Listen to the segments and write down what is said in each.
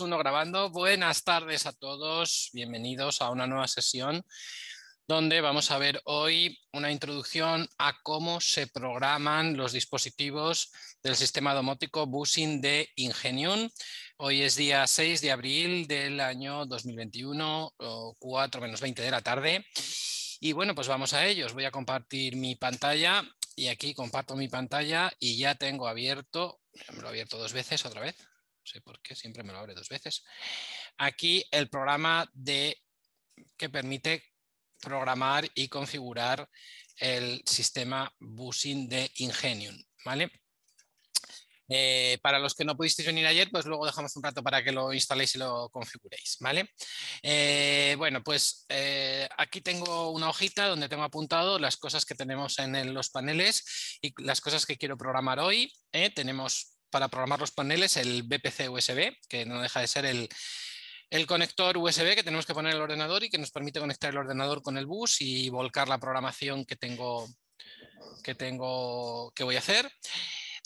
uno grabando. Buenas tardes a todos. Bienvenidos a una nueva sesión donde vamos a ver hoy una introducción a cómo se programan los dispositivos del sistema domótico Busing de Ingenium. Hoy es día 6 de abril del año 2021, 4 menos 20 de la tarde. Y bueno, pues vamos a ellos. Voy a compartir mi pantalla y aquí comparto mi pantalla y ya tengo abierto, lo he abierto dos veces otra vez, no sé por qué, siempre me lo abre dos veces. Aquí el programa de, que permite programar y configurar el sistema busing de Ingenium. ¿vale? Eh, para los que no pudisteis venir ayer, pues luego dejamos un rato para que lo instaléis y lo configuréis, ¿vale? Eh, bueno, pues eh, aquí tengo una hojita donde tengo apuntado las cosas que tenemos en los paneles y las cosas que quiero programar hoy. Tenemos para programar los paneles el BPC USB, que no deja de ser el, el conector USB que tenemos que poner en el ordenador y que nos permite conectar el ordenador con el bus y volcar la programación que tengo que tengo que voy a hacer.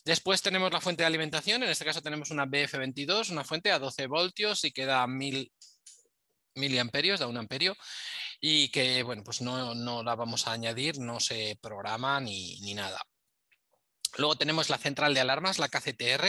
Después tenemos la fuente de alimentación, en este caso tenemos una BF22, una fuente a 12 voltios y que da 1000 miliamperios, da un amperio, y que bueno, pues no, no la vamos a añadir, no se programa ni, ni nada. Luego tenemos la central de alarmas, la KCTR,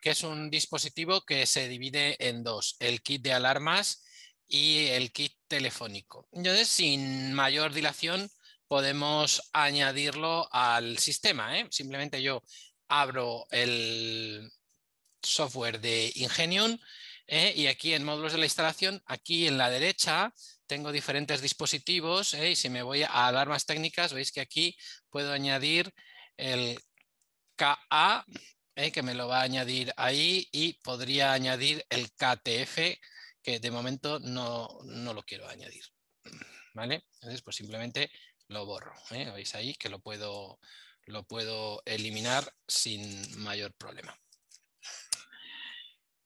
que es un dispositivo que se divide en dos, el kit de alarmas y el kit telefónico. Entonces, sin mayor dilación, podemos añadirlo al sistema. ¿eh? Simplemente yo abro el software de Ingenium ¿eh? y aquí en módulos de la instalación, aquí en la derecha tengo diferentes dispositivos ¿eh? y si me voy a alarmas técnicas, veis que aquí puedo añadir el KA, eh, que me lo va a añadir ahí y podría añadir el KTF, que de momento no, lo quiero añadir. ¿Vale? Entonces, pues simplemente lo borro. ¿eh? Veis ahí que lo puedo, lo puedo eliminar sin mayor problema.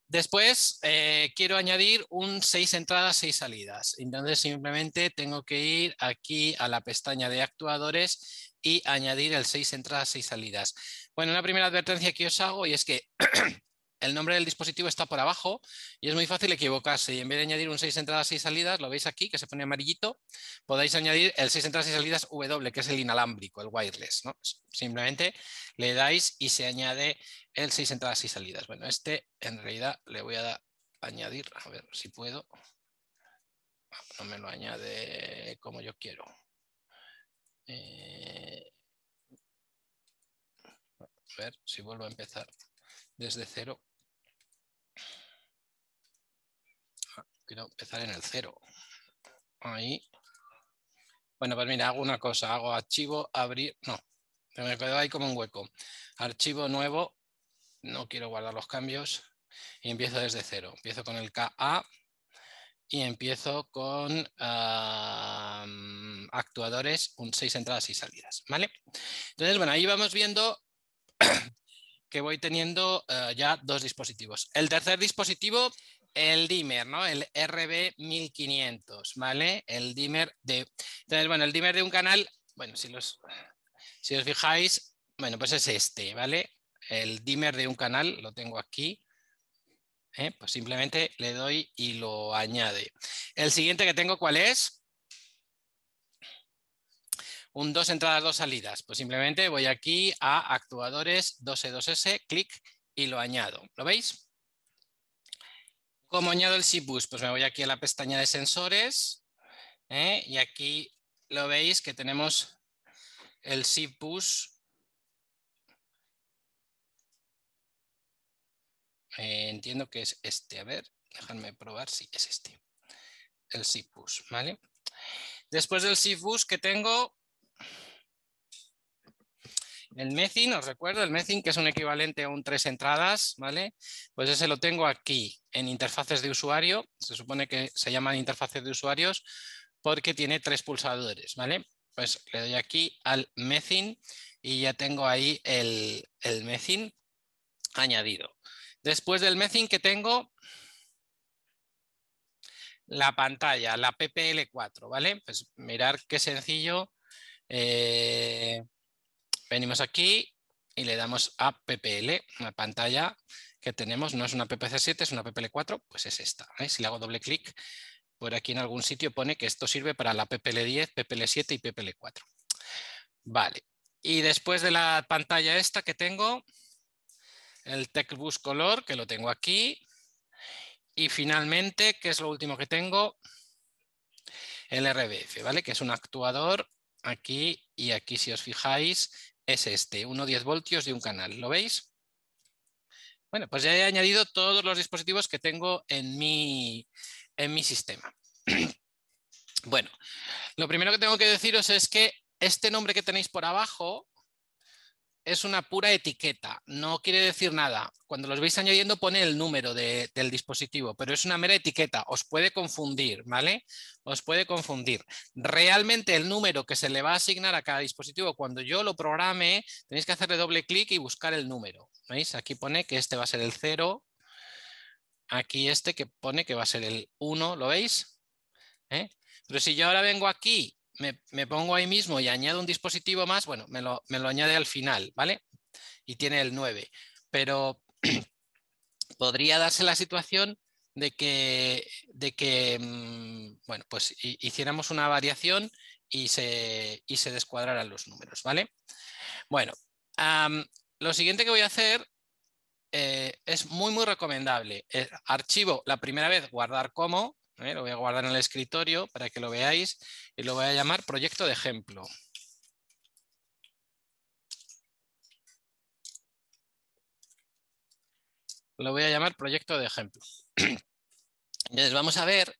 Después eh, quiero añadir un 6 entradas, 6 salidas. Entonces simplemente tengo que ir aquí a la pestaña de actuadores y añadir el 6 entradas, 6 salidas. Bueno, una primera advertencia que os hago y es que el nombre del dispositivo está por abajo y es muy fácil equivocarse. Y en vez de añadir un 6 entradas, y salidas, lo veis aquí que se pone amarillito, podéis añadir el 6 entradas, y salidas W, que es el inalámbrico, el wireless. Simplemente le dais y se añade el 6 entradas, y salidas. Bueno, este en realidad le voy a añadir, a ver si puedo. Ah, no me lo añade como yo quiero. Eh, ver si vuelvo a empezar desde cero. Ah, quiero empezar en el cero. Ahí. Bueno, pues mira, hago una cosa. Hago archivo, abrir. No, me quedo ahí como un hueco. Archivo nuevo. No quiero guardar los cambios. Y empiezo desde cero. Empiezo con el KA y empiezo con ah, actuadores, un 6 entradas y salidas, ¿vale? Entonces, bueno, ahí vamos viendo que voy teniendo eh, ya dos dispositivos. El tercer dispositivo, el dimmer, ¿no? El RB1500, ¿vale? El dimmer de... Entonces, bueno, el dimmer de un canal, bueno, si, los, si os fijáis, bueno, pues es este, ¿vale? El dimmer de un canal, lo tengo aquí. ¿eh? Pues simplemente le doy y lo añade. El siguiente que tengo, ¿cuál es? Un dos entradas, dos salidas. Pues simplemente voy aquí a actuadores 2 s clic y lo añado. ¿Lo veis? ¿Cómo añado el bus Pues me voy aquí a la pestaña de sensores ¿eh? y aquí lo veis que tenemos el SIPUS eh, entiendo que es este. A ver, déjame probar si es este. El SIPUS, ¿vale? Después del bus que tengo, el Mezin, os recuerdo, el Mezin, que es un equivalente a un tres entradas, ¿vale? Pues ese lo tengo aquí en interfaces de usuario, se supone que se llaman interfaces de usuarios porque tiene tres pulsadores, ¿vale? Pues le doy aquí al Mezin y ya tengo ahí el, el añadido. Después del Mezin que tengo la pantalla, la PPL4, ¿vale? Pues mirar qué sencillo. Eh, Venimos aquí y le damos a PPL, la pantalla que tenemos no es una PPC7, es una PPL4, pues es esta. ¿eh? Si le hago doble clic, por aquí en algún sitio pone que esto sirve para la PPL10, PPL7 y PPL4. Vale, y después de la pantalla esta que tengo, el TechBus Color, que lo tengo aquí, y finalmente, que es lo último que tengo? El RBF, ¿vale? Que es un actuador aquí y aquí si os fijáis es este, 1,10 voltios de un canal. ¿Lo veis? Bueno, pues ya he añadido todos los dispositivos que tengo en mi, en mi sistema. bueno, lo primero que tengo que deciros es que este nombre que tenéis por abajo es una pura etiqueta, no quiere decir nada. Cuando los veis añadiendo pone el número del dispositivo, pero es una mera etiqueta, os puede confundir, ¿vale? Os puede confundir. Realmente el número que se le va a asignar a cada dispositivo, cuando yo lo programe, tenéis que hacerle doble clic y buscar el número. ¿Veis? Aquí pone que este va a ser el 0, aquí este que pone que va a ser el 1, ¿lo veis? ¿Eh? Pero si yo ahora vengo aquí me, pongo ahí mismo y añado un dispositivo más, bueno, me lo, me lo añade al final, ¿vale? Y tiene el 9. Pero podría darse la situación de que, de que mm, bueno, pues hiciéramos una variación y se, y se descuadraran los números, ¿vale? Bueno, lo siguiente que voy a hacer eh, es muy, muy recomendable. Eh, archivo, la primera vez, guardar como, ¿eh? lo voy a guardar en el escritorio para que lo veáis y lo voy a llamar proyecto de ejemplo. Lo voy a llamar proyecto de ejemplo. Entonces vamos a ver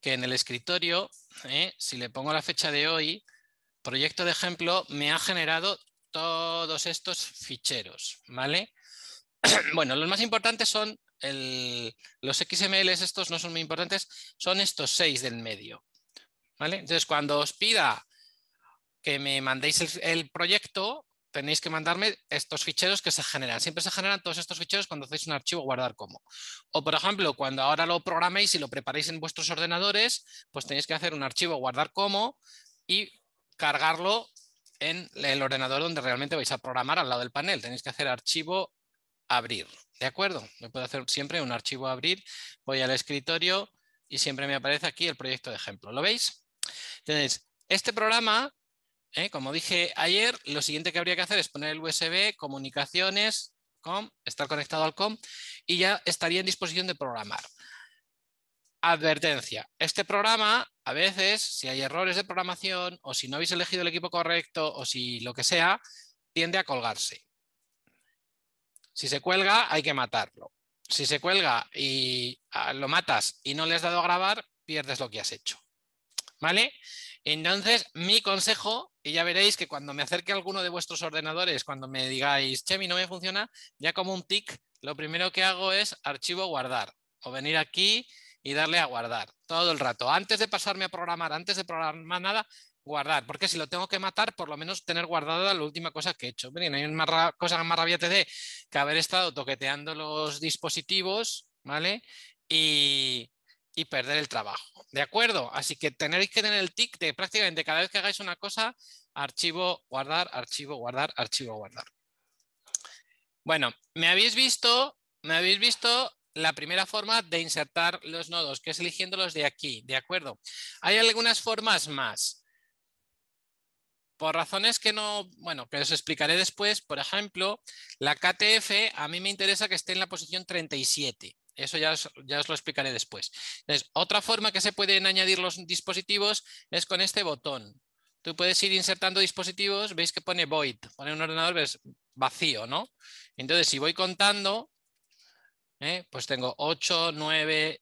que en el escritorio, ¿eh? si le pongo la fecha de hoy, proyecto de ejemplo me ha generado todos estos ficheros, ¿vale? bueno, los más importantes son los XML, estos no son muy importantes, son estos seis del medio. Entonces, cuando os pida que me mandéis el, proyecto, tenéis que mandarme estos ficheros que se generan. Siempre se generan todos estos ficheros cuando hacéis un archivo guardar como. O, por ejemplo, cuando ahora lo programéis y lo preparéis en vuestros ordenadores, pues tenéis que hacer un archivo guardar como y cargarlo en el ordenador donde realmente vais a programar al lado del panel. Tenéis que hacer archivo abrir. ¿De acuerdo? Me puedo hacer siempre un archivo abrir, voy al escritorio y siempre me aparece aquí el proyecto de ejemplo. ¿Lo veis? Entonces, este programa, ¿eh? como dije ayer, lo siguiente que habría que hacer es poner el USB, comunicaciones, com, estar conectado al com y ya estaría en disposición de programar. Advertencia, este programa a veces, si hay errores de programación o si no habéis elegido el equipo correcto o si lo que sea, tiende a colgarse. Si se cuelga, hay que matarlo. Si se cuelga y ah, lo matas y no le has dado a grabar, pierdes lo que has hecho. ¿Vale? Entonces, mi consejo, y ya veréis que cuando me acerque a alguno de vuestros ordenadores, cuando me digáis, Che, mi no me funciona, ya como un tic, lo primero que hago es archivo guardar o venir aquí y darle a guardar todo el rato. Antes de pasarme a programar, antes de programar nada, guardar, porque si lo tengo que matar, por lo menos tener guardada la última cosa que he hecho. no hay una cosa más rabia te que haber estado toqueteando los dispositivos, ¿vale? Y, y perder el trabajo, ¿de acuerdo? Así que tenéis que tener el tic de prácticamente cada vez que hagáis una cosa, archivo, guardar, archivo, guardar, archivo, guardar. Bueno, me habéis visto, me habéis visto la primera forma de insertar los nodos, que es eligiéndolos de aquí, ¿de acuerdo? Hay algunas formas más. Por razones que no, bueno, que os explicaré después, por ejemplo, la KTF a mí me interesa que esté en la posición 37. Eso ya os, ya os lo explicaré después. Entonces, otra forma que se pueden añadir los dispositivos es con este botón. Tú puedes ir insertando dispositivos, veis que pone void, pone un ordenador ves, vacío, ¿no? Entonces, si voy contando, ¿eh? pues tengo 8, 9,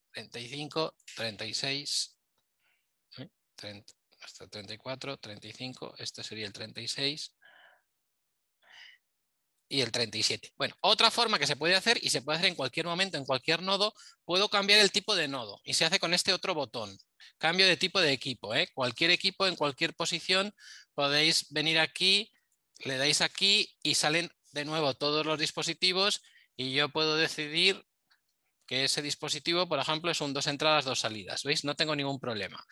35, 36, ¿eh? hasta 34, 35, este sería el 36 y el 37. Bueno, otra forma que se puede hacer y se puede hacer en cualquier momento, en cualquier nodo, puedo cambiar el tipo de nodo y se hace con este otro botón. Cambio de tipo de equipo. ¿eh? Cualquier equipo en cualquier posición podéis venir aquí, le dais aquí y salen de nuevo todos los dispositivos y yo puedo decidir que ese dispositivo, por ejemplo, es un dos entradas, dos salidas. ¿Veis? No tengo ningún problema.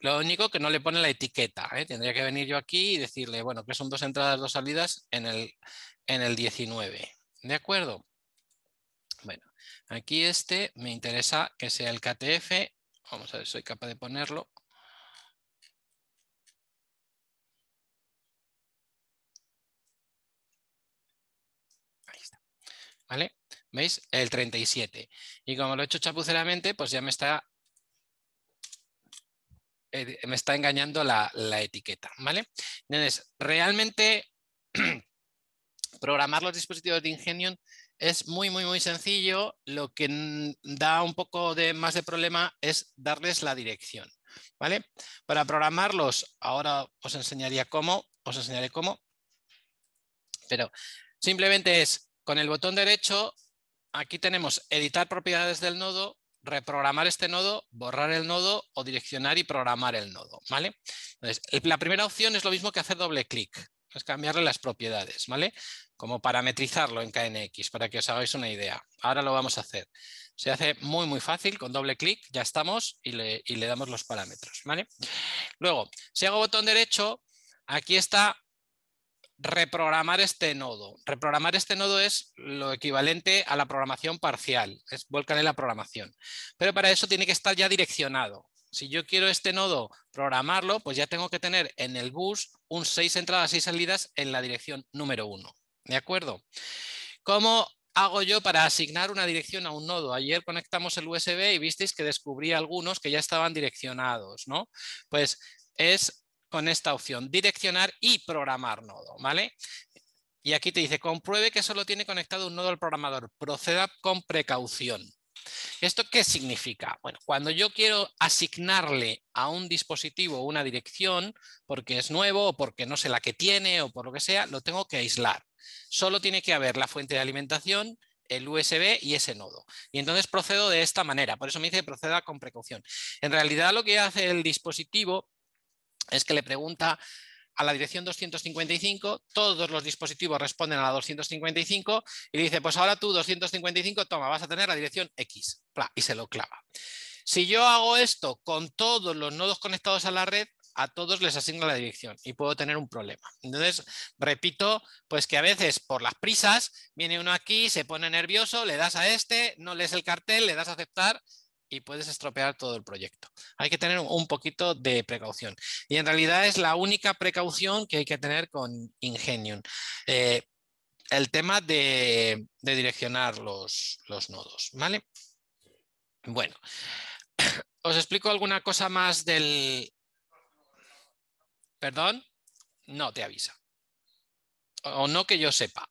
Lo único que no le pone la etiqueta. ¿eh? Tendría que venir yo aquí y decirle, bueno, que son dos entradas, dos salidas en el, en el 19. ¿De acuerdo? Bueno, aquí este me interesa que sea el KTF. Vamos a ver si soy capaz de ponerlo. Ahí está. ¿Vale? ¿Veis? El 37. Y como lo he hecho chapuceramente, pues ya me está, eh, me está engañando la, etiqueta, ¿vale? Entonces, realmente programar los dispositivos de Ingenium es muy, muy, muy sencillo. Lo que da un poco de, más de problema es darles la dirección. ¿vale? Para programarlos, ahora os enseñaría cómo, os enseñaré cómo, pero simplemente es con el botón derecho aquí tenemos editar propiedades del nodo, reprogramar este nodo, borrar el nodo o direccionar y programar el nodo. ¿vale? Entonces, la primera opción es lo mismo que hacer doble clic, es cambiarle las propiedades, ¿vale? Como parametrizarlo en KNX, para que os hagáis una idea. Ahora lo vamos a hacer. Se hace muy, muy fácil, con doble clic, ya estamos y le, damos los parámetros, ¿vale? Luego, si hago botón derecho, aquí está reprogramar este nodo. Reprogramar este nodo es lo equivalente a la programación parcial, es en la programación. Pero para eso tiene que estar ya direccionado. Si yo quiero este nodo programarlo, pues ya tengo que tener en el bus un 6 entradas, y salidas en la dirección número 1. ¿De acuerdo? ¿Cómo hago yo para asignar una dirección a un nodo? Ayer conectamos el USB y visteis que descubrí algunos que ya estaban direccionados, ¿no? Pues es con esta opción, direccionar y programar nodo, ¿vale? Y aquí te dice, compruebe que solo tiene conectado un nodo al programador, proceda con precaución. ¿Esto qué significa? Bueno, cuando yo quiero asignarle a un dispositivo una dirección, porque es nuevo, o porque no sé la que tiene, o por lo que sea, lo tengo que aislar. Solo tiene que haber la fuente de alimentación, el USB y ese nodo. Y entonces procedo de esta manera. Por eso me dice proceda con precaución. En realidad lo que hace el dispositivo es que le pregunta a la dirección 255, todos los dispositivos responden a la 255 y dice, pues ahora tú 255, toma, vas a tener la dirección X, y se lo clava. Si yo hago esto con todos los nodos conectados a la red, a todos les asigno la dirección y puedo tener un problema. Entonces, repito, pues que a veces por las prisas viene uno aquí, se pone nervioso, le das a este, no lees el cartel, le das a aceptar y puedes estropear todo el proyecto. Hay que tener un poquito de precaución. Y en realidad es la única precaución que hay que tener con Ingenium. Eh, el tema de, de direccionar los, los, nodos, ¿vale? Bueno, os explico alguna cosa más del... ¿Perdón? No te avisa. O no que yo sepa.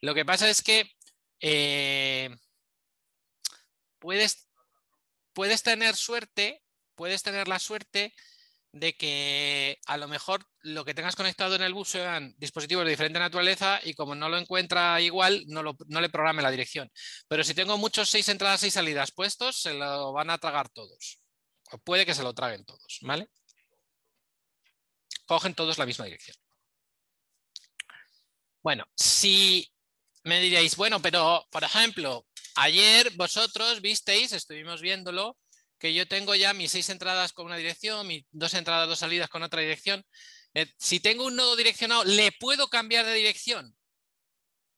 Lo que pasa es que... Eh puedes, puedes tener suerte, puedes tener la suerte de que a lo mejor lo que tengas conectado en el bus sean dispositivos de diferente naturaleza y como no lo encuentra igual, no, le programe la dirección. Pero si tengo muchos seis entradas, y salidas puestos, se lo van a tragar todos. O puede que se lo traguen todos, ¿vale? Cogen todos la misma dirección. Bueno, si me diréis, bueno, pero por ejemplo, Ayer vosotros visteis, estuvimos viéndolo, que yo tengo ya mis seis entradas con una dirección, mis dos entradas, dos salidas con otra dirección. Eh, si tengo un nodo direccionado, ¿le puedo cambiar de dirección?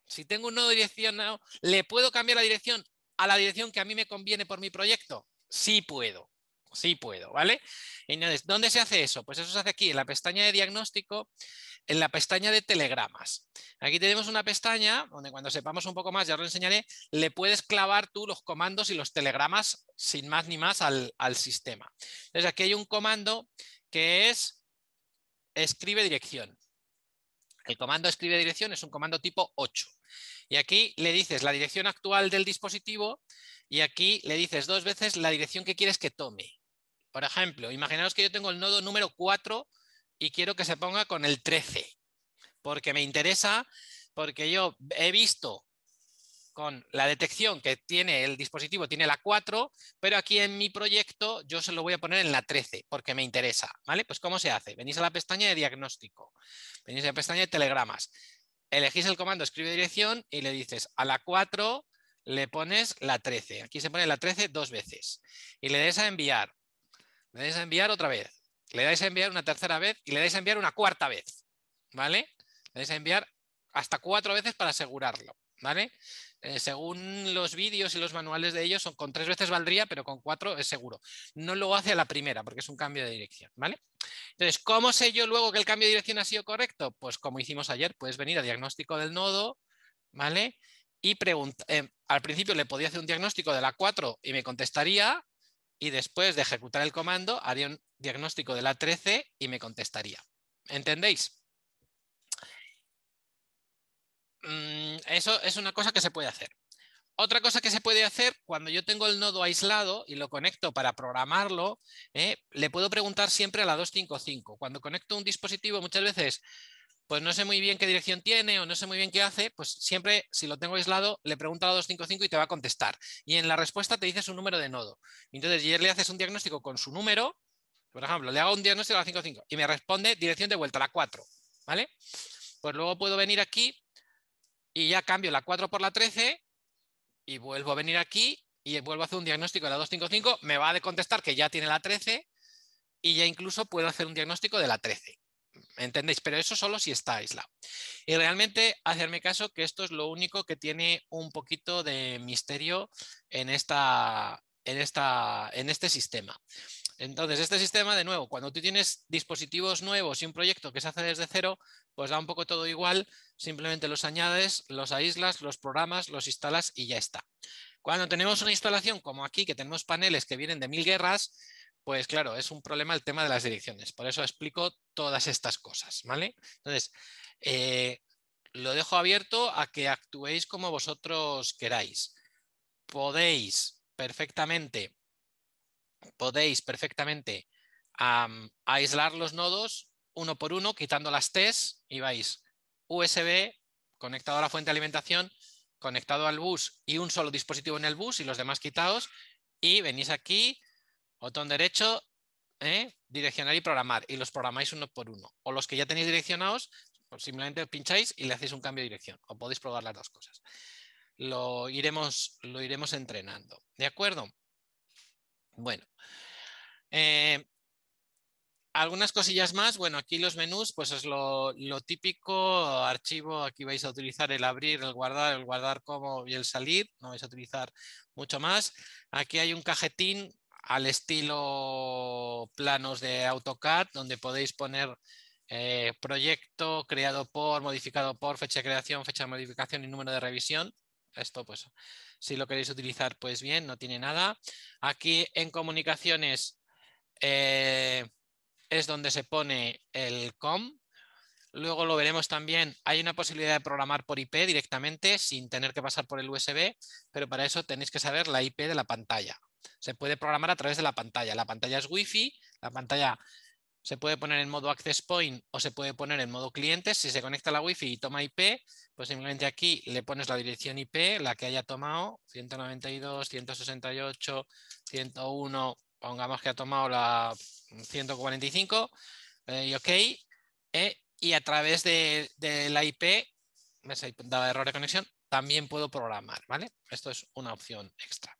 Si tengo un nodo direccionado, ¿le puedo cambiar la dirección a la dirección que a mí me conviene por mi proyecto? Sí puedo. Sí puedo, ¿vale? Entonces, ¿dónde se hace eso? Pues eso se hace aquí, en la pestaña de diagnóstico, en la pestaña de telegramas. Aquí tenemos una pestaña donde cuando sepamos un poco más, ya os lo enseñaré, le puedes clavar tú los comandos y los telegramas sin más ni más al, al sistema. Entonces aquí hay un comando que es escribe dirección. El comando escribe dirección es un comando tipo 8. Y aquí le dices la dirección actual del dispositivo y aquí le dices dos veces la dirección que quieres que tome. Por ejemplo, imaginaos que yo tengo el nodo número 4 y quiero que se ponga con el 13, porque me interesa, porque yo he visto con la detección que tiene el dispositivo, tiene la 4, pero aquí en mi proyecto yo se lo voy a poner en la 13 porque me interesa, ¿vale? Pues ¿cómo se hace? Venís a la pestaña de diagnóstico, venís a la pestaña de telegramas, elegís el comando escribe dirección y le dices a la 4 le pones la 13, aquí se pone la 13 dos veces y le des a enviar. Le dais a enviar otra vez. Le dais a enviar una tercera vez y le dais a enviar una cuarta vez. ¿Vale? Le dais a enviar hasta cuatro veces para asegurarlo. ¿Vale? Eh, según los vídeos y los manuales de ellos, son, con tres veces valdría, pero con cuatro es seguro. No lo hace a la primera, porque es un cambio de dirección, ¿vale? Entonces, ¿cómo sé yo luego que el cambio de dirección ha sido correcto? Pues como hicimos ayer, puedes venir a diagnóstico del nodo, ¿vale? Y pregunta, eh, al principio le podía hacer un diagnóstico de la 4 y me contestaría, y después de ejecutar el comando haría un diagnóstico de la 13 y me contestaría. ¿Entendéis? Mm, eso es una cosa que se puede hacer. Otra cosa que se puede hacer cuando yo tengo el nodo aislado y lo conecto para programarlo, eh, le puedo preguntar siempre a la 255. Cuando conecto un dispositivo muchas veces pues no sé muy bien qué dirección tiene o no sé muy bien qué hace, pues siempre si lo tengo aislado le pregunta a la 255 y te va a contestar. Y en la respuesta te dice su número de nodo. Entonces, ayer le haces un diagnóstico con su número, por ejemplo, le hago un diagnóstico a la 55 y me responde dirección de vuelta, a la 4, ¿vale? Pues luego puedo venir aquí y ya cambio la 4 por la 13 y vuelvo a venir aquí y vuelvo a hacer un diagnóstico de la 255, me va a contestar que ya tiene la 13 y ya incluso puedo hacer un diagnóstico de la 13. ¿Entendéis? Pero eso solo si está aislado. Y realmente, hacerme caso que esto es lo único que tiene un poquito de misterio en, esta, en, esta, en este sistema. Entonces, este sistema, de nuevo, cuando tú tienes dispositivos nuevos y un proyecto que se hace desde cero, pues da un poco todo igual, simplemente los añades, los aíslas, los programas, los instalas y ya está. Cuando tenemos una instalación como aquí, que tenemos paneles que vienen de mil guerras, pues claro, es un problema el tema de las direcciones. Por eso explico todas estas cosas, ¿vale? Entonces, eh, lo dejo abierto a que actuéis como vosotros queráis. Podéis perfectamente, podéis perfectamente aislar los nodos uno por uno, quitando las TES y vais USB conectado a la fuente de alimentación, conectado al bus y un solo dispositivo en el bus y los demás quitados. Y venís aquí, Botón derecho, ¿eh? direccionar y programar, y los programáis uno por uno. O los que ya tenéis direccionados, pues simplemente pincháis y le hacéis un cambio de dirección, o podéis probar las dos cosas. Lo iremos, lo iremos entrenando, ¿de acuerdo? Bueno, eh, algunas cosillas más, bueno, aquí los menús, pues es lo, lo, típico, archivo, aquí vais a utilizar el abrir, el guardar, el guardar como y el salir, no vais a utilizar mucho más. Aquí hay un cajetín al estilo planos de AutoCAD, donde podéis poner eh, proyecto creado por, modificado por, fecha de creación, fecha de modificación y número de revisión. Esto, pues, si lo queréis utilizar, pues bien, no tiene nada. Aquí en comunicaciones eh, es donde se pone el COM. Luego lo veremos también. Hay una posibilidad de programar por IP directamente sin tener que pasar por el USB, pero para eso tenéis que saber la IP de la pantalla se puede programar a través de la pantalla. La pantalla es Wi-Fi, la pantalla se puede poner en modo access point o se puede poner en modo cliente. Si se conecta a la Wi-Fi y toma IP, pues simplemente aquí le pones la dirección IP, la que haya tomado, 192, 168, 101, pongamos que ha tomado la 145, eh, y OK, eh, y a través de, la IP, me daba error de conexión, también puedo programar, ¿vale? Esto es una opción extra.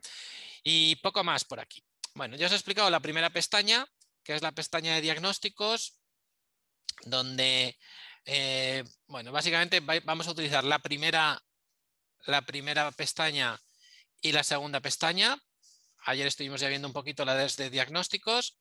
Y poco más por aquí. Bueno, ya os he explicado la primera pestaña, que es la pestaña de diagnósticos, donde, eh, bueno, básicamente vamos a utilizar la primera, la primera pestaña y la segunda pestaña. Ayer estuvimos ya viendo un poquito la de diagnósticos.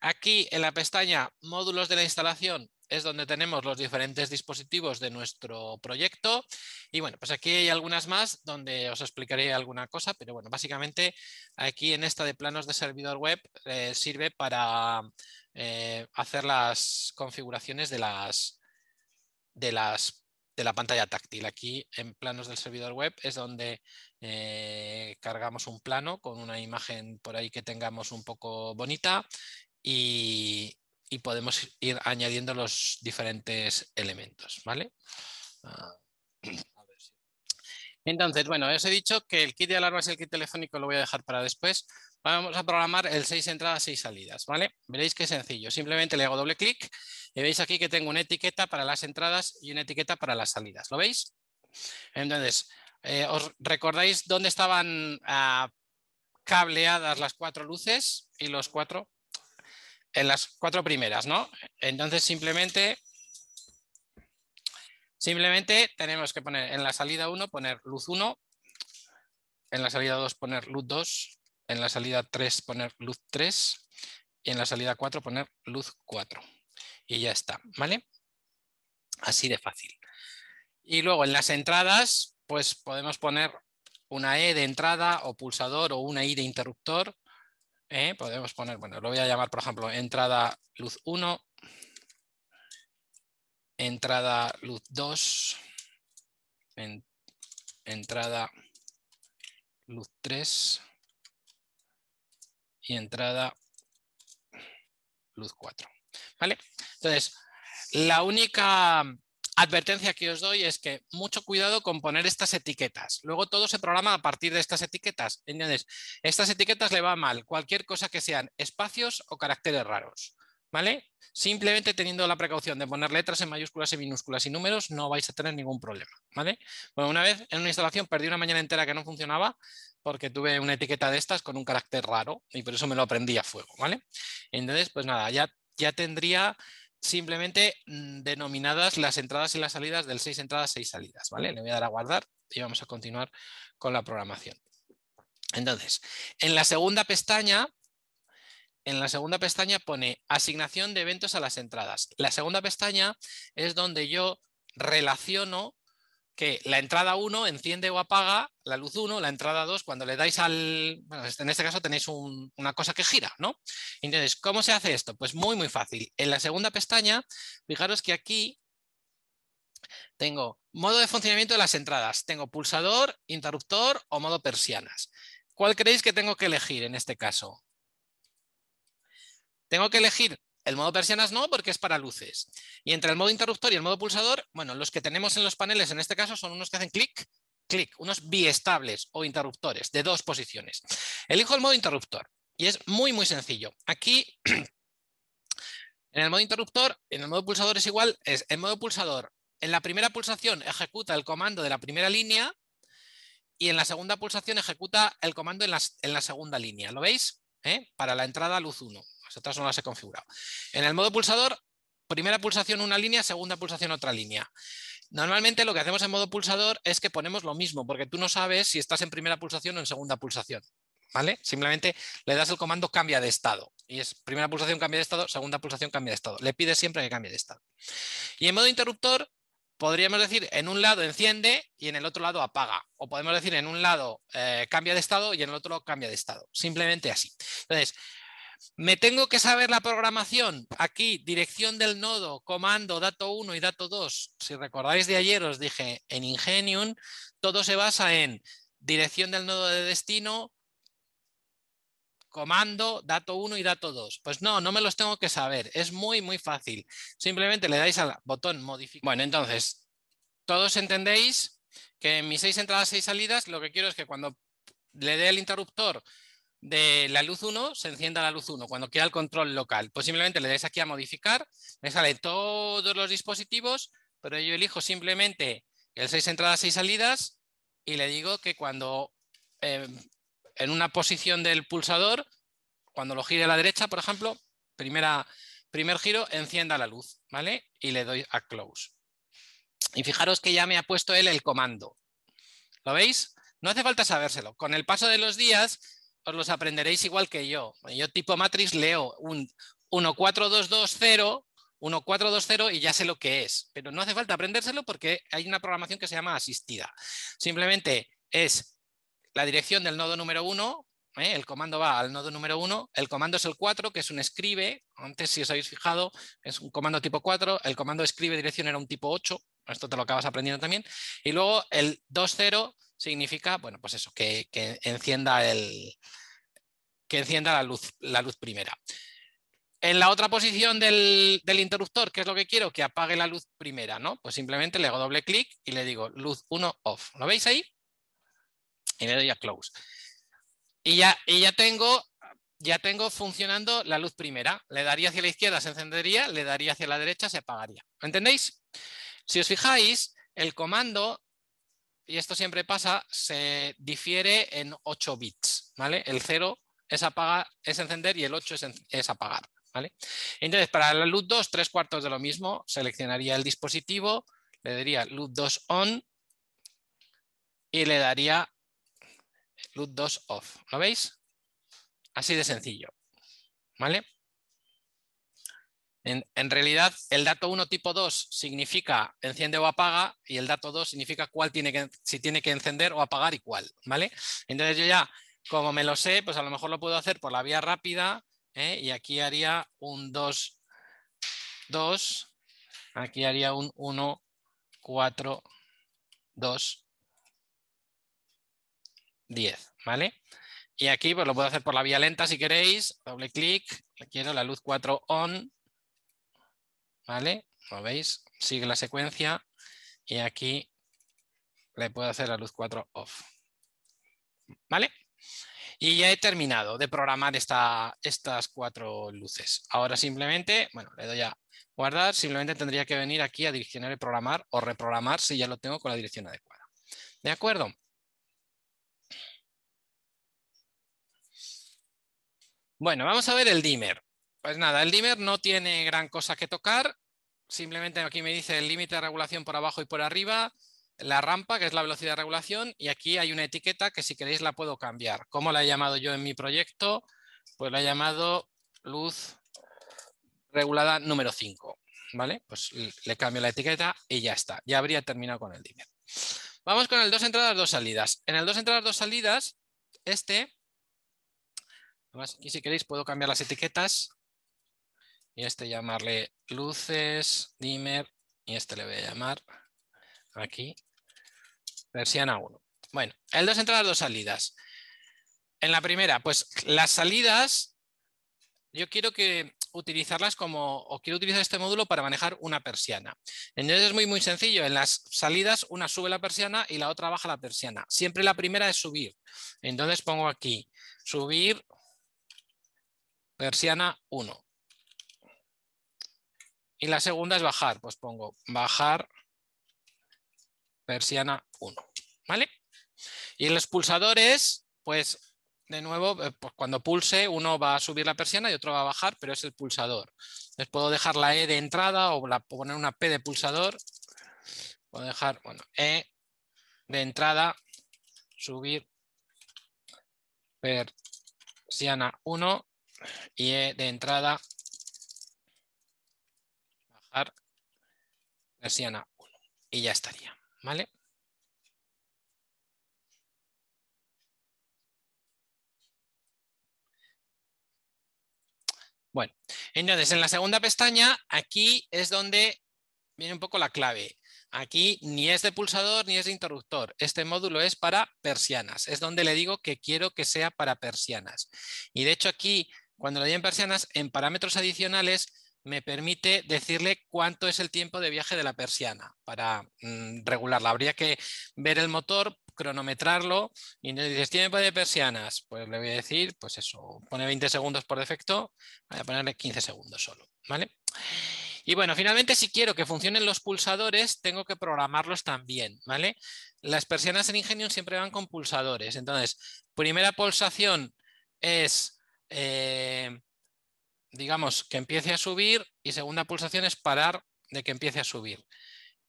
Aquí en la pestaña módulos de la instalación es donde tenemos los diferentes dispositivos de nuestro proyecto. Y bueno, pues aquí hay algunas más donde os explicaré alguna cosa, pero bueno, básicamente aquí en esta de planos de servidor web eh, sirve para eh, hacer las configuraciones de las, de las de la pantalla táctil. Aquí en planos del servidor web es donde eh, cargamos un plano con una imagen por ahí que tengamos un poco bonita y, y podemos ir añadiendo los diferentes elementos, ¿vale? Ah, Entonces, bueno, os he dicho que el kit de alarmas y el kit telefónico lo voy a dejar para después. Vamos a programar el 6 entradas, 6 salidas, ¿vale? Veréis que sencillo. Simplemente le hago doble clic y veis aquí que tengo una etiqueta para las entradas y una etiqueta para las salidas. ¿Lo veis? Entonces, eh, ¿os recordáis dónde estaban ah, cableadas las cuatro luces y los cuatro en las cuatro primeras, ¿no? Entonces simplemente, simplemente tenemos que poner en la salida 1 poner luz 1, en la salida 2 poner luz 2, en la salida 3 poner luz 3 y en la salida 4 poner luz 4. Y ya está, ¿vale? Así de fácil. Y luego en las entradas, pues podemos poner una E de entrada o pulsador o una I de interruptor eh, podemos poner, bueno, lo voy a llamar, por ejemplo, entrada luz 1, entrada luz 2, entrada luz 3 y entrada luz 4. ¿Vale? Entonces, la única advertencia que os doy es que mucho cuidado con poner estas etiquetas. Luego todo se programa a partir de estas etiquetas. Entonces, Estas etiquetas le va mal cualquier cosa que sean espacios o caracteres raros. ¿Vale? Simplemente teniendo la precaución de poner letras en mayúsculas y minúsculas y números, no vais a tener ningún problema. ¿Vale? Bueno, una vez en una instalación perdí una mañana entera que no funcionaba porque tuve una etiqueta de estas con un carácter raro y por eso me lo aprendí a fuego. ¿Vale? Entonces, pues nada, ya, ya tendría simplemente mm, denominadas las entradas y las salidas del 6 entradas, 6 salidas, ¿vale? Le voy a dar a guardar y vamos a continuar con la programación. Entonces, en la segunda pestaña, en la segunda pestaña pone asignación de eventos a las entradas. La segunda pestaña es donde yo relaciono que la entrada 1 enciende o apaga la luz 1, la entrada 2, cuando le dais al... Bueno, en este caso tenéis una cosa que gira, ¿no? Entonces, ¿cómo se hace esto? Pues muy, muy fácil. En la segunda pestaña, fijaros que aquí tengo modo de funcionamiento de las entradas. Tengo pulsador, interruptor o modo persianas. ¿Cuál creéis que tengo que elegir en este caso? Tengo que elegir el modo persianas no, porque es para luces. Y entre el modo interruptor y el modo pulsador, bueno, los que tenemos en los paneles en este caso son unos que hacen clic, clic, unos biestables o interruptores de dos posiciones. Elijo el modo interruptor y es muy, muy sencillo. Aquí, en el modo interruptor, en el modo pulsador es igual, es el modo pulsador. En la primera pulsación ejecuta el comando de la primera línea y en la segunda pulsación ejecuta el comando en la, segunda línea. ¿Lo veis? ¿Eh? Para la entrada luz 1. Pues otras no las he configurado. En el modo pulsador, primera pulsación una línea, segunda pulsación otra línea. Normalmente lo que hacemos en modo pulsador es que ponemos lo mismo, porque tú no sabes si estás en primera pulsación o en segunda pulsación. ¿Vale? Simplemente le das el comando cambia de estado. Y es primera pulsación cambia de estado, segunda pulsación cambia de estado. Le pides siempre que cambie de estado. Y en modo interruptor, podríamos decir en un lado enciende y en el otro lado apaga. O podemos decir en un lado eh, cambia de estado y en el otro cambia de estado. Simplemente así. Entonces, ¿Me tengo que saber la programación? Aquí, dirección del nodo, comando, dato 1 y dato 2. Si recordáis de ayer, os dije, en Ingenium todo se basa en dirección del nodo de destino, comando, dato 1 y dato 2. Pues no, no me los tengo que saber. Es muy, muy fácil. Simplemente le dais al botón modificar. Bueno, entonces, todos entendéis que en mis seis entradas, seis salidas, lo que quiero es que cuando le dé el interruptor de la luz 1 se encienda la luz 1 cuando quiera el control local. Pues simplemente le dais aquí a modificar, me sale todos los dispositivos, pero yo elijo simplemente el 6 entradas, 6 salidas y le digo que cuando eh, en una posición del pulsador, cuando lo gire a la derecha, por ejemplo, primera, primer giro, encienda la luz, ¿vale? Y le doy a close. Y fijaros que ya me ha puesto él el comando. ¿Lo veis? No hace falta sabérselo. Con el paso de los días os los aprenderéis igual que yo. Yo tipo matriz leo un 14220, 1420 y ya sé lo que es, pero no hace falta aprendérselo porque hay una programación que se llama asistida. Simplemente es la dirección del nodo número 1, ¿eh? el comando va al nodo número 1, el comando es el 4, que es un escribe, antes si os habéis fijado es un comando tipo 4, el comando escribe dirección era un tipo 8, esto te lo acabas aprendiendo también. Y luego el 2.0 significa, bueno, pues eso, que, encienda que encienda la luz, la luz primera. En la otra posición del, interruptor, ¿qué es lo que quiero? Que apague la luz primera, ¿no? Pues simplemente le hago doble clic y le digo luz 1 off. ¿Lo veis ahí? Y le doy a close. Y ya, ya tengo ya tengo funcionando la luz primera. Le daría hacia la izquierda, se encendería, le daría hacia la derecha, se apagaría. ¿Entendéis? Si os fijáis, el comando, y esto siempre pasa, se difiere en 8 bits, ¿vale? El 0 es, es encender y el 8 es, apagar, ¿vale? Entonces, para la LUT 2, tres cuartos de lo mismo, seleccionaría el dispositivo, le daría LUT 2 on y le daría LUT 2 off, ¿lo veis? Así de sencillo, ¿vale? En, realidad, el dato 1 tipo 2 significa enciende o apaga y el dato 2 significa cuál tiene que, si tiene que encender o apagar y cuál, ¿vale? Entonces yo ya, como me lo sé, pues a lo mejor lo puedo hacer por la vía rápida ¿eh? y aquí haría un 2, 2, aquí haría un 1, 4, 2, 10, ¿vale? Y aquí pues lo puedo hacer por la vía lenta si queréis, doble clic, quiero la luz 4 on, ¿Vale? ¿Lo veis? Sigue la secuencia y aquí le puedo hacer la luz 4 off. ¿Vale? Y ya he terminado de programar estas cuatro luces. Ahora simplemente, bueno, le doy a guardar, simplemente tendría que venir aquí a direccionar y programar o reprogramar si ya lo tengo con la dirección adecuada. ¿De acuerdo? Bueno, vamos a ver el dimmer. Pues nada, el dimmer no tiene gran cosa que tocar. Simplemente aquí me dice el límite de regulación por abajo y por arriba, la rampa, que es la velocidad de regulación, y aquí hay una etiqueta que si queréis la puedo cambiar. ¿Cómo la he llamado yo en mi proyecto? Pues la he llamado luz regulada número 5. ¿Vale? Pues le cambio la etiqueta y ya está. Ya habría terminado con el dimmer. Vamos con el dos entradas, dos salidas. En el dos entradas, dos salidas, este, además aquí si queréis puedo cambiar las etiquetas y este llamarle luces, dimmer, y este le voy a llamar aquí persiana 1. Bueno, el 2 entradas, dos salidas. En la primera, pues las salidas, yo quiero que utilizarlas como, o quiero utilizar este módulo para manejar una persiana. Entonces es muy, muy sencillo. En las salidas, una sube la persiana y la otra baja la persiana. Siempre la primera es subir. Entonces pongo aquí, subir persiana 1. Y la segunda es bajar, pues pongo bajar persiana 1, ¿vale? Y en los pulsadores, pues de nuevo, eh, pues cuando pulse, uno va a subir la persiana y otro va a bajar, pero es el pulsador. Les puedo dejar la E de entrada o poner una P de pulsador. Puedo dejar, bueno, E de entrada, subir persiana 1 y E de entrada, persiana 1 y ya estaría, ¿vale? Bueno, entonces en la segunda pestaña, aquí es donde viene un poco la clave. Aquí ni es de pulsador ni es de interruptor. Este módulo es para persianas. Es donde le digo que quiero que sea para persianas. Y de hecho aquí, cuando le di en persianas, en parámetros adicionales, me permite decirle cuánto es el tiempo de viaje de la persiana para mm, regularla. Habría que ver el motor, cronometrarlo y nos dices tiempo de persianas. Pues le voy a decir, pues eso, pone 20 segundos por defecto, voy a ponerle 15 segundos solo. ¿vale? Y bueno, finalmente si quiero que funcionen los pulsadores, tengo que programarlos también. ¿vale? Las persianas en Ingenium siempre van con pulsadores. Entonces, primera pulsación es... Eh, digamos, que empiece a subir y segunda pulsación es parar de que empiece a subir.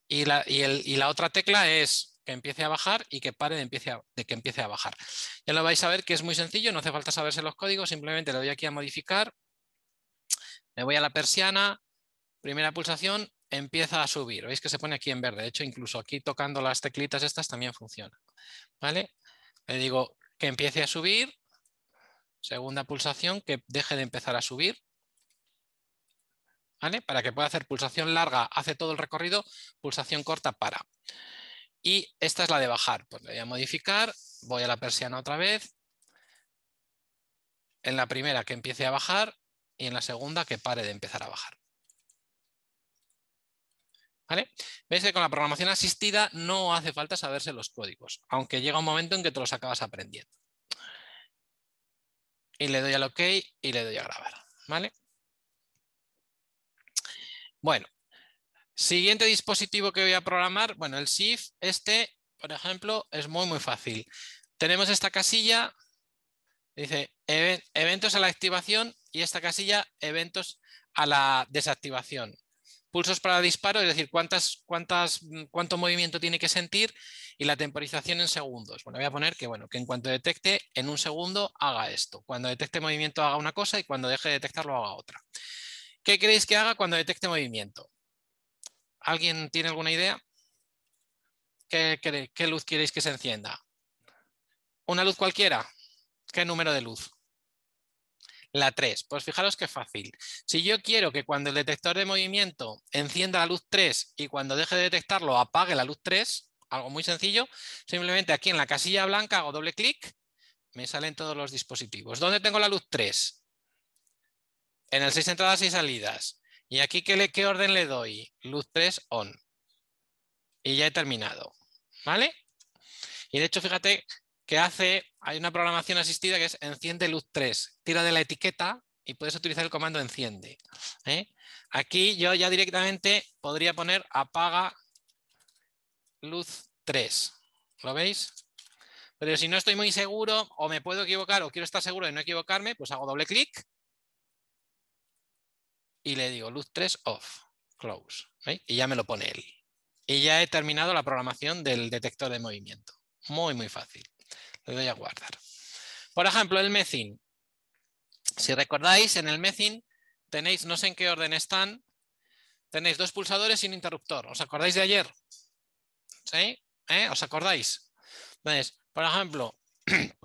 Y la, y, la otra tecla es que empiece a bajar y que pare de, empiece de que empiece a bajar. Ya lo vais a ver que es muy sencillo, no hace falta saberse los códigos, simplemente le doy aquí a modificar, me voy a la persiana, primera pulsación, empieza a subir. Veis que se pone aquí en verde. De hecho, incluso aquí tocando las teclitas estas también funciona. ¿Vale? Le digo que empiece a subir. Segunda pulsación, que deje de empezar a subir. Para que pueda hacer pulsación larga, hace todo el recorrido, pulsación corta, para. Y esta es la de bajar, pues le voy a modificar, voy a la persiana otra vez, en la primera que empiece a bajar y en la segunda que pare de empezar a bajar. ¿Vale? Veis que con la programación asistida no hace falta saberse los códigos, aunque llega un momento en que te los acabas aprendiendo. Y le doy al OK y le doy a grabar. ¿Vale? Bueno, siguiente dispositivo que voy a programar, bueno, el SIF, este, por ejemplo, es muy, muy fácil. Tenemos esta casilla, dice eventos a la activación y esta casilla eventos a la desactivación. Pulsos para disparo, es decir, cuántas, cuántas, cuánto movimiento tiene que sentir y la temporización en segundos. Bueno, voy a poner que, bueno, que en cuanto detecte, en un segundo haga esto. Cuando detecte movimiento haga una cosa y cuando deje de detectarlo haga otra. ¿Qué queréis que haga cuando detecte movimiento? ¿Alguien tiene alguna idea? ¿Qué, qué luz queréis que se encienda? ¿Una luz cualquiera? ¿Qué número de luz? La 3. Pues fijaros qué fácil. Si yo quiero que cuando el detector de movimiento encienda la luz 3 y cuando deje de detectarlo apague la luz 3, algo muy sencillo, simplemente aquí en la casilla blanca hago doble clic, me salen todos los dispositivos. ¿Dónde tengo la luz 3? En el 6 entradas y salidas. ¿Y aquí qué, orden le doy? Luz 3 on. Y ya he terminado. ¿Vale? Y de hecho, fíjate que hace, hay una programación asistida que es enciende luz 3. Tira de la etiqueta y puedes utilizar el comando enciende. ¿eh? Aquí yo ya directamente podría poner apaga luz 3. ¿Lo veis? Pero si no estoy muy seguro o me puedo equivocar o quiero estar seguro de no equivocarme, pues hago doble clic y le digo luz 3 off, close. Y ya me lo pone él. Y ya he terminado la programación del detector de movimiento. Muy, muy fácil. Le doy a guardar. Por ejemplo, el mezin Si recordáis, en el mezin tenéis, no sé en qué orden están, tenéis dos pulsadores sin interruptor. ¿Os acordáis de ayer? ¿Sí? ¿Eh? ¿Os acordáis? Entonces, por ejemplo,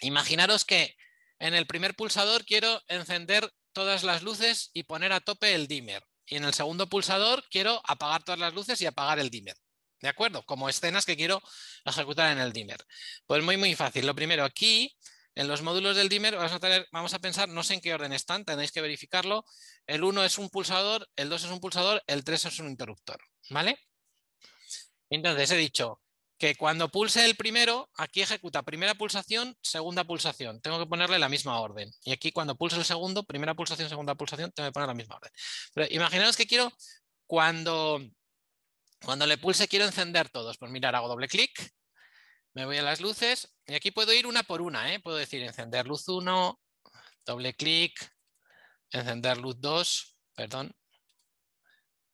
imaginaros que en el primer pulsador quiero encender todas las luces y poner a tope el dimmer. Y en el segundo pulsador quiero apagar todas las luces y apagar el dimmer. ¿De acuerdo? Como escenas que quiero ejecutar en el dimmer. Pues muy, muy fácil. Lo primero, aquí en los módulos del dimmer vamos a, tener, vamos a pensar, no sé en qué orden están, tenéis que verificarlo. El 1 es un pulsador, el 2 es un pulsador, el 3 es un interruptor. ¿Vale? Entonces he dicho, que cuando pulse el primero, aquí ejecuta primera pulsación, segunda pulsación. Tengo que ponerle la misma orden. Y aquí cuando pulse el segundo, primera pulsación, segunda pulsación, tengo que poner la misma orden. Pero imaginaos que quiero, cuando, cuando le pulse, quiero encender todos. Pues mirar, hago doble clic, me voy a las luces y aquí puedo ir una por una. ¿eh? Puedo decir encender luz 1, doble clic, encender luz 2, perdón,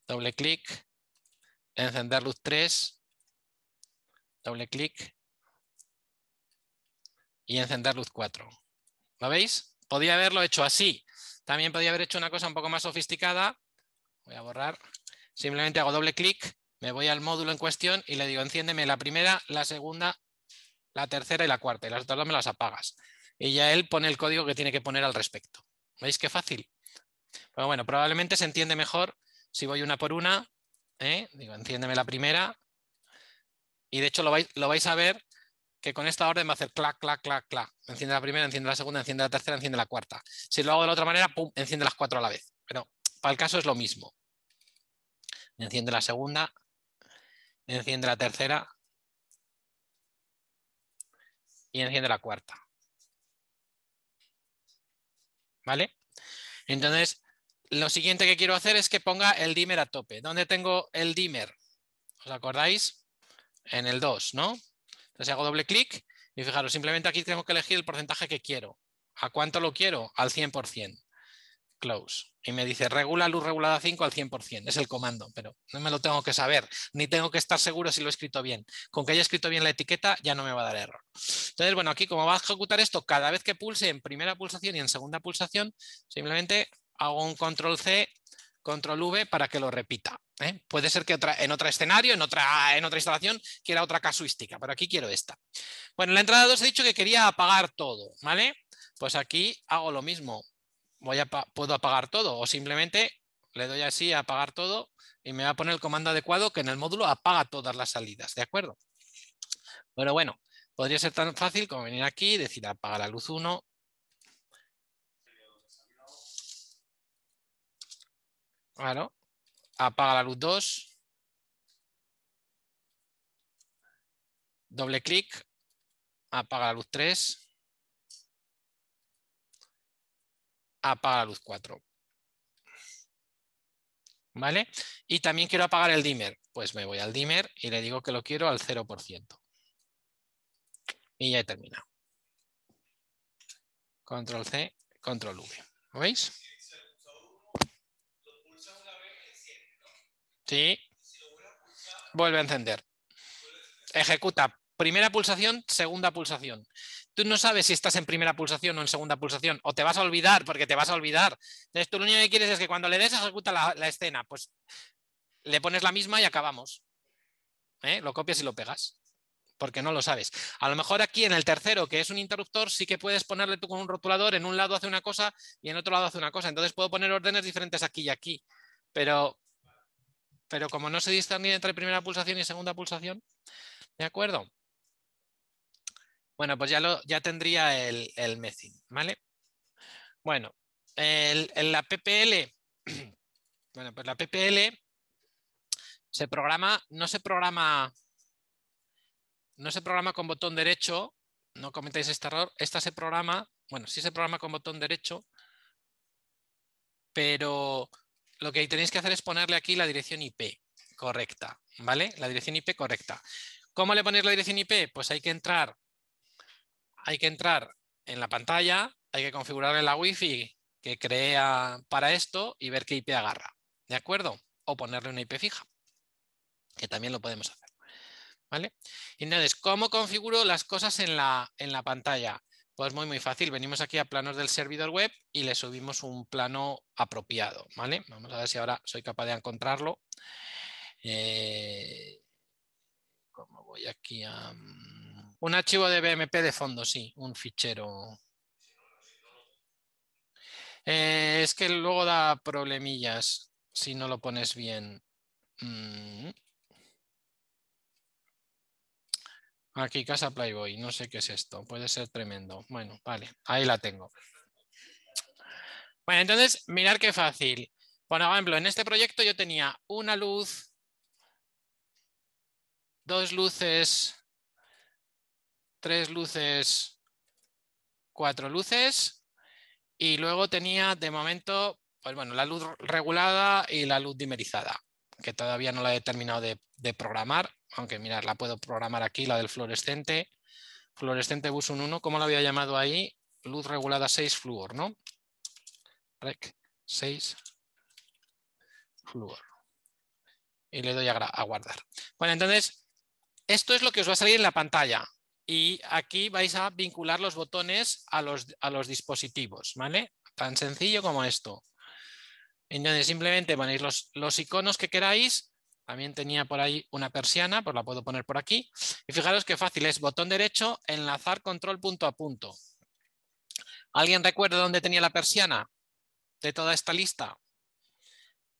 doble clic, encender luz 3, doble clic y encender luz 4. ¿Lo veis? Podía haberlo hecho así. También podía haber hecho una cosa un poco más sofisticada. Voy a borrar. Simplemente hago doble clic, me voy al módulo en cuestión y le digo enciéndeme la primera, la segunda, la tercera y la cuarta. Y las otras dos me las apagas. Y ya él pone el código que tiene que poner al respecto. ¿Veis qué fácil? Pero bueno, probablemente se entiende mejor si voy una por una. ¿eh? Digo, enciéndeme la primera, y de hecho lo vais, a ver que con esta orden va a hacer clac, clac, clac, clac. Enciende la primera, enciende la segunda, enciende la tercera, enciende la cuarta. Si lo hago de la otra manera, pum, enciende las cuatro a la vez. Pero para el caso es lo mismo. Enciende la segunda, enciende la tercera y enciende la cuarta. ¿Vale? Entonces, lo siguiente que quiero hacer es que ponga el dimmer a tope. ¿Dónde tengo el dimmer? ¿Os acordáis? en el 2, ¿no? Entonces hago doble clic y fijaros, simplemente aquí tengo que elegir el porcentaje que quiero. ¿A cuánto lo quiero? Al 100%. Close. Y me dice regula luz regulada 5 al 100%. Es el comando, pero no me lo tengo que saber, ni tengo que estar seguro si lo he escrito bien. Con que haya escrito bien la etiqueta ya no me va a dar error. Entonces, bueno, aquí como va a ejecutar esto, cada vez que pulse en primera pulsación y en segunda pulsación, simplemente hago un control C, control V para que lo repita. ¿eh? Puede ser que en otro escenario, en otra, instalación, quiera otra casuística, pero aquí quiero esta. Bueno, en la entrada 2 he dicho que quería apagar todo, ¿vale? Pues aquí hago lo mismo. puedo apagar todo o simplemente le doy así a apagar todo y me va a poner el comando adecuado que en el módulo apaga todas las salidas, ¿de acuerdo? Pero bueno, podría ser tan fácil como venir aquí y decir apaga la luz 1, Claro apaga la luz 2, doble clic, apaga la luz 3, apaga la luz 4. ¿Vale? Y también quiero apagar el dimmer. Pues me voy al dimmer y le digo que lo quiero al 0%. Y ya he terminado. Control C, control V. ¿Lo veis? Sí. Vuelve a encender. Ejecuta primera pulsación, segunda pulsación. Tú no sabes si estás en primera pulsación o en segunda pulsación, o te vas a olvidar porque te vas a olvidar. Entonces tú lo único que quieres es que cuando le des ejecuta la, escena, pues le pones la misma y acabamos. ¿Eh? Lo copias y lo pegas, porque no lo sabes. A lo mejor aquí en el tercero, que es un interruptor, sí que puedes ponerle tú con un rotulador, en un lado hace una cosa y en otro lado hace una cosa. Entonces puedo poner órdenes diferentes aquí y aquí, pero pero como no se distingue entre primera pulsación y segunda pulsación, ¿de acuerdo? Bueno, pues ya, ya tendría el, el ¿vale? Bueno, el, la PPL, bueno, pues la PPL se programa, no se programa, no se programa con botón derecho, no cometáis este error, esta se programa, bueno, sí se programa con botón derecho, pero lo que tenéis que hacer es ponerle aquí la dirección IP correcta, ¿vale? La dirección IP correcta. ¿Cómo le ponéis la dirección IP? Pues hay que entrar, hay que entrar en la pantalla, hay que configurarle la Wi-Fi que crea para esto y ver qué IP agarra, ¿de acuerdo? O ponerle una IP fija, que también lo podemos hacer, ¿vale? Entonces, ¿cómo configuro las cosas en la, en la pantalla? Pues muy, muy fácil. Venimos aquí a planos del servidor web y le subimos un plano apropiado, ¿vale? Vamos a ver si ahora soy capaz de encontrarlo. Eh, ¿Cómo voy aquí a...? Un archivo de BMP de fondo, sí, un fichero. Eh, es que luego da problemillas si no lo pones bien. Mm. Aquí Casa Playboy, no sé qué es esto, puede ser tremendo. Bueno, vale, ahí la tengo. Bueno, entonces, mirar qué fácil. Por ejemplo, en este proyecto yo tenía una luz, dos luces, tres luces, cuatro luces y luego tenía de momento, pues bueno, la luz regulada y la luz dimerizada, que todavía no la he terminado de programar, aunque mirar, la puedo programar aquí, la del fluorescente, fluorescente bus 1, ¿cómo la había llamado ahí? Luz regulada 6 fluor ¿no? Rec 6 6-fluor. Y le doy a, guardar. Bueno, entonces, esto es lo que os va a salir en la pantalla. Y aquí vais a vincular los botones a los, dispositivos, ¿vale? Tan sencillo como esto. Entonces, simplemente ponéis los, los iconos que queráis también tenía por ahí una persiana, pues la puedo poner por aquí. Y fijaros qué fácil es, botón derecho, enlazar control punto a punto. ¿Alguien recuerda dónde tenía la persiana de toda esta lista?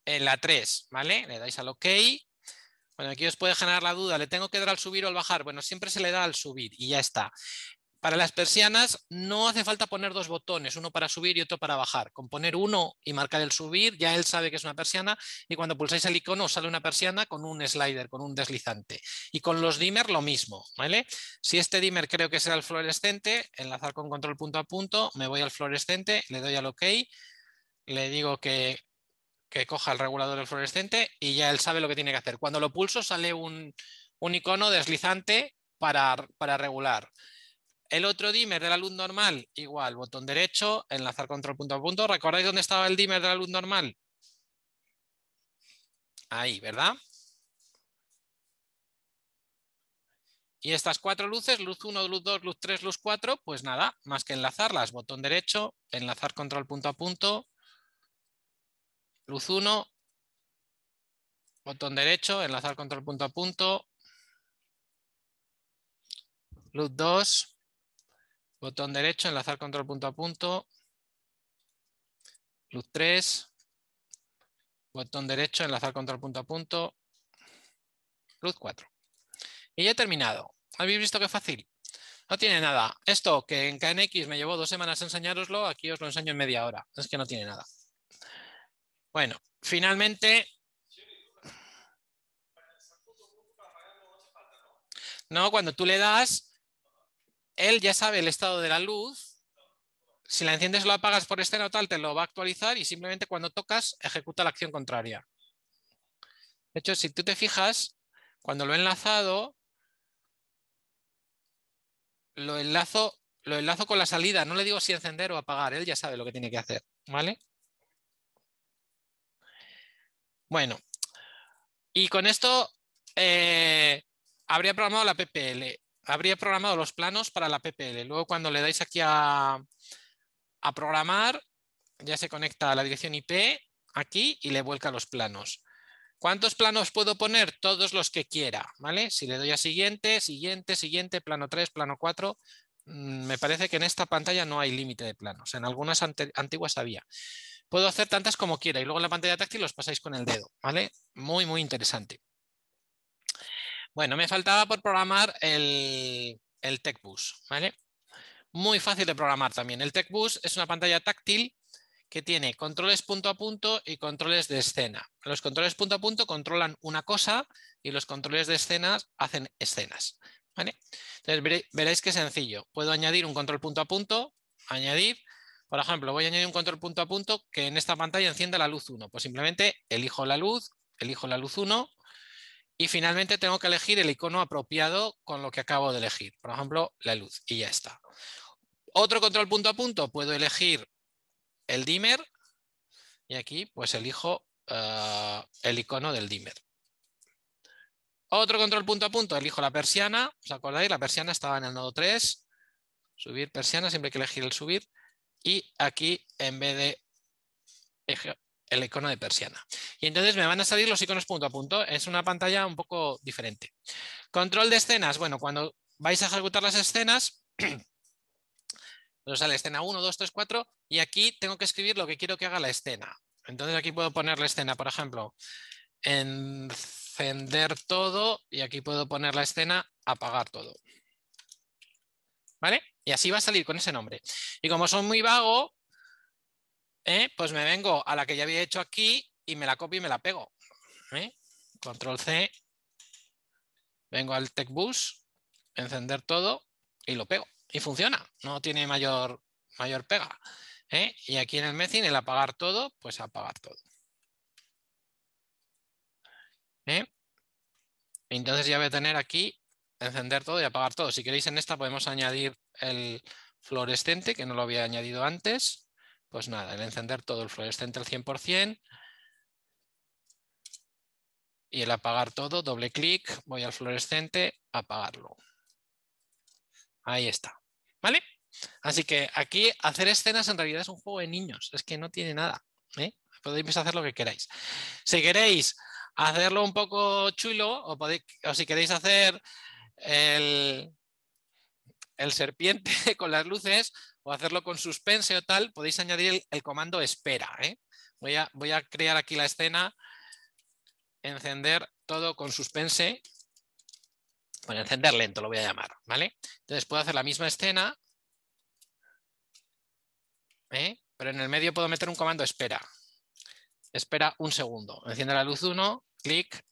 En la 3, ¿vale? Le dais al OK. Bueno, aquí os puede generar la duda, ¿le tengo que dar al subir o al bajar? Bueno, siempre se le da al subir y ya está. Para las persianas no hace falta poner dos botones, uno para subir y otro para bajar. Con poner uno y marcar el subir, ya él sabe que es una persiana y cuando pulsáis el icono sale una persiana con un slider, con un deslizante. Y con los dimmer lo mismo, ¿vale? Si este dimmer creo que será el fluorescente, enlazar con control punto a punto, me voy al fluorescente, le doy al OK, le digo que, coja el regulador del fluorescente y ya él sabe lo que tiene que hacer. Cuando lo pulso sale un, icono deslizante para, para regular. El otro dimmer de la luz normal, igual, botón derecho, enlazar control punto a punto. ¿Recordáis dónde estaba el dimmer de la luz normal? Ahí, ¿verdad? Y estas cuatro luces, luz 1, luz 2, luz 3, luz 4, pues nada, más que enlazarlas, botón derecho, enlazar control punto a punto, luz 1, botón derecho, enlazar control punto a punto, luz 2, Botón derecho, enlazar control punto a punto. Luz 3. Botón derecho, enlazar control punto a punto. Luz 4. Y ya he terminado. ¿Habéis visto qué fácil? No tiene nada. Esto que en KNX me llevó dos semanas enseñároslo, aquí os lo enseño en media hora. Es que no tiene nada. Bueno, finalmente... No, cuando tú le das, él ya sabe el estado de la luz. Si la enciendes o la apagas por escena o tal, te lo va a actualizar y simplemente cuando tocas ejecuta la acción contraria. De hecho, si tú te fijas, cuando lo he enlazado, lo enlazo, lo enlazo con la salida. No le digo si encender o apagar. Él ya sabe lo que tiene que hacer. ¿Vale? Bueno, y con esto eh, habría programado la PPL habría programado los planos para la PPL. Luego cuando le dais aquí a, a programar, ya se conecta a la dirección IP aquí y le vuelca los planos. ¿Cuántos planos puedo poner? Todos los que quiera, ¿vale? Si le doy a siguiente, siguiente, siguiente, plano 3, plano 4, mm, me parece que en esta pantalla no hay límite de planos. En algunas antiguas había. Puedo hacer tantas como quiera y luego en la pantalla táctil los pasáis con el dedo, ¿vale? Muy, muy interesante. Bueno, me faltaba por programar el, el TechBus, ¿vale? Muy fácil de programar también. El TechBus es una pantalla táctil que tiene controles punto a punto y controles de escena. Los controles punto a punto controlan una cosa y los controles de escenas hacen escenas. ¿vale? Entonces veréis que sencillo. Puedo añadir un control punto a punto, añadir, por ejemplo, voy a añadir un control punto a punto que en esta pantalla encienda la luz 1. Pues simplemente elijo la luz, elijo la luz 1 y finalmente tengo que elegir el icono apropiado con lo que acabo de elegir. Por ejemplo, la luz y ya está. Otro control punto a punto, puedo elegir el dimmer y aquí pues elijo ah, el icono del dimmer. Otro control punto a punto, elijo la persiana. ¿Os acordáis? La persiana estaba en el nodo 3. Subir persiana, siempre hay que elegir el subir. Y aquí en vez de el icono de persiana. Y entonces me van a salir los iconos punto a punto. Es una pantalla un poco diferente. Control de escenas. Bueno, cuando vais a ejecutar las escenas, nos sale escena 1, 2, 3, 4 y aquí tengo que escribir lo que quiero que haga la escena. Entonces aquí puedo poner la escena, por ejemplo, encender todo y aquí puedo poner la escena apagar todo. ¿Vale? Y así va a salir con ese nombre. Y como son muy vago, ¿eh? pues me vengo a la que ya había hecho aquí y me la copio y me la pego. ¿eh? Control C, vengo al TechBus, encender todo y lo pego. Y funciona, no tiene mayor, mayor pega. ¿eh? Y aquí en el Messing, el apagar todo, pues apagar todo. Entonces ya voy a tener aquí encender todo y apagar todo. Si queréis en esta podemos añadir el fluorescente, que no lo había añadido antes. Pues nada, el encender todo el fluorescente al 100% y el apagar todo, doble clic, voy al fluorescente, apagarlo. Ahí está. ¿Vale? Así que aquí hacer escenas en realidad es un juego de niños, es que no tiene nada. ¿eh? Podéis hacer lo que queráis. Si queréis hacerlo un poco chulo o, si queréis hacer el, el serpiente con las luces, o hacerlo con suspense o tal, podéis añadir el, comando espera. ¿eh? Voy, a, crear aquí la escena, encender todo con suspense. Bueno, encender lento lo voy a llamar, ¿vale? Entonces puedo hacer la misma escena, ¿eh? pero en el medio puedo meter un comando espera. Espera un segundo. Enciende la luz 1, clic,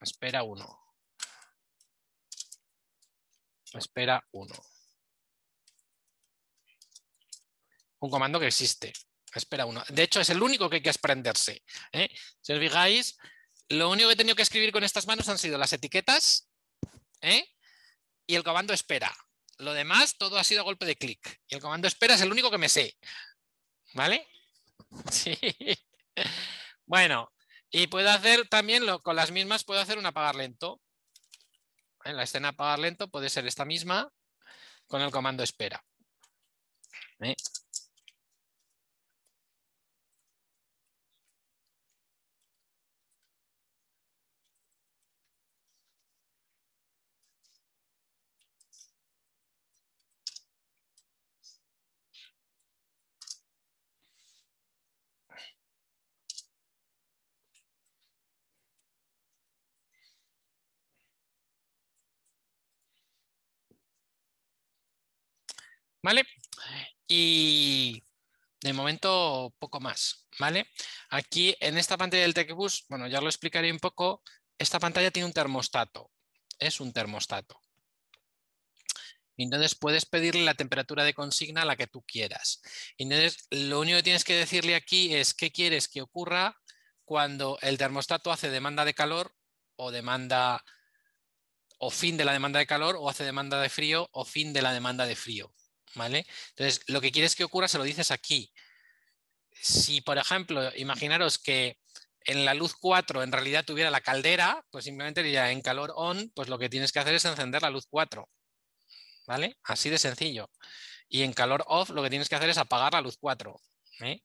espera 1. Espera 1. un comando que existe. Espera uno. De hecho, es el único que hay que aprenderse. ¿eh? Si os fijáis, lo único que he tenido que escribir con estas manos han sido las etiquetas ¿eh? y el comando espera. Lo demás, todo ha sido a golpe de clic. Y el comando espera es el único que me sé. ¿Vale? Sí. Bueno, y puedo hacer también, lo, con las mismas, puedo hacer un apagar lento. En ¿Eh? la escena apagar lento puede ser esta misma con el comando espera. ¿vale? Y de momento poco más, ¿vale? Aquí en esta pantalla del TechBus, bueno, ya lo explicaré un poco, esta pantalla tiene un termostato, es un termostato. Entonces puedes pedirle la temperatura de consigna a la que tú quieras. Entonces lo único que tienes que decirle aquí es qué quieres que ocurra cuando el termostato hace demanda de calor o demanda o fin de la demanda de calor o hace demanda de frío o fin de la demanda de frío. ¿vale? Entonces, lo que quieres que ocurra se lo dices aquí. Si, por ejemplo, imaginaros que en la luz 4 en realidad tuviera la caldera, pues simplemente diría en calor on, pues lo que tienes que hacer es encender la luz 4. ¿Vale? Así de sencillo. Y en calor off lo que tienes que hacer es apagar la luz 4. ¿eh?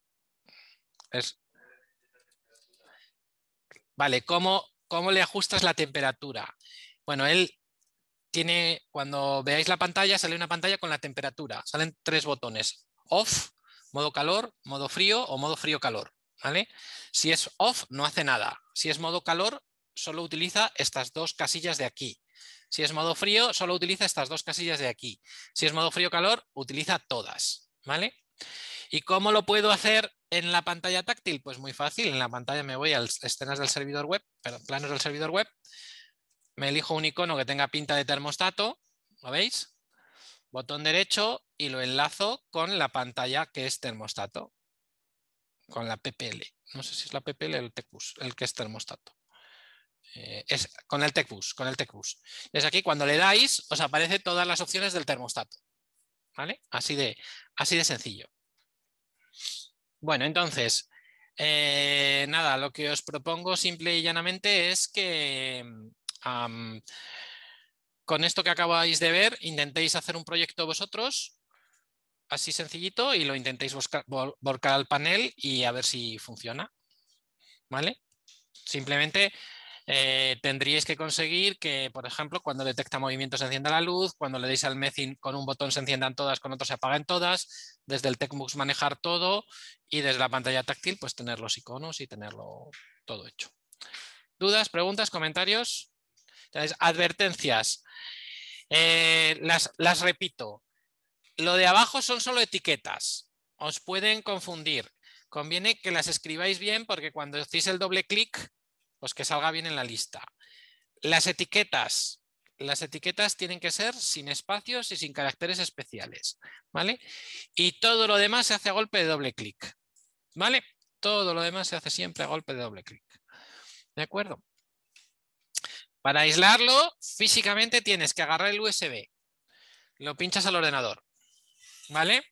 Vale, ¿cómo, ¿cómo le ajustas la temperatura? Bueno, él cuando veáis la pantalla, sale una pantalla con la temperatura. Salen tres botones, off, modo calor, modo frío o modo frío-calor. ¿vale? Si es off, no hace nada. Si es modo calor, solo utiliza estas dos casillas de aquí. Si es modo frío, solo utiliza estas dos casillas de aquí. Si es modo frío-calor, utiliza todas. ¿vale? ¿Y cómo lo puedo hacer en la pantalla táctil? Pues muy fácil. En la pantalla me voy a escenas del servidor web, planos del servidor web me elijo un icono que tenga pinta de termostato, ¿lo veis? Botón derecho y lo enlazo con la pantalla que es termostato, con la PPL. No sé si es la PPL o el TECBUS, el que es termostato. Eh, es con el TECBUS, con el Es aquí cuando le dais os aparecen todas las opciones del termostato. ¿Vale? Así de, así de sencillo. Bueno, entonces, eh, nada, lo que os propongo simple y llanamente es que con esto que acabáis de ver, intentéis hacer un proyecto vosotros, así sencillito, y lo intentéis volcar al panel y a ver si funciona. ¿Vale? Simplemente eh, tendríais que conseguir que, por ejemplo, cuando detecta movimiento se encienda la luz, cuando le deis al Mezin con un botón se enciendan todas, con otro se apagan todas, desde el TechBooks manejar todo y desde la pantalla táctil pues tener los iconos y tenerlo todo hecho. ¿Dudas, preguntas, comentarios? Entonces, advertencias. Eh, las, repito. Lo de abajo son solo etiquetas. Os pueden confundir. Conviene que las escribáis bien porque cuando decís el doble clic, pues que salga bien en la lista. Las etiquetas. Las etiquetas tienen que ser sin espacios y sin caracteres especiales. ¿Vale? Y todo lo demás se hace a golpe de doble clic. ¿Vale? Todo lo demás se hace siempre a golpe de doble clic. ¿De acuerdo? Para aislarlo, físicamente tienes que agarrar el USB. Lo pinchas al ordenador. ¿Vale?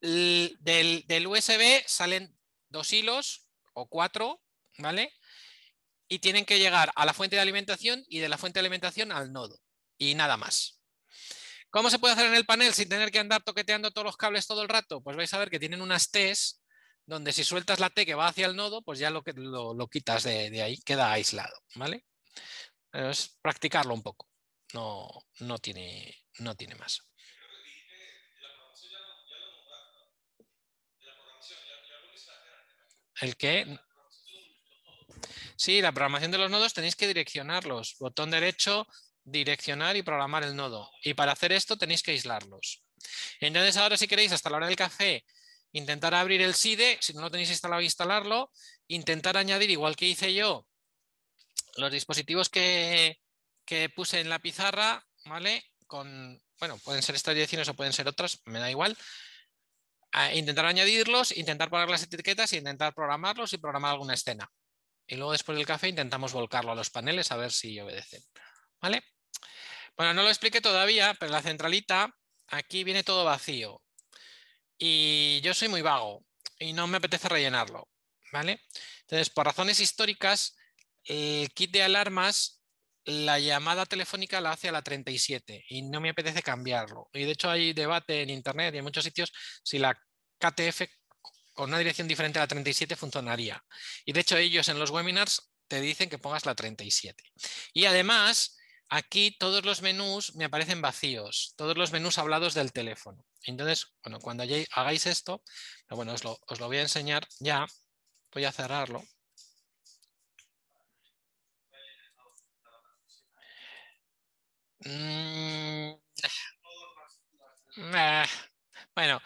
Del, USB salen dos hilos o cuatro, ¿vale? Y tienen que llegar a la fuente de alimentación y de la fuente de alimentación al nodo. Y nada más. ¿Cómo se puede hacer en el panel sin tener que andar toqueteando todos los cables todo el rato? Pues vais a ver que tienen unas T's donde si sueltas la T que va hacia el nodo, pues ya lo, que, lo, quitas de, ahí, queda aislado, ¿vale? Es practicarlo un poco, no, no, tiene, no tiene más. ¿El qué? Sí, la programación de los nodos tenéis que direccionarlos. Botón derecho, direccionar y programar el nodo. Y para hacer esto tenéis que aislarlos. Entonces ahora si queréis, hasta la hora del café, Intentar abrir el SIDE, si no lo tenéis instalado, instalarlo. Intentar añadir, igual que hice yo, los dispositivos que, que puse en la pizarra, ¿vale? Con, bueno, pueden ser estas direcciones o pueden ser otras, me da igual. intentar añadirlos, intentar poner las etiquetas, intentar programarlos y programar alguna escena. Y luego después del café intentamos volcarlo a los paneles a ver si obedecen. ¿Vale? Bueno, no lo expliqué todavía, pero la centralita, aquí viene todo vacío y yo soy muy vago y no me apetece rellenarlo, ¿vale? Entonces, por razones históricas, el eh, kit de alarmas, la llamada telefónica la hace a la 37 y no me apetece cambiarlo. Y de hecho hay debate en internet y en muchos sitios si la KTF con una dirección diferente a la 37 funcionaría. Y de hecho ellos en los webinars te dicen que pongas la 37. Y además, Aquí todos los menús me aparecen vacíos, todos los menús hablados del teléfono. Entonces, bueno, cuando hagáis esto, bueno, os lo, voy a enseñar ya, voy a cerrarlo. Mm, eh, bueno,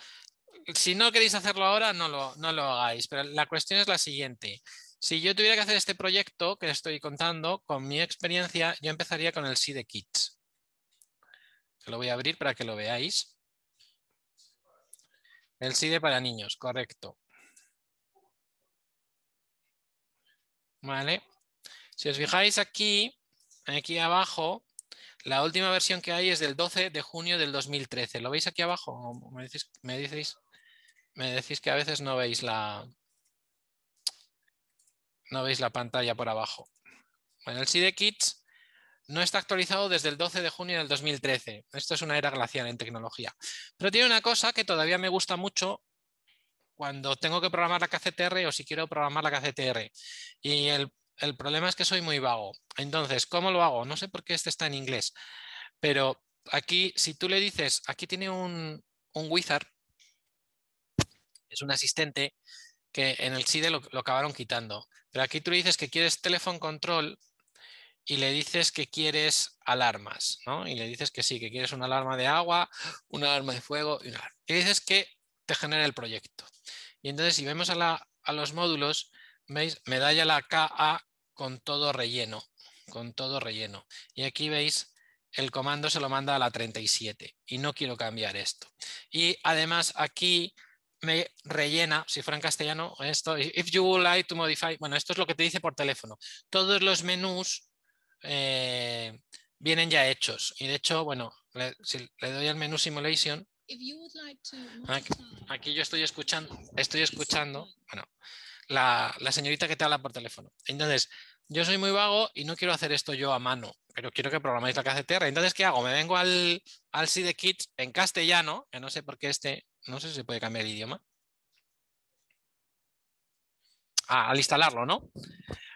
si no queréis hacerlo ahora, no lo hagáis, pero la cuestión es la siguiente. Si yo tuviera que hacer este proyecto que estoy contando, con mi experiencia, yo empezaría con el SIDE Kits. Lo voy a abrir para que lo veáis. El SIDE para niños, correcto. Vale. Si os fijáis aquí, aquí abajo, la última versión que hay es del 12 de junio del 2013. ¿Lo veis aquí abajo? ¿Me me decís que a veces no veis la, no veis la pantalla por abajo. Bueno, el SIDE Kits no está actualizado desde el 12 de junio del 2013. Esto es una era glacial en tecnología. Pero tiene una cosa que todavía me gusta mucho cuando tengo que programar la KCTR o si quiero programar la KCTR. Y el, problema es que soy muy vago. Entonces, ¿cómo lo hago? No sé por qué este está en inglés. Pero aquí, si tú le dices, aquí tiene un, un wizard, es un asistente que en el SIDE lo, acabaron quitando. Pero aquí tú le dices que quieres teléfono control y le dices que quieres alarmas, ¿no? Y le dices que sí, que quieres una alarma de agua, una alarma de fuego y dices que te genera el proyecto. Y entonces si vemos a, a los módulos, veis, ya la KA con todo relleno, con todo relleno. Y aquí veis el comando se lo manda a la 37 y no quiero cambiar esto. Y además aquí me rellena, si fuera en castellano, esto, if you would like to modify, bueno, esto es lo que te dice por teléfono. Todos los menús eh, vienen ya hechos. Y de hecho, bueno, le, si le doy al menú simulation, aquí, yo estoy escuchando, estoy escuchando, bueno, la, señorita que te habla por teléfono. Entonces, yo soy muy vago y no quiero hacer esto yo a mano, pero quiero que programéis la KCTR. Entonces, ¿qué hago? Me vengo al, al kit en castellano, que no sé por qué este no sé si se puede cambiar el idioma. Ah, al instalarlo, ¿no?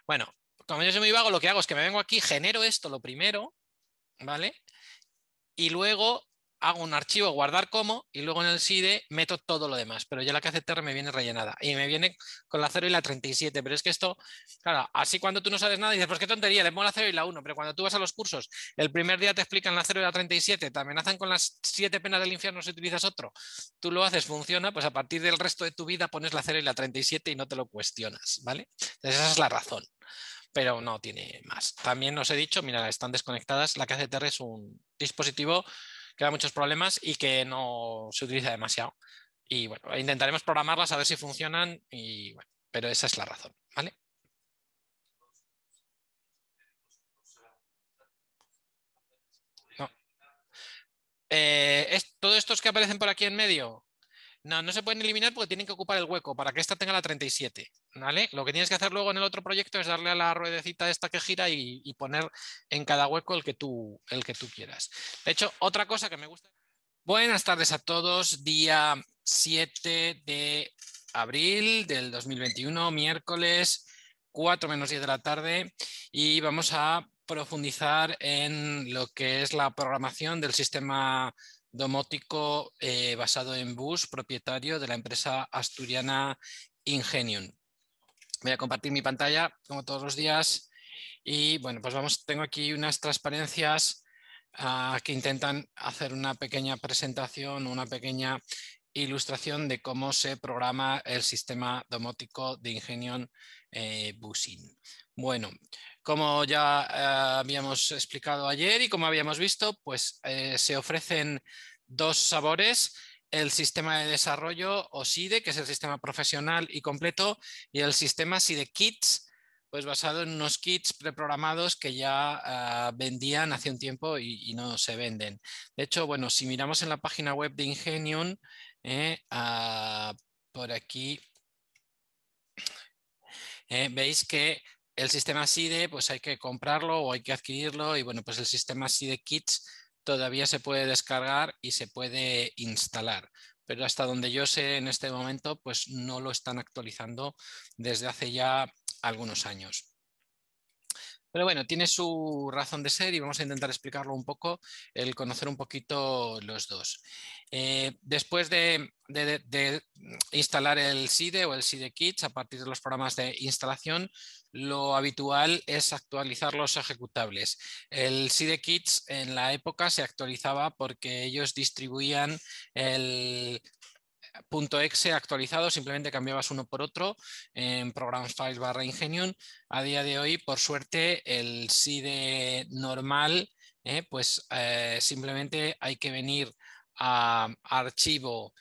Bueno, como yo soy muy vago, lo que hago es que me vengo aquí, genero esto lo primero, ¿vale? Y luego hago un archivo guardar como y luego en el SIDE meto todo lo demás, pero ya la KCTR me viene rellenada y me viene con la 0 y la 37, pero es que esto, claro, así cuando tú no sabes nada dices, pues qué tontería, le pongo la 0 y la 1, pero cuando tú vas a los cursos, el primer día te explican la 0 y la 37, te amenazan con las 7 penas del infierno si utilizas otro, tú lo haces, funciona, pues a partir del resto de tu vida pones la 0 y la 37 y no te lo cuestionas, ¿vale? esa es la razón. Pero no tiene más. También os he dicho, mira, están desconectadas. La KCTR es un dispositivo da muchos problemas y que no se utiliza demasiado. Y bueno, intentaremos programarlas a ver si funcionan, pero esa es la razón. ¿vale? Eh, es, todo estos que aparecen por aquí en medio no, no se pueden eliminar porque tienen que ocupar el hueco para que esta tenga la 37. ¿vale? Lo que tienes que hacer luego en el otro proyecto es darle a la ruedecita esta que gira y, poner en cada hueco el que, tú, el que tú quieras. De hecho, otra cosa que me gusta... Buenas tardes a todos. Día 7 de abril del 2021, miércoles 4 menos 10 de la tarde y vamos a profundizar en lo que es la programación del sistema domótico eh, basado en bus, propietario de la empresa asturiana Ingenium. Voy a compartir mi pantalla como todos los días y bueno, pues vamos, tengo aquí unas transparencias ah, que intentan hacer una pequeña presentación, una pequeña ilustración de cómo se programa el sistema domótico de Ingenium eh, Busin. Bueno, como ya eh, habíamos explicado ayer y como habíamos visto, pues eh, se ofrecen dos sabores, el sistema de desarrollo o SIDE, que es el sistema profesional y completo, y el sistema SIDE Kits, pues basado en unos kits preprogramados que ya eh, vendían hace un tiempo y, no se venden. De hecho, bueno, si miramos en la página web de Ingenium, por aquí veis que el sistema SIDE, pues hay que comprarlo o hay que adquirirlo. Y bueno, pues el sistema SIDE Kits todavía se puede descargar y se puede instalar. Pero hasta donde yo sé en este momento, pues no lo están actualizando desde hace ya algunos años. Pero bueno, tiene su razón de ser y vamos a intentar explicarlo un poco, el conocer un poquito los dos. Eh, después de, de, instalar el SIDE o el SIDE Kits a partir de los programas de instalación, lo habitual es actualizar los ejecutables. El SIDE Kits en la época se actualizaba porque ellos distribuían el, .exe actualizado, simplemente cambiabas uno por otro en Program Files barra Ingenium. A día de hoy, por suerte, el SIDE normal, eh, pues eh, simplemente hay que venir a, archivo,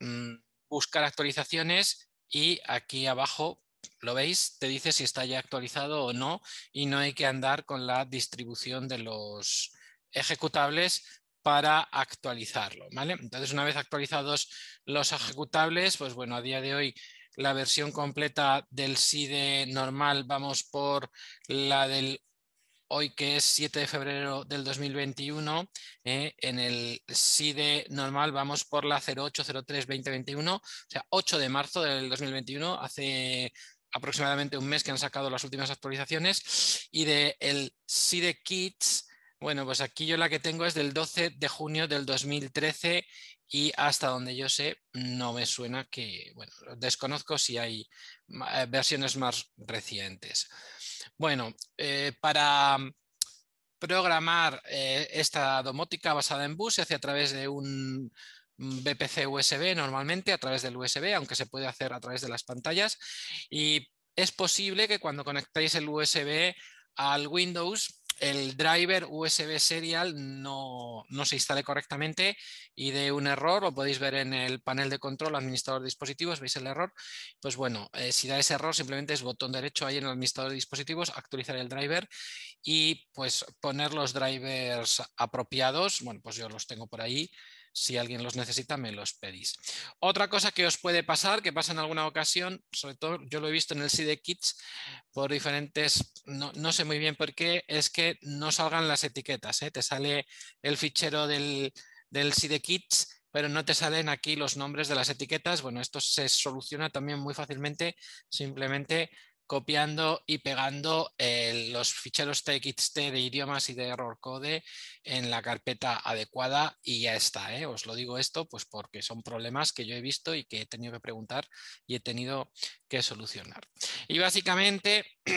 mm, buscar actualizaciones y aquí abajo lo veis, te dice si está ya actualizado o no y no hay que andar con la distribución de los ejecutables para actualizarlo, ¿vale? Entonces, una vez actualizados los ejecutables, pues bueno, a día de hoy la versión completa del SIDE normal, vamos por la del hoy que es 7 de febrero del 2021, ¿eh? en el SIDE normal vamos por la 0803-2021, o sea, 8 de marzo del 2021, hace aproximadamente un mes que han sacado las últimas actualizaciones, y del SIDE Kits bueno, pues aquí yo la que tengo es del 12 de junio del 2013 y hasta donde yo sé no me suena que, bueno, desconozco si hay eh, versiones más recientes. Bueno, eh, para programar eh, esta domótica basada en bus se hace a través de un BPC USB normalmente, a través del USB, aunque se puede hacer a través de las pantallas. Y es posible que cuando conectáis el USB al Windows el driver USB serial no, no, se instale correctamente y de un error, lo podéis ver en el panel de control, administrador de dispositivos, veis el error, pues bueno, eh, si da ese error simplemente es botón derecho ahí en el administrador de dispositivos, actualizar el driver y pues poner los drivers apropiados, bueno pues yo los tengo por ahí, si alguien los necesita, me los pedís. Otra cosa que os puede pasar, que pasa en alguna ocasión, sobre todo yo lo he visto en el CD Kits, por diferentes, no, sé muy bien por qué, es que no salgan las etiquetas. ¿eh? Te sale el fichero del, del Kits, pero no te salen aquí los nombres de las etiquetas. Bueno, esto se soluciona también muy fácilmente simplemente copiando y pegando eh, los ficheros txt de idiomas y de error code en la carpeta adecuada y ya está. ¿eh? Os lo digo esto pues porque son problemas que yo he visto y que he tenido que preguntar y he tenido que solucionar. Y básicamente...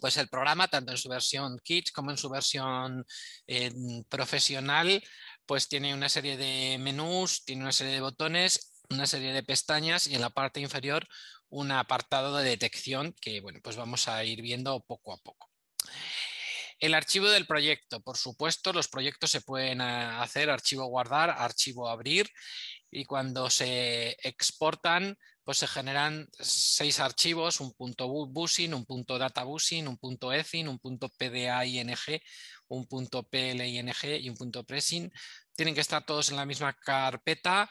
pues el programa, tanto en su versión kits como en su versión eh, profesional, pues tiene una serie de menús, tiene una serie de botones, una serie de pestañas y en la parte inferior un apartado de detección que bueno, pues vamos a ir viendo poco a poco. El archivo del proyecto, por supuesto, los proyectos se pueden ah, hacer archivo guardar, archivo abrir y cuando se exportan, pues se generan seis archivos, un punto busing, un punto data un punto ethin un punto pdaing, un punto pling y un punto pressing, tienen que estar todos en la misma carpeta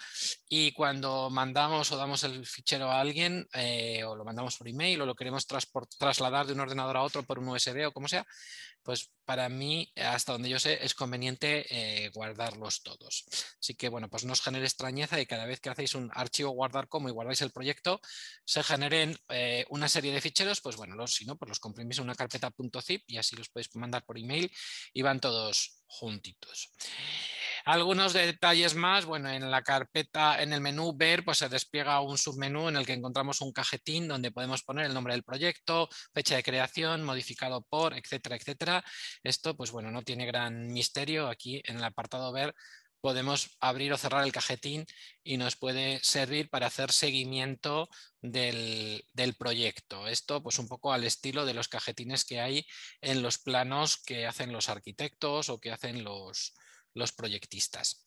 y cuando mandamos o damos el fichero a alguien eh, o lo mandamos por email o lo queremos trasladar de un ordenador a otro por un USB o como sea, pues para mí, hasta donde yo sé, es conveniente eh, guardarlos todos. Así que bueno, pues no os genere extrañeza y cada vez que hacéis un archivo guardar como y guardáis el proyecto, se generen eh, una serie de ficheros, pues bueno, los, si no, pues los comprimís en una carpeta .zip y así los podéis mandar por email y van todos juntitos. Algunos detalles más, bueno, en la carpeta, en el menú ver, pues se despliega un submenú en el que encontramos un cajetín donde podemos poner el nombre del proyecto, fecha de creación, modificado por, etcétera, etcétera. Esto, pues bueno, no tiene gran misterio. Aquí en el apartado ver podemos abrir o cerrar el cajetín y nos puede servir para hacer seguimiento del, del, proyecto. Esto pues un poco al estilo de los cajetines que hay en los planos que hacen los arquitectos o que hacen los, los proyectistas.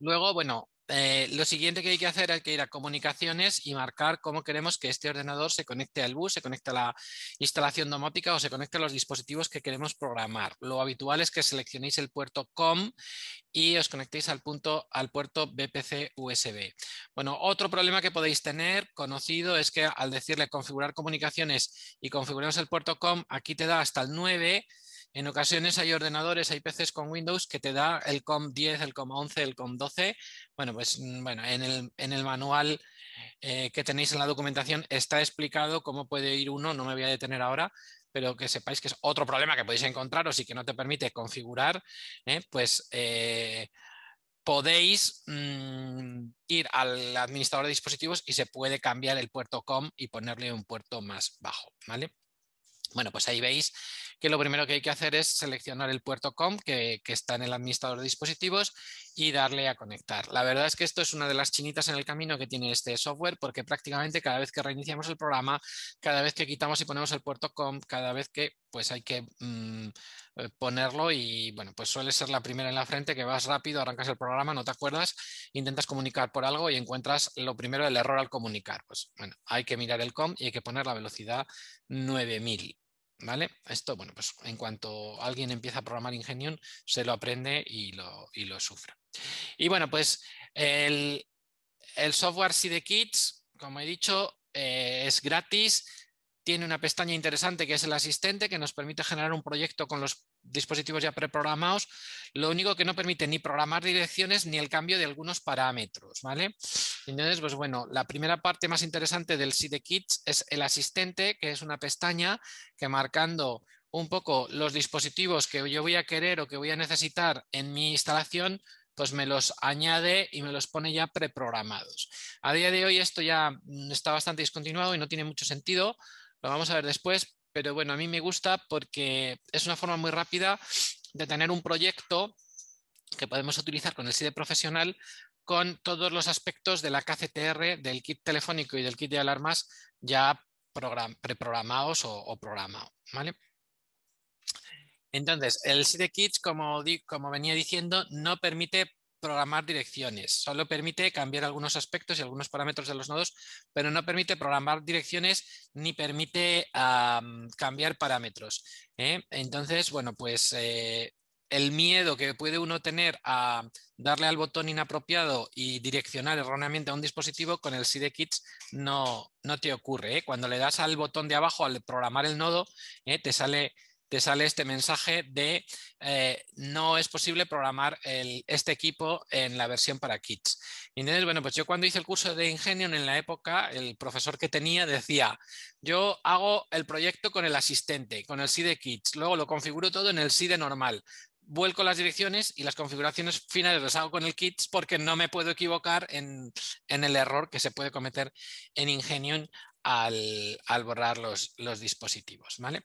Luego, bueno, eh, lo siguiente que hay que hacer es que ir a comunicaciones y marcar cómo queremos que este ordenador se conecte al bus, se conecte a la instalación domótica o se conecte a los dispositivos que queremos programar. Lo habitual es que seleccionéis el puerto COM y os conectéis al, punto, al puerto BPC USB. Bueno, otro problema que podéis tener conocido es que al decirle configurar comunicaciones y configuramos el puerto COM, aquí te da hasta el 9 en ocasiones hay ordenadores, hay PCs con Windows que te da el COM 10, el COM 11, el COM 12. Bueno, pues mm, bueno, en el, manual eh, que tenéis en la documentación está explicado cómo puede ir uno, no me voy a detener ahora, pero que sepáis que es otro problema que podéis encontraros y que no te permite configurar, ¿eh? pues eh, podéis mm, ir al administrador de dispositivos y se puede cambiar el puerto COM y ponerle un puerto más bajo, ¿vale? Bueno, pues ahí veis que lo primero que hay que hacer es seleccionar el puerto COM que, está en el administrador de dispositivos y darle a conectar. La verdad es que esto es una de las chinitas en el camino que tiene este software porque prácticamente cada vez que reiniciamos el programa, cada vez que quitamos y ponemos el puerto COM, cada vez que pues hay que mm, eh, ponerlo y bueno, pues suele ser la primera en la frente que vas rápido, arrancas el programa, no te acuerdas, intentas comunicar por algo y encuentras lo primero el error al comunicar. Pues bueno, hay que mirar el COM y hay que poner la velocidad 9000. Esto, bueno, pues en cuanto alguien empieza a programar Ingenium, se lo aprende y lo, y sufre. Y bueno, pues el, el software Kids, como he dicho, eh, es gratis tiene una pestaña interesante que es el asistente, que nos permite generar un proyecto con los dispositivos ya preprogramados. Lo único que no permite ni programar direcciones ni el cambio de algunos parámetros, ¿vale? Entonces, pues bueno, la primera parte más interesante del kits es el asistente, que es una pestaña que marcando un poco los dispositivos que yo voy a querer o que voy a necesitar en mi instalación, pues me los añade y me los pone ya preprogramados. A día de hoy esto ya mm, está bastante discontinuado y no tiene mucho sentido, lo vamos a ver después, pero bueno, a mí me gusta porque es una forma muy rápida de tener un proyecto que podemos utilizar con el SIDE profesional con todos los aspectos de la KCTR, del kit telefónico y del kit de alarmas ya preprogramados o, programados. ¿vale? Entonces, el SIDE Kits, como, como venía diciendo, no permite programar direcciones. Solo permite cambiar algunos aspectos y algunos parámetros de los nodos, pero no permite programar direcciones ni permite cambiar parámetros. ¿eh? Entonces, bueno, pues eh, el miedo que puede uno tener a darle al botón inapropiado y direccionar erróneamente a un dispositivo con el sidekits no, no te ocurre. ¿eh? Cuando le das al botón de abajo al programar el nodo, te sale te sale este mensaje de eh, no es posible programar este equipo en la versión para kits. Y bueno, pues yo cuando hice el curso de Ingenio en la época, el profesor que tenía decía, yo hago el proyecto con el asistente, con el SIDE Kits, luego lo configuro todo en el SIDE normal, vuelco las direcciones y las configuraciones finales las hago con el kits porque no me puedo equivocar en, el error que se puede cometer en Ingenio al, borrar los, dispositivos. ¿vale?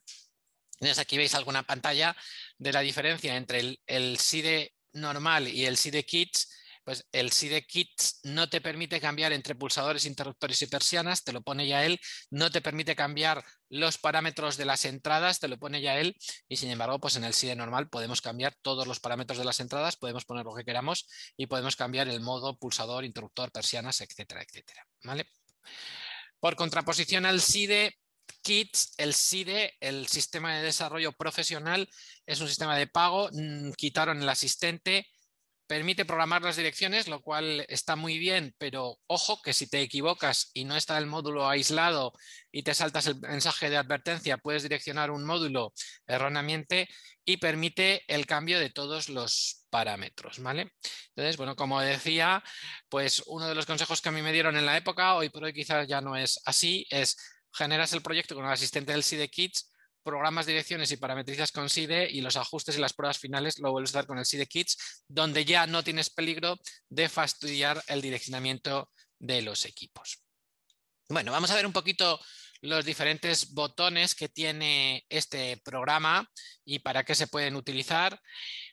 aquí veis alguna pantalla de la diferencia entre el, SIDE normal y el SIDE Kits. Pues el SIDE Kits no te permite cambiar entre pulsadores, interruptores y persianas, te lo pone ya él. No te permite cambiar los parámetros de las entradas, te lo pone ya él. Y sin embargo, pues en el SIDE normal podemos cambiar todos los parámetros de las entradas, podemos poner lo que queramos y podemos cambiar el modo pulsador, interruptor, persianas, etcétera, etcétera. ¿Vale? Por contraposición al SIDE, kits, el SIDE, el Sistema de Desarrollo Profesional, es un sistema de pago, mm, quitaron el asistente, permite programar las direcciones, lo cual está muy bien, pero ojo que si te equivocas y no está el módulo aislado y te saltas el mensaje de advertencia, puedes direccionar un módulo erróneamente y permite el cambio de todos los parámetros, ¿vale? Entonces, bueno, como decía, pues uno de los consejos que a mí me dieron en la época, hoy por hoy quizás ya no es así, es generas el proyecto con el asistente del SIDE Kits, programas direcciones y parametrizas con SIDE y los ajustes y las pruebas finales lo vuelves a dar con el SIDE Kits, donde ya no tienes peligro de fastidiar el direccionamiento de los equipos. Bueno, vamos a ver un poquito los diferentes botones que tiene este programa y para qué se pueden utilizar.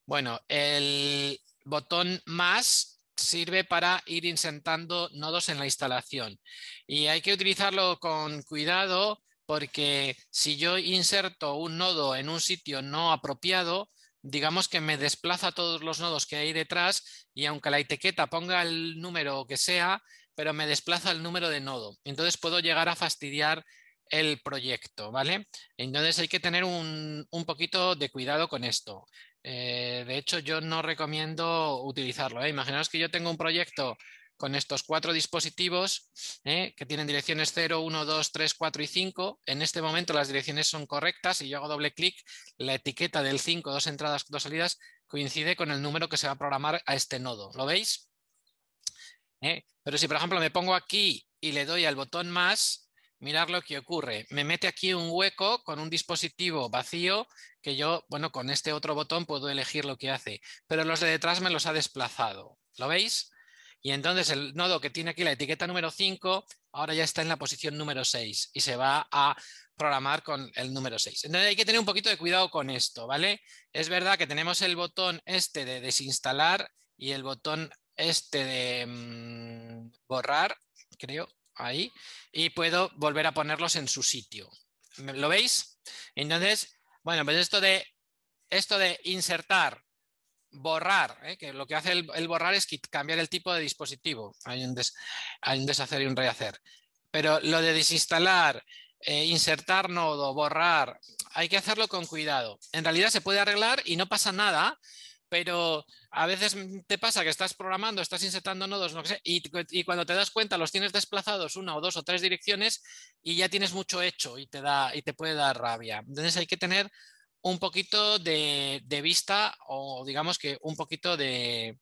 Bueno, el botón más sirve para ir insertando nodos en la instalación. Y hay que utilizarlo con cuidado porque si yo inserto un nodo en un sitio no apropiado, digamos que me desplaza todos los nodos que hay detrás y aunque la etiqueta ponga el número que sea, pero me desplaza el número de nodo. Entonces puedo llegar a fastidiar el proyecto, ¿vale? Entonces hay que tener un, un poquito de cuidado con esto. Eh, de hecho, yo no recomiendo utilizarlo. ¿eh? Imaginaos que yo tengo un proyecto con estos cuatro dispositivos ¿eh? que tienen direcciones 0, 1, 2, 3, 4 y 5. En este momento las direcciones son correctas y yo hago doble clic, la etiqueta del 5, dos entradas, dos salidas, coincide con el número que se va a programar a este nodo. ¿Lo veis? Pero si, por ejemplo, me pongo aquí y le doy al botón más, mirar lo que ocurre. Me mete aquí un hueco con un dispositivo vacío que yo, bueno, con este otro botón puedo elegir lo que hace, pero los de detrás me los ha desplazado. ¿Lo veis? Y entonces el nodo que tiene aquí la etiqueta número 5 ahora ya está en la posición número 6 y se va a programar con el número 6. Entonces hay que tener un poquito de cuidado con esto, ¿vale? Es verdad que tenemos el botón este de desinstalar y el botón este de mm, borrar, creo, ahí y puedo volver a ponerlos en su sitio. ¿Lo veis? Entonces, bueno, pues esto de, esto de insertar, borrar, ¿eh? que lo que hace el, borrar es cambiar el tipo de dispositivo. Hay un, deshacer y un rehacer. Pero lo de desinstalar, eh, insertar nodo, borrar, hay que hacerlo con cuidado. En realidad se puede arreglar y no pasa nada pero a veces mm, te pasa que estás programando, estás insertando nodos, no sé, y, cuando te das cuenta los tienes desplazados una o dos o tres direcciones y ya tienes mucho hecho y te, da, y te puede dar rabia. Entonces hay que tener un poquito de, vista o digamos que un poquito de,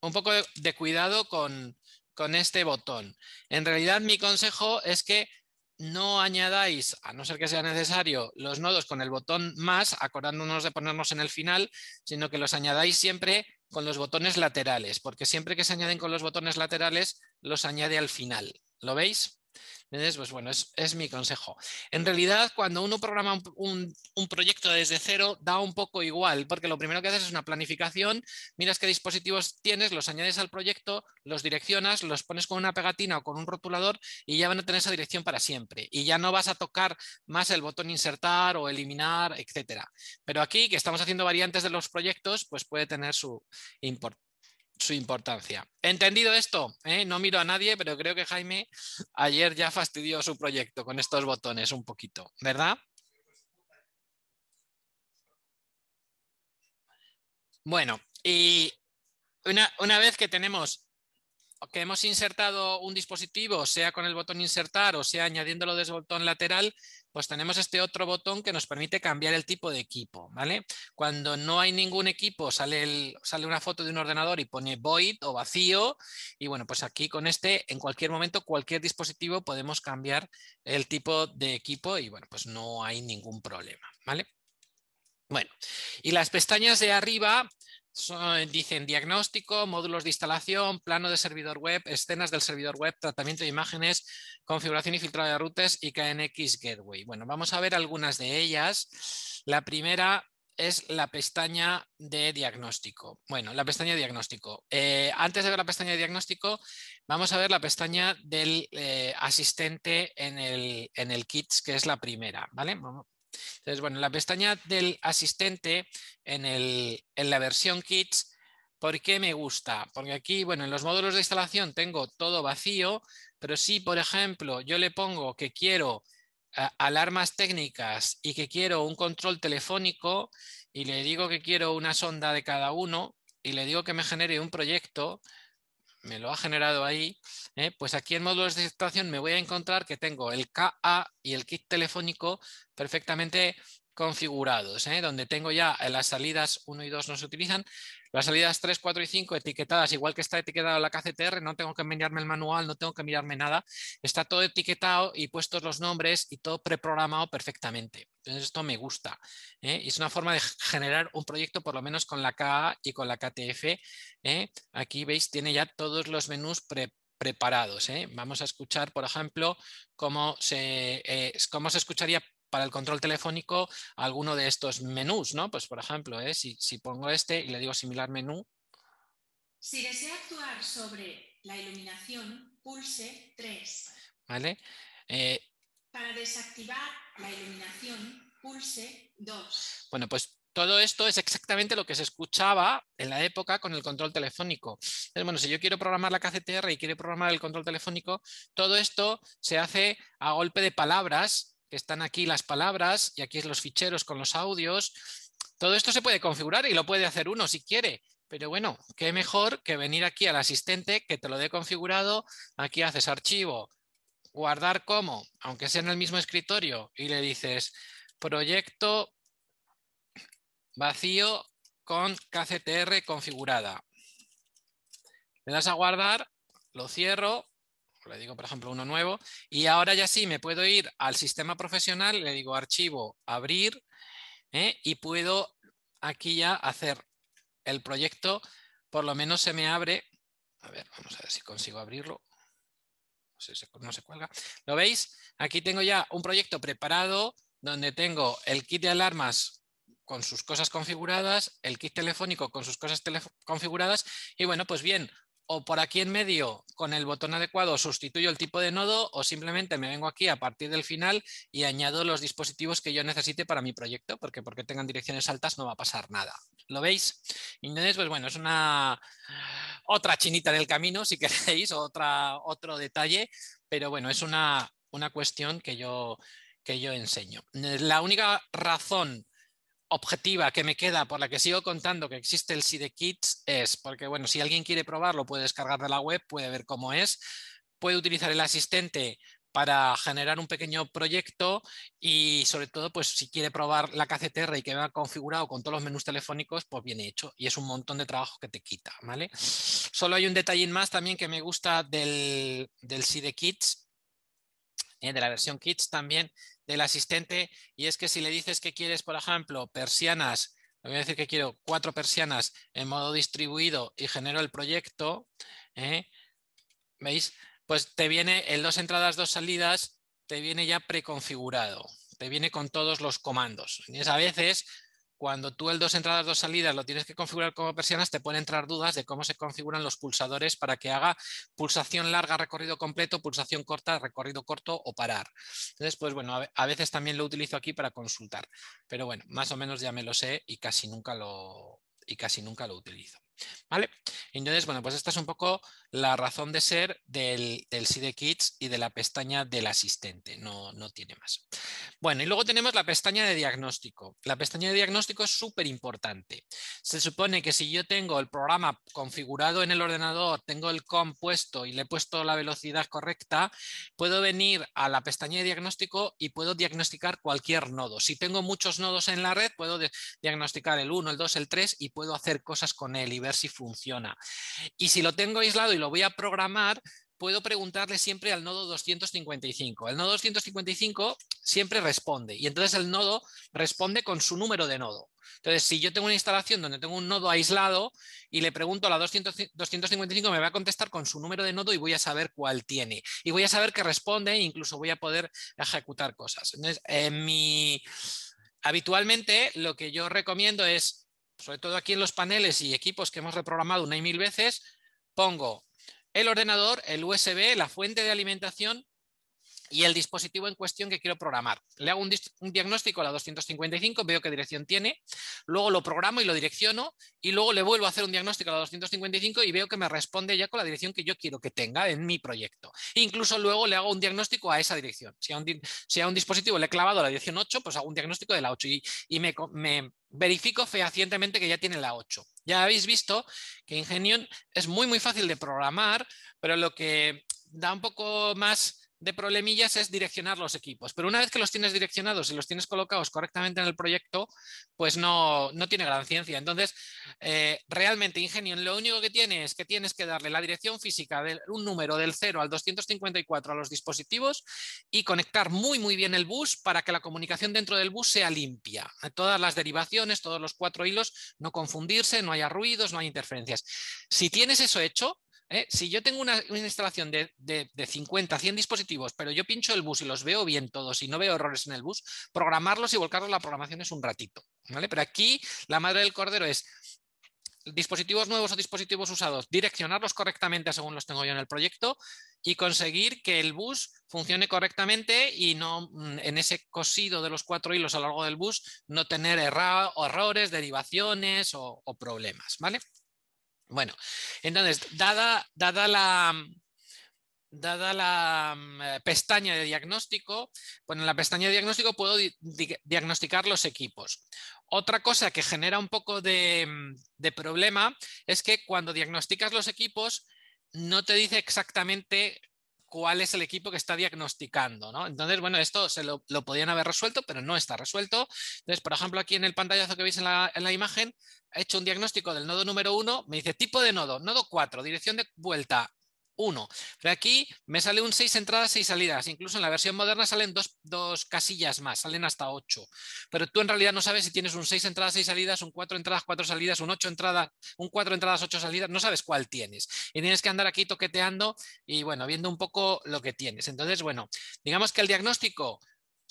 un poco de, cuidado con, con este botón. En realidad mi consejo es que no añadáis, a no ser que sea necesario, los nodos con el botón más, acordándonos de ponernos en el final, sino que los añadáis siempre con los botones laterales, porque siempre que se añaden con los botones laterales, los añade al final. ¿Lo veis? Entonces, pues bueno, es, mi consejo. En realidad, cuando uno programa un, proyecto desde cero, da un poco igual, porque lo primero que haces es una planificación, miras qué dispositivos tienes, los añades al proyecto, los direccionas, los pones con una pegatina o con un rotulador y ya van a tener esa dirección para siempre. Y ya no vas a tocar más el botón insertar o eliminar, etcétera. Pero aquí, que estamos haciendo variantes de los proyectos, pues puede tener su, importancia su importancia. Entendido esto, ¿eh? no miro a nadie, pero creo que Jaime ayer ya fastidió su proyecto con estos botones un poquito, ¿verdad? Bueno, y una, una vez que tenemos que hemos insertado un dispositivo, sea con el botón insertar o sea añadiéndolo desde el botón lateral, pues tenemos este otro botón que nos permite cambiar el tipo de equipo. ¿vale? Cuando no hay ningún equipo sale, sale una foto de un ordenador y pone void o vacío y bueno, pues aquí con este en cualquier momento, cualquier dispositivo podemos cambiar el tipo de equipo y bueno, pues no hay ningún problema. ¿vale? Bueno, y las pestañas de arriba eh, dicen diagnóstico, módulos de instalación, plano de servidor web, escenas del servidor web, tratamiento de imágenes, configuración y filtrado de rutes y KNX Gateway. Bueno, vamos a ver algunas de ellas. La primera es la pestaña de diagnóstico. Bueno, la pestaña de diagnóstico. Eh, antes de ver la pestaña de diagnóstico, vamos a ver la pestaña del eh, asistente en el, en el kits, que es la primera. ¿vale? Entonces, bueno, la pestaña del asistente en, la versión Kits, ¿por qué me gusta? Porque aquí, bueno, en los módulos de instalación tengo todo vacío, pero si, por ejemplo, yo le pongo que quiero eh, alarmas técnicas y que quiero un control telefónico y le digo que quiero una sonda de cada uno y le digo que me genere un proyecto, me lo ha generado ahí, ¿eh? pues aquí en módulos de situación me voy a encontrar que tengo el KA y el kit telefónico perfectamente configurados, ¿eh? donde tengo ya eh, las salidas 1 y 2 no se utilizan, las salidas 3, 4 y 5 etiquetadas, igual que está etiquetada la KCTR, no tengo que enviarme el manual, no tengo que mirarme nada, está todo etiquetado y puestos los nombres y todo preprogramado perfectamente. Entonces esto me gusta. ¿eh? es una forma de generar un proyecto por lo menos con la KA y con la KTF. Aquí veis, tiene ya todos los menús preparados. Vamos a escuchar, por ejemplo, cómo se, cómo se escucharía para el control telefónico alguno de estos menús, ¿no? Pues por ejemplo, ¿eh? si, pongo este y le digo similar menú. Si desea actuar sobre la iluminación, pulse 3. ¿Vale? Eh, para desactivar la iluminación, pulse 2. Bueno, pues todo esto es exactamente lo que se escuchaba en la época con el control telefónico. entonces Bueno, si yo quiero programar la KCTR y quiero programar el control telefónico, todo esto se hace a golpe de palabras que están aquí las palabras y aquí es los ficheros con los audios. Todo esto se puede configurar y lo puede hacer uno si quiere, pero bueno, qué mejor que venir aquí al asistente que te lo dé configurado. Aquí haces archivo, guardar como, aunque sea en el mismo escritorio, y le dices proyecto vacío con KCTR configurada. Le das a guardar, lo cierro le digo, por ejemplo, uno nuevo, y ahora ya sí, me puedo ir al sistema profesional, le digo archivo, abrir, ¿eh? y puedo aquí ya hacer el proyecto, por lo menos se me abre, a ver, vamos a ver si consigo abrirlo, no, sé, no se cuelga, ¿lo veis? Aquí tengo ya un proyecto preparado, donde tengo el kit de alarmas con sus cosas configuradas, el kit telefónico con sus cosas configuradas, y bueno, pues bien, o por aquí en medio con el botón adecuado sustituyo el tipo de nodo o simplemente me vengo aquí a partir del final y añado los dispositivos que yo necesite para mi proyecto, porque porque tengan direcciones altas no va a pasar nada. ¿Lo veis? Entonces, pues bueno, es una otra chinita del camino, si queréis, otra, otro detalle, pero bueno, es una, una cuestión que yo, que yo enseño. La única razón objetiva que me queda, por la que sigo contando que existe el SIDE Kits, es porque, bueno, si alguien quiere probarlo, puede descargar de la web, puede ver cómo es, puede utilizar el asistente para generar un pequeño proyecto y sobre todo, pues si quiere probar la KCTR y que va configurado con todos los menús telefónicos, pues bien hecho y es un montón de trabajo que te quita, ¿vale? Solo hay un detallín más también que me gusta del, del SIDE Kits, eh, de la versión Kits también, del asistente y es que si le dices que quieres, por ejemplo, persianas, voy a decir que quiero cuatro persianas en modo distribuido y genero el proyecto, ¿eh? ¿veis? Pues te viene en dos entradas, dos salidas, te viene ya preconfigurado, te viene con todos los comandos. Y es a veces cuando tú el dos entradas, dos salidas lo tienes que configurar como persianas, te pueden entrar dudas de cómo se configuran los pulsadores para que haga pulsación larga, recorrido completo, pulsación corta, recorrido corto o parar. Entonces, pues bueno, a veces también lo utilizo aquí para consultar. Pero bueno, más o menos ya me lo sé y casi nunca lo, y casi nunca lo utilizo. ¿Vale? Entonces, bueno, pues esta es un poco la razón de ser del, del Kids y de la pestaña del asistente, no, no tiene más. Bueno, y luego tenemos la pestaña de diagnóstico. La pestaña de diagnóstico es súper importante. Se supone que si yo tengo el programa configurado en el ordenador, tengo el compuesto y le he puesto la velocidad correcta, puedo venir a la pestaña de diagnóstico y puedo diagnosticar cualquier nodo. Si tengo muchos nodos en la red, puedo diagnosticar el 1, el 2, el 3 y puedo hacer cosas con él y ver si funciona. Y si lo tengo aislado y lo voy a programar, puedo preguntarle siempre al nodo 255. El nodo 255 siempre responde y entonces el nodo responde con su número de nodo. Entonces, si yo tengo una instalación donde tengo un nodo aislado y le pregunto a la 255, me va a contestar con su número de nodo y voy a saber cuál tiene. Y voy a saber que responde e incluso voy a poder ejecutar cosas. Entonces, mi... habitualmente lo que yo recomiendo es sobre todo aquí en los paneles y equipos que hemos reprogramado una y mil veces, pongo el ordenador, el USB, la fuente de alimentación y el dispositivo en cuestión que quiero programar. Le hago un, diagnóstico a la 255, veo qué dirección tiene, luego lo programo y lo direcciono y luego le vuelvo a hacer un diagnóstico a la 255 y veo que me responde ya con la dirección que yo quiero que tenga en mi proyecto. Incluso luego le hago un diagnóstico a esa dirección. Si a un, dispositivo le he clavado la dirección 8, pues hago un diagnóstico de la 8 y, me, verifico fehacientemente que ya tiene la 8. Ya habéis visto que Ingenium es muy, muy fácil de programar, pero lo que da un poco más de problemillas es direccionar los equipos, pero una vez que los tienes direccionados y los tienes colocados correctamente en el proyecto, pues no, no tiene gran ciencia. Entonces, eh, realmente ingenio, lo único que tiene es que tienes que darle la dirección física de un número del 0 al 254 a los dispositivos y conectar muy, muy bien el bus para que la comunicación dentro del bus sea limpia. Todas las derivaciones, todos los cuatro hilos, no confundirse, no haya ruidos, no haya interferencias. Si tienes eso hecho, ¿eh? Si yo tengo una, instalación de, 50, 100 dispositivos, pero yo pincho el bus y los veo bien todos y no veo errores en el bus, programarlos y volcarlos la programación es un ratito. ¿vale? Pero aquí la madre del cordero es dispositivos nuevos o dispositivos usados, direccionarlos correctamente según los tengo yo en el proyecto y conseguir que el bus funcione correctamente y no mm, en ese cosido de los cuatro hilos a lo largo del bus no tener errores, derivaciones o, o problemas. ¿vale? Bueno, entonces, dada, dada la, dada la eh, pestaña de diagnóstico, pues en la pestaña de diagnóstico puedo diagnosticar los equipos. Otra cosa que genera un poco de, problema es que cuando diagnosticas los equipos no te dice exactamente cuál es el equipo que está diagnosticando, ¿no? Entonces, bueno, esto se lo, podían haber resuelto, pero no está resuelto. Entonces, por ejemplo, aquí en el pantallazo que veis en la, en la imagen, he hecho un diagnóstico del nodo número 1, me dice tipo de nodo, nodo 4, dirección de vuelta, uno, Pero aquí me sale un 6 entradas, 6 salidas. Incluso en la versión moderna salen dos, dos casillas más, salen hasta 8. Pero tú en realidad no sabes si tienes un 6 entradas, 6 salidas, un 4 entradas, 4 salidas, un 8 entradas, un 4 entradas, 8 salidas. No sabes cuál tienes. Y tienes que andar aquí toqueteando y bueno, viendo un poco lo que tienes. Entonces, bueno, digamos que el diagnóstico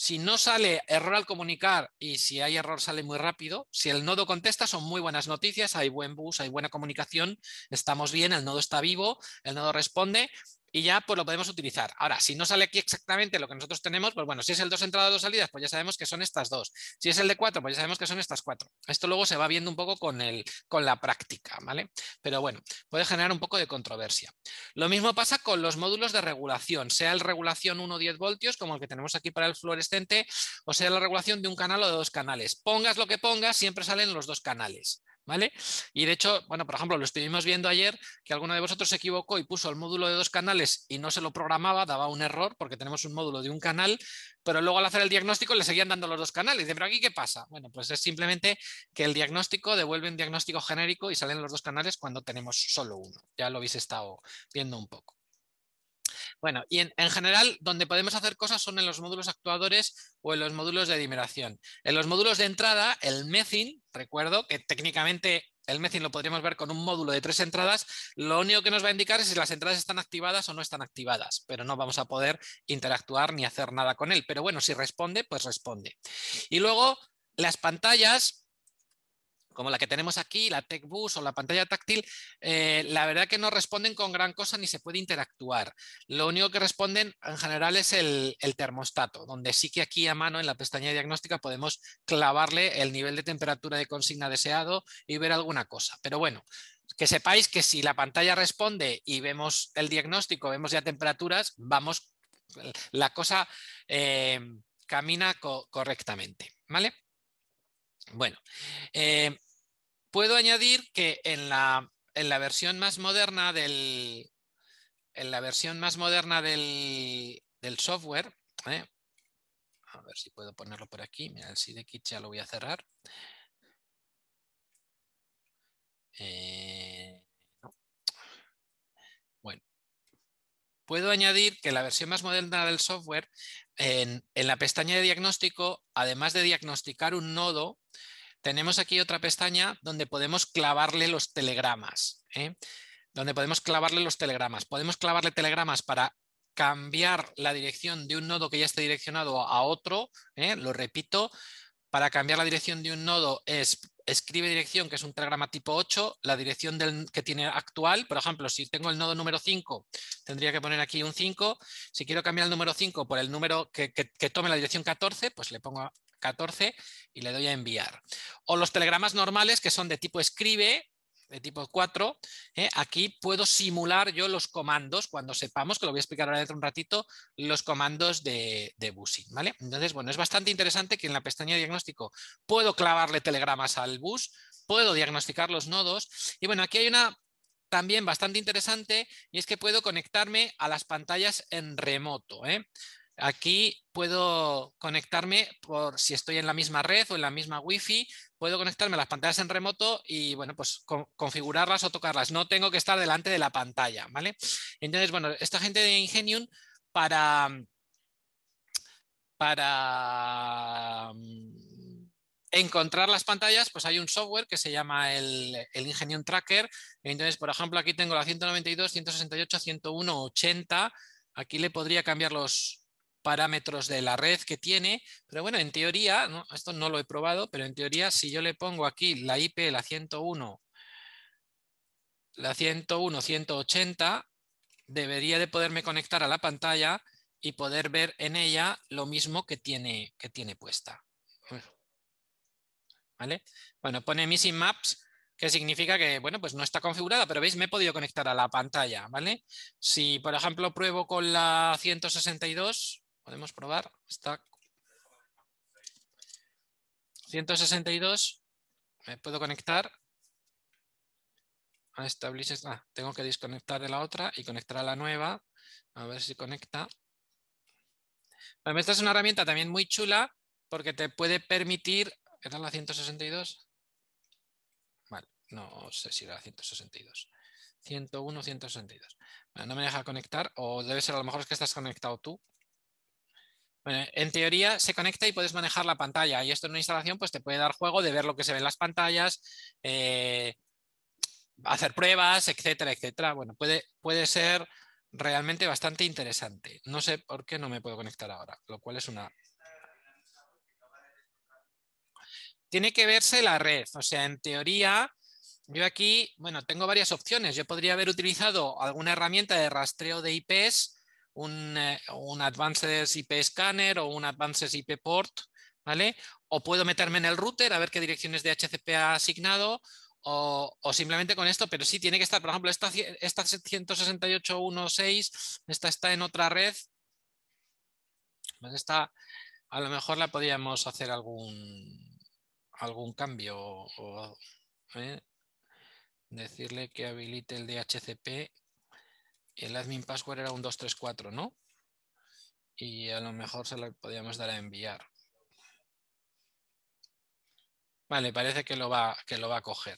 si no sale error al comunicar y si hay error sale muy rápido, si el nodo contesta son muy buenas noticias, hay buen bus, hay buena comunicación, estamos bien, el nodo está vivo, el nodo responde y ya pues lo podemos utilizar. Ahora, si no sale aquí exactamente lo que nosotros tenemos, pues bueno, si es el 2 entradas, dos salidas, pues ya sabemos que son estas dos. Si es el de 4, pues ya sabemos que son estas cuatro. Esto luego se va viendo un poco con, el, con la práctica, ¿vale? Pero bueno, puede generar un poco de controversia. Lo mismo pasa con los módulos de regulación, sea el regulación 1-10 voltios, como el que tenemos aquí para el fluorescente, o sea la regulación de un canal o de dos canales. Pongas lo que pongas, siempre salen los dos canales. ¿vale? Y de hecho, bueno, por ejemplo, lo estuvimos viendo ayer, que alguno de vosotros se equivocó y puso el módulo de dos canales y no se lo programaba, daba un error porque tenemos un módulo de un canal, pero luego al hacer el diagnóstico le seguían dando los dos canales. Dice, pero aquí qué pasa? Bueno, pues es simplemente que el diagnóstico devuelve un diagnóstico genérico y salen los dos canales cuando tenemos solo uno. Ya lo habéis estado viendo un poco. Bueno, y en, general, donde podemos hacer cosas son en los módulos actuadores o en los módulos de dimeración. En los módulos de entrada, el Mezin recuerdo que técnicamente el Mezin lo podríamos ver con un módulo de tres entradas, lo único que nos va a indicar es si las entradas están activadas o no están activadas, pero no vamos a poder interactuar ni hacer nada con él. Pero bueno, si responde, pues responde. Y luego las pantallas como la que tenemos aquí, la TechBus o la pantalla táctil, eh, la verdad que no responden con gran cosa ni se puede interactuar. Lo único que responden en general es el, termostato, donde sí que aquí a mano en la pestaña de diagnóstica podemos clavarle el nivel de temperatura de consigna deseado y ver alguna cosa. Pero bueno, que sepáis que si la pantalla responde y vemos el diagnóstico, vemos ya temperaturas, vamos, la cosa eh, camina correctamente. ¿Vale? Bueno, eh, puedo añadir que en la, versión más moderna del en la versión más moderna del, software, eh, a ver si puedo ponerlo por aquí, mira, el sidekit ya lo voy a cerrar. Eh, bueno, puedo añadir que la versión más moderna del software en, la pestaña de diagnóstico, además de diagnosticar un nodo, tenemos aquí otra pestaña donde podemos clavarle los telegramas. ¿eh? Donde podemos clavarle los telegramas. Podemos clavarle telegramas para cambiar la dirección de un nodo que ya esté direccionado a otro. ¿eh? Lo repito, para cambiar la dirección de un nodo es escribe dirección, que es un telegrama tipo 8, la dirección del, que tiene actual. Por ejemplo, si tengo el nodo número 5, tendría que poner aquí un 5. Si quiero cambiar el número 5 por el número que, que, que tome la dirección 14, pues le pongo 14 y le doy a enviar. O los telegramas normales que son de tipo escribe, de tipo 4, ¿eh? aquí puedo simular yo los comandos, cuando sepamos, que lo voy a explicar ahora dentro de un ratito, los comandos de, de busing. ¿vale? Entonces, bueno, es bastante interesante que en la pestaña de diagnóstico puedo clavarle telegramas al bus, puedo diagnosticar los nodos. Y bueno, aquí hay una también bastante interesante y es que puedo conectarme a las pantallas en remoto. ¿eh? Aquí puedo conectarme por si estoy en la misma red o en la misma wifi, puedo conectarme a las pantallas en remoto y bueno, pues configurarlas o tocarlas. No tengo que estar delante de la pantalla, ¿vale? Entonces, bueno, esta gente de Ingenium para para mm, encontrar las pantallas, pues hay un software que se llama el, el Ingenium Tracker. Entonces, por ejemplo, aquí tengo la 192, 168, 101, 80. Aquí le podría cambiar los, parámetros de la red que tiene, pero bueno, en teoría, esto no lo he probado, pero en teoría si yo le pongo aquí la IP, la 101, la 101, 180, debería de poderme conectar a la pantalla y poder ver en ella lo mismo que tiene, que tiene puesta. ¿Vale? Bueno, pone Missing Maps, que significa que, bueno, pues no está configurada, pero veis, me he podido conectar a la pantalla, ¿vale? Si, por ejemplo, pruebo con la 162, Podemos probar. Está 162. Me puedo conectar ah, a ah, tengo que desconectar de la otra y conectar a la nueva. A ver si conecta. Bueno, esta es una herramienta también muy chula porque te puede permitir... ¿Era la 162? Vale, no sé si era la 162. 101, 162. no me deja conectar o debe ser a lo mejor es que estás conectado tú en teoría se conecta y puedes manejar la pantalla y esto en una instalación pues te puede dar juego de ver lo que se ve en las pantallas, eh, hacer pruebas, etcétera, etcétera. Bueno, puede, puede ser realmente bastante interesante. No sé por qué no me puedo conectar ahora, lo cual es una... Tiene que verse la red, o sea, en teoría... Yo aquí, bueno, tengo varias opciones. Yo podría haber utilizado alguna herramienta de rastreo de IPs un, eh, un IP Scanner o un advanced IP Port, ¿vale? O puedo meterme en el router a ver qué direcciones de HCP ha asignado o, simplemente con esto, pero sí tiene que estar, por ejemplo, esta, esta 168.1.6, esta está en otra red. Esta a lo mejor la podríamos hacer algún, algún cambio o, ¿eh? decirle que habilite el DHCP el admin password era un 234, ¿no? Y a lo mejor se lo podíamos dar a enviar. Vale, parece que lo va, que lo va a coger.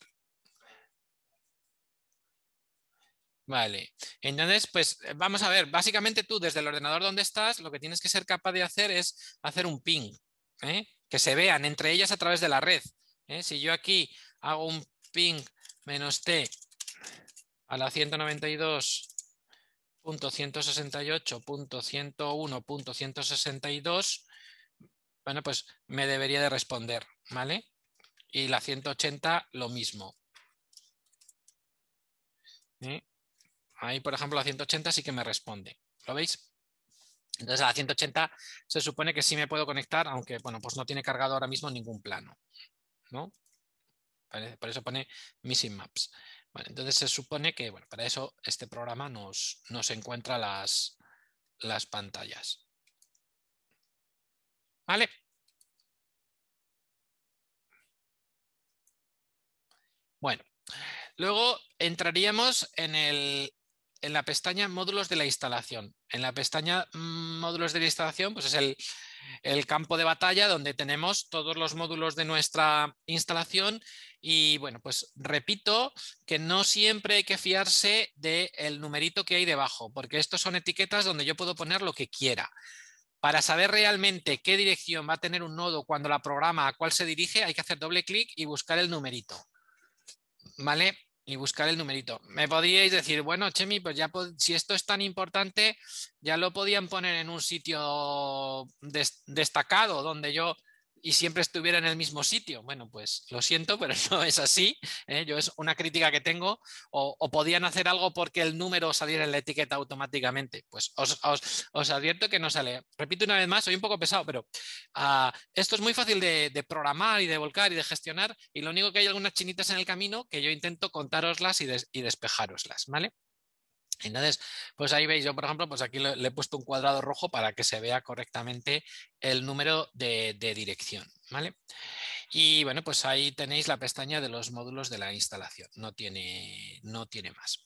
Vale, entonces, pues vamos a ver, básicamente tú desde el ordenador donde estás, lo que tienes que ser capaz de hacer es hacer un ping, ¿eh? que se vean entre ellas a través de la red. ¿eh? Si yo aquí hago un ping menos t a la 192 .168.101.162, bueno, pues me debería de responder, ¿vale? Y la 180 lo mismo. Ahí, por ejemplo, la 180 sí que me responde. ¿Lo veis? Entonces a la 180 se supone que sí me puedo conectar, aunque bueno, pues no tiene cargado ahora mismo ningún plano. ¿no? Por eso pone Missing Maps entonces se supone que para eso este programa nos, nos encuentra las, las pantallas. ¿Vale? Bueno, luego entraríamos en, en la pestaña módulos de la instalación. En la pestaña mm, módulos de la instalación, pues es el, el campo de batalla donde tenemos todos los módulos de nuestra instalación y bueno, pues repito que no siempre hay que fiarse del numerito que hay debajo, porque estos son etiquetas donde yo puedo poner lo que quiera. Para saber realmente qué dirección va a tener un nodo cuando la programa a cuál se dirige, hay que hacer doble clic y buscar el numerito. ¿Vale? y buscar el numerito. Me podíais decir, bueno, Chemi, pues ya si esto es tan importante, ya lo podían poner en un sitio destacado donde yo y siempre estuviera en el mismo sitio. Bueno, pues lo siento, pero no es así. ¿eh? Yo es una crítica que tengo. O, podían hacer algo porque el número saliera en la etiqueta automáticamente. Pues os, advierto que no sale. Repito una vez más, soy un poco pesado, pero ah, esto es muy fácil de, programar y de volcar y de gestionar. Y lo único que hay algunas chinitas en el camino que yo intento contaroslas y, despejaroslas, despejároslas. ¿vale? Entonces, pues ahí veis, yo por ejemplo, pues aquí le, he puesto un cuadrado rojo para que se vea correctamente el número de, dirección, ¿vale? Y bueno, pues ahí tenéis la pestaña de los módulos de la instalación, no tiene, no tiene más.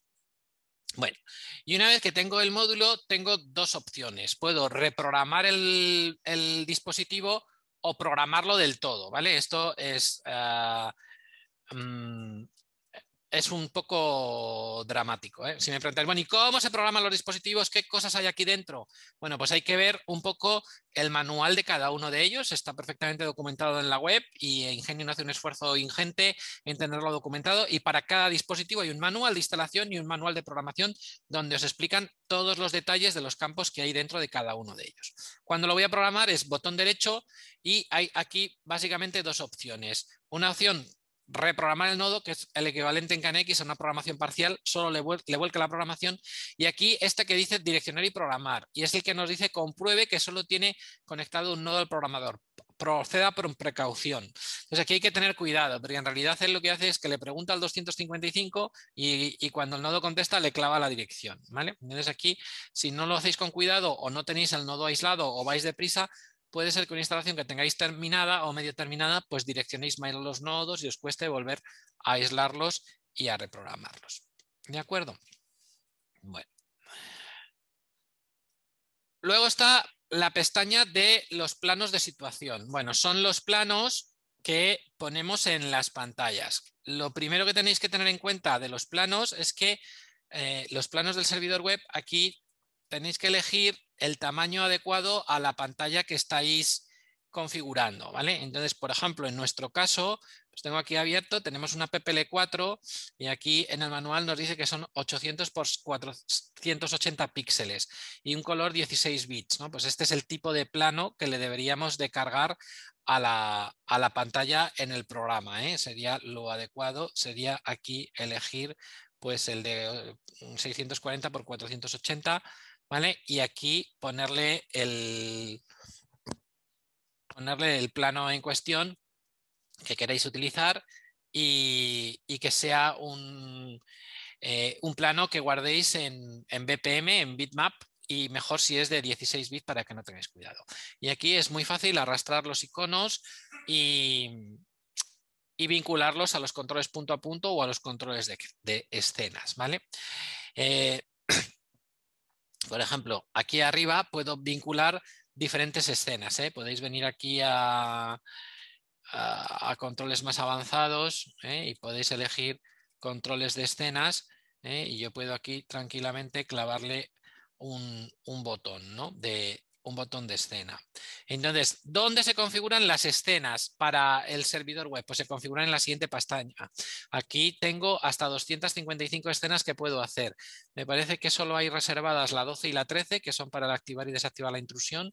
Bueno, y una vez que tengo el módulo, tengo dos opciones. Puedo reprogramar el, dispositivo o programarlo del todo, ¿vale? Esto es... Ah, mm, es un poco dramático. ¿eh? Si me preguntáis, bueno, ¿y cómo se programan los dispositivos? ¿Qué cosas hay aquí dentro? Bueno, pues hay que ver un poco el manual de cada uno de ellos. Está perfectamente documentado en la web y Ingenio hace un esfuerzo ingente en tenerlo documentado. Y para cada dispositivo hay un manual de instalación y un manual de programación donde os explican todos los detalles de los campos que hay dentro de cada uno de ellos. Cuando lo voy a programar es botón derecho y hay aquí básicamente dos opciones. Una opción reprogramar el nodo, que es el equivalente en CanX a una programación parcial, solo le, vuelca la programación. Y aquí este que dice direccionar y programar, y es el que nos dice compruebe que solo tiene conectado un nodo al programador. Proceda por precaución. Entonces aquí hay que tener cuidado, porque en realidad él lo que hace es que le pregunta al 255 y, cuando el nodo contesta le clava la dirección. ¿vale? Entonces aquí, si no lo hacéis con cuidado o no tenéis el nodo aislado o vais deprisa, puede ser que una instalación que tengáis terminada o medio terminada, pues direccionéis mal los nodos y os cueste volver a aislarlos y a reprogramarlos. ¿De acuerdo? Bueno. Luego está la pestaña de los planos de situación. Bueno, son los planos que ponemos en las pantallas. Lo primero que tenéis que tener en cuenta de los planos es que eh, los planos del servidor web aquí tenéis que elegir el tamaño adecuado a la pantalla que estáis configurando, ¿vale? Entonces, por ejemplo, en nuestro caso, pues tengo aquí abierto, tenemos una PPL4 y aquí en el manual nos dice que son 800 por 480 píxeles y un color 16 bits, Pues este es el tipo de plano que le deberíamos de cargar a la, pantalla en el programa, ¿eh? Sería lo adecuado, sería aquí elegir pues el de 640 eh, por 480 ¿vale? Y aquí ponerle el, ponerle el plano en cuestión que queráis utilizar y, que sea un, eh, un, plano que guardéis en, en BPM, en bitmap, y mejor si es de 16 bits para que no tengáis cuidado. Y aquí es muy fácil arrastrar los iconos y, y vincularlos a los controles punto a punto o a los controles de, escenas. ¿vale? Eh, Por ejemplo, aquí arriba puedo vincular diferentes escenas. ¿eh? Podéis venir aquí a, controles más avanzados ¿eh? y podéis elegir controles de escenas ¿eh? y yo puedo aquí tranquilamente clavarle un, botón, de, un botón de escena. Entonces, ¿dónde se configuran las escenas para el servidor web? Pues se configuran en la siguiente pestaña. Aquí tengo hasta 255 escenas que puedo hacer. Me parece que solo hay reservadas la 12 y la 13, que son para activar y desactivar la intrusión,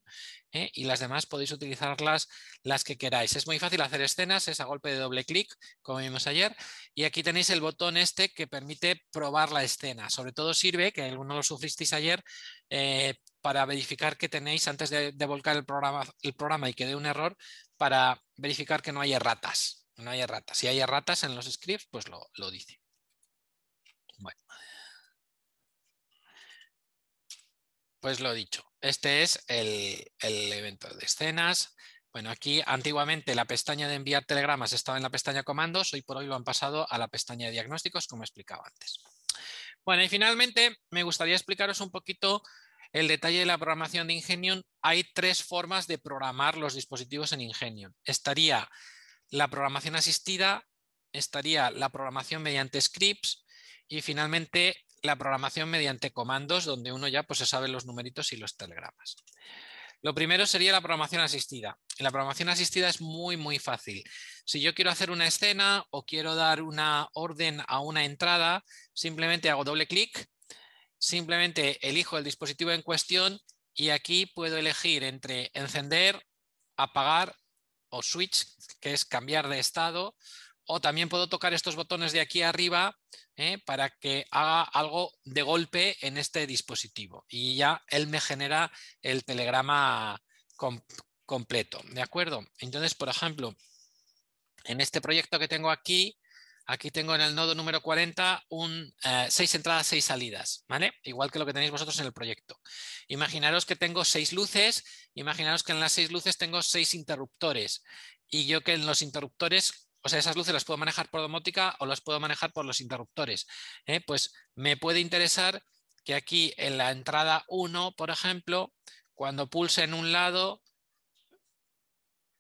¿eh? y las demás podéis utilizarlas las que queráis. Es muy fácil hacer escenas, es a golpe de doble clic, como vimos ayer, y aquí tenéis el botón este que permite probar la escena. Sobre todo sirve, que alguno lo sufristeis ayer, eh, para verificar que tenéis antes de, volcar el programa, el programa, y que dé un error, para verificar que no hay erratas. No hay erratas. Si hay erratas en los scripts, pues lo, lo dice. Bueno. Pues lo dicho, este es el, evento de escenas. Bueno, aquí antiguamente la pestaña de enviar telegramas estaba en la pestaña comandos, hoy por hoy lo han pasado a la pestaña de diagnósticos, como explicaba antes. Bueno, y finalmente me gustaría explicaros un poquito el detalle de la programación de Ingenium. Hay tres formas de programar los dispositivos en Ingenium. Estaría la programación asistida, estaría la programación mediante scripts y finalmente la programación mediante comandos donde uno ya pues, se sabe los numeritos y los telegramas. Lo primero sería la programación asistida. La programación asistida es muy, muy fácil. Si yo quiero hacer una escena o quiero dar una orden a una entrada, simplemente hago doble clic, simplemente elijo el dispositivo en cuestión y aquí puedo elegir entre encender, apagar o switch, que es cambiar de estado, o también puedo tocar estos botones de aquí arriba ¿eh? para que haga algo de golpe en este dispositivo. Y ya él me genera el telegrama completo. ¿De acuerdo? Entonces, por ejemplo, en este proyecto que tengo aquí, aquí tengo en el nodo número 40 eh, seis entradas, seis salidas, ¿vale? Igual que lo que tenéis vosotros en el proyecto. Imaginaros que tengo seis luces, imaginaros que en las seis luces tengo seis interruptores y yo que en los interruptores o sea, esas luces las puedo manejar por domótica o las puedo manejar por los interruptores. ¿eh? Pues me puede interesar que aquí en la entrada 1, por ejemplo, cuando pulse en un lado,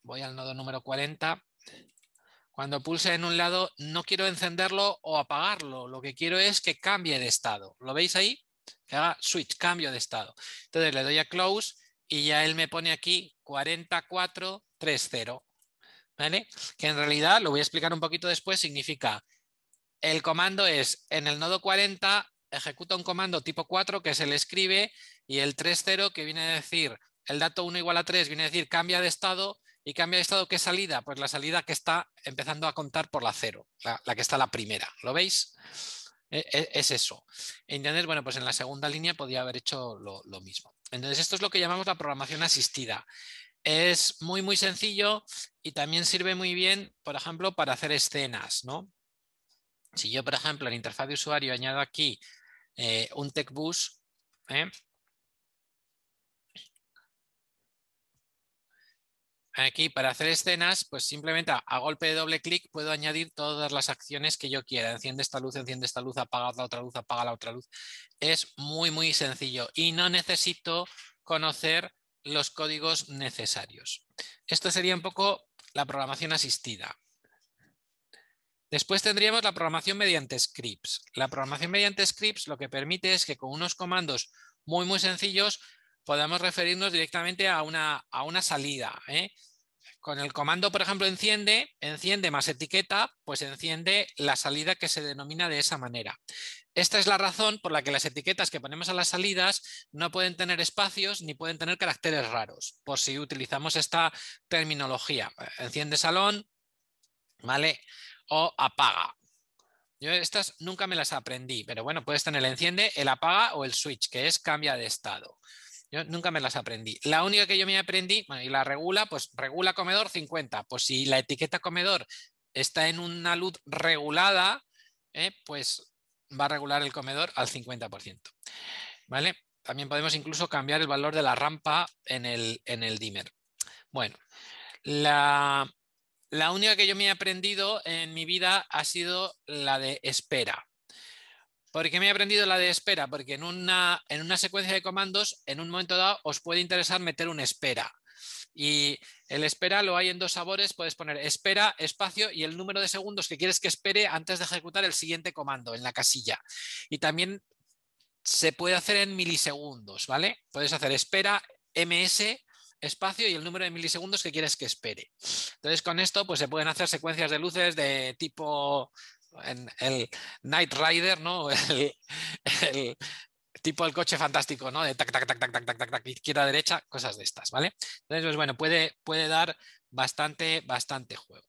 voy al nodo número 40, cuando pulse en un lado no quiero encenderlo o apagarlo, lo que quiero es que cambie de estado. ¿Lo veis ahí? Que haga switch, cambio de estado. Entonces le doy a close y ya él me pone aquí 4430. Que en realidad, lo voy a explicar un poquito después, significa el comando es en el nodo 40 ejecuta un comando tipo 4 que se le escribe y el 30 que viene a decir el dato 1 igual a 3 viene a decir cambia de estado y cambia de estado ¿qué salida? Pues la salida que está empezando a contar por la 0, la, que está la primera, ¿lo veis? E, e, es eso. Bueno, pues en la segunda línea podía haber hecho lo, lo mismo. Entonces, esto es lo que llamamos la programación asistida. Es muy, muy sencillo y también sirve muy bien, por ejemplo, para hacer escenas, ¿no? Si yo, por ejemplo, en la interfaz de usuario añado aquí eh, un TechBus, ¿eh? aquí para hacer escenas, pues simplemente a, a golpe de doble clic puedo añadir todas las acciones que yo quiera. Enciende esta luz, enciende esta luz, apaga la otra luz, apaga la otra luz. Es muy, muy sencillo y no necesito conocer los códigos necesarios. Esto sería un poco la programación asistida. Después tendríamos la programación mediante scripts. La programación mediante scripts lo que permite es que con unos comandos muy, muy sencillos podamos referirnos directamente a una, a una salida. ¿eh? Con el comando, por ejemplo, enciende, enciende más etiqueta, pues enciende la salida que se denomina de esa manera. Esta es la razón por la que las etiquetas que ponemos a las salidas no pueden tener espacios ni pueden tener caracteres raros, por si utilizamos esta terminología. Enciende salón, ¿vale? O apaga. Yo estas nunca me las aprendí, pero bueno, puedes tener el enciende, el apaga o el switch, que es cambia de estado. Yo nunca me las aprendí. La única que yo me aprendí, y la regula, pues regula comedor 50. Pues si la etiqueta comedor está en una luz regulada, eh, pues va a regular el comedor al 50%. ¿Vale? También podemos incluso cambiar el valor de la rampa en el, en dimmer. Bueno, la única que yo me he aprendido en mi vida ha sido la de espera. ¿Por qué me he aprendido la de espera? Porque en una, en una secuencia de comandos, en un momento dado, os puede interesar meter una espera. Y el espera lo hay en dos sabores, puedes poner espera, espacio y el número de segundos que quieres que espere antes de ejecutar el siguiente comando en la casilla. Y también se puede hacer en milisegundos, ¿vale? Puedes hacer espera, ms, espacio y el número de milisegundos que quieres que espere. Entonces, con esto pues se pueden hacer secuencias de luces de tipo el Knight Rider, ¿no? El, tipo del coche fantástico, ¿no? De tac, tac, tac, tac, tac, tac, tac, izquierda, derecha, cosas de estas, ¿vale? Entonces, pues bueno, puede, puede dar bastante, bastante juego.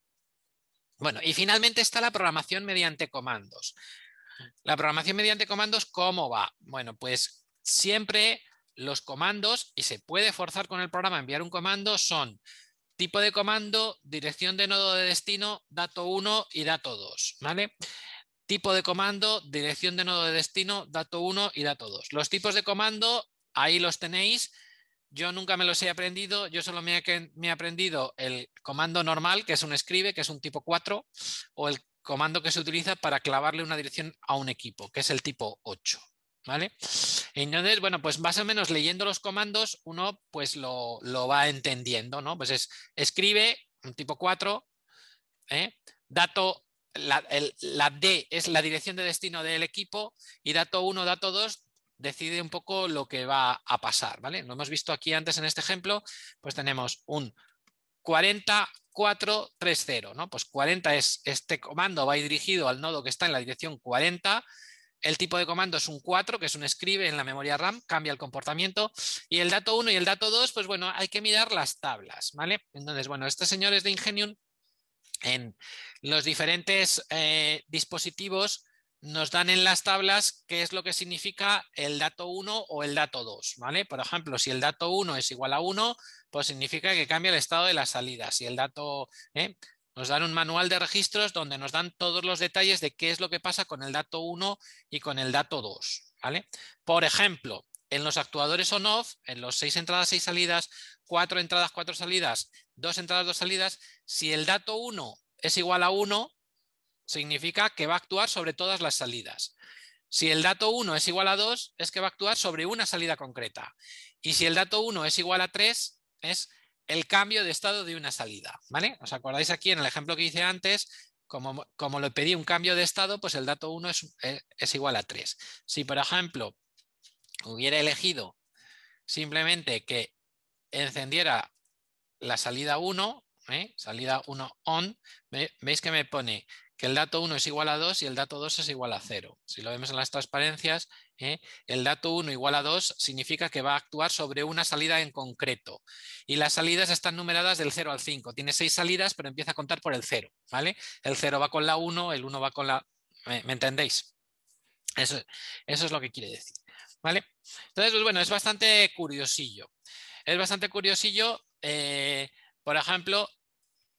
Bueno, y finalmente está la programación mediante comandos. La programación mediante comandos, ¿cómo va? Bueno, pues siempre los comandos, y se puede forzar con el programa a enviar un comando, son Tipo de comando, dirección de nodo de destino, dato 1 y dato 2, ¿vale? Tipo de comando, dirección de nodo de destino, dato 1 y dato 2. Los tipos de comando, ahí los tenéis. Yo nunca me los he aprendido, yo solo me he, aprendido el comando normal, que es un escribe, que es un tipo 4, o el comando que se utiliza para clavarle una dirección a un equipo, que es el tipo 8, ¿vale? Entonces, bueno, pues más o menos leyendo los comandos, uno pues lo, va entendiendo, ¿no? Pues es escribe, un tipo 4, ¿eh? dato, la, la, D es la dirección de destino del equipo y dato 1, dato 2 decide un poco lo que va a pasar, ¿vale? Lo hemos visto aquí antes en este ejemplo, pues tenemos un 4430 ¿no? Pues 40 es este comando, va dirigido al nodo que está en la dirección 40 el tipo de comando es un 4, que es un escribe en la memoria RAM, cambia el comportamiento. Y el dato 1 y el dato 2, pues bueno, hay que mirar las tablas, ¿vale? Entonces, bueno, estos señores de Ingenium en los diferentes eh, dispositivos nos dan en las tablas qué es lo que significa el dato 1 o el dato 2, ¿vale? Por ejemplo, si el dato 1 es igual a 1, pues significa que cambia el estado de la salida. Si el dato, ¿eh? Nos dan un manual de registros donde nos dan todos los detalles de qué es lo que pasa con el dato 1 y con el dato 2. ¿vale? Por ejemplo, en los actuadores on-off, en los 6 entradas, 6 salidas, 4 entradas, 4 salidas, 2 entradas, 2 salidas, si el dato 1 es igual a 1, significa que va a actuar sobre todas las salidas. Si el dato 1 es igual a 2, es que va a actuar sobre una salida concreta. Y si el dato 1 es igual a 3, es el cambio de estado de una salida, ¿vale? ¿Os acordáis aquí en el ejemplo que hice antes? Como, le pedí un cambio de estado, pues el dato 1 eh, es, igual a 3. Si, por ejemplo, hubiera elegido simplemente que encendiera la salida 1, ¿eh? salida 1 on, veis que me pone que el dato 1 es igual a 2 y el dato 2 es igual a 0. Si lo vemos en las transparencias, ¿eh? El dato 1 igual a 2 significa que va a actuar sobre una salida en concreto. Y las salidas están numeradas del 0 al 5. Tiene 6 salidas, pero empieza a contar por el 0. ¿vale? El 0 va con la 1, el 1 va con la... ¿Me, entendéis? Eso, es lo que quiere decir. ¿vale? Entonces, pues bueno, es bastante curiosillo. Es bastante curiosillo, eh, por ejemplo,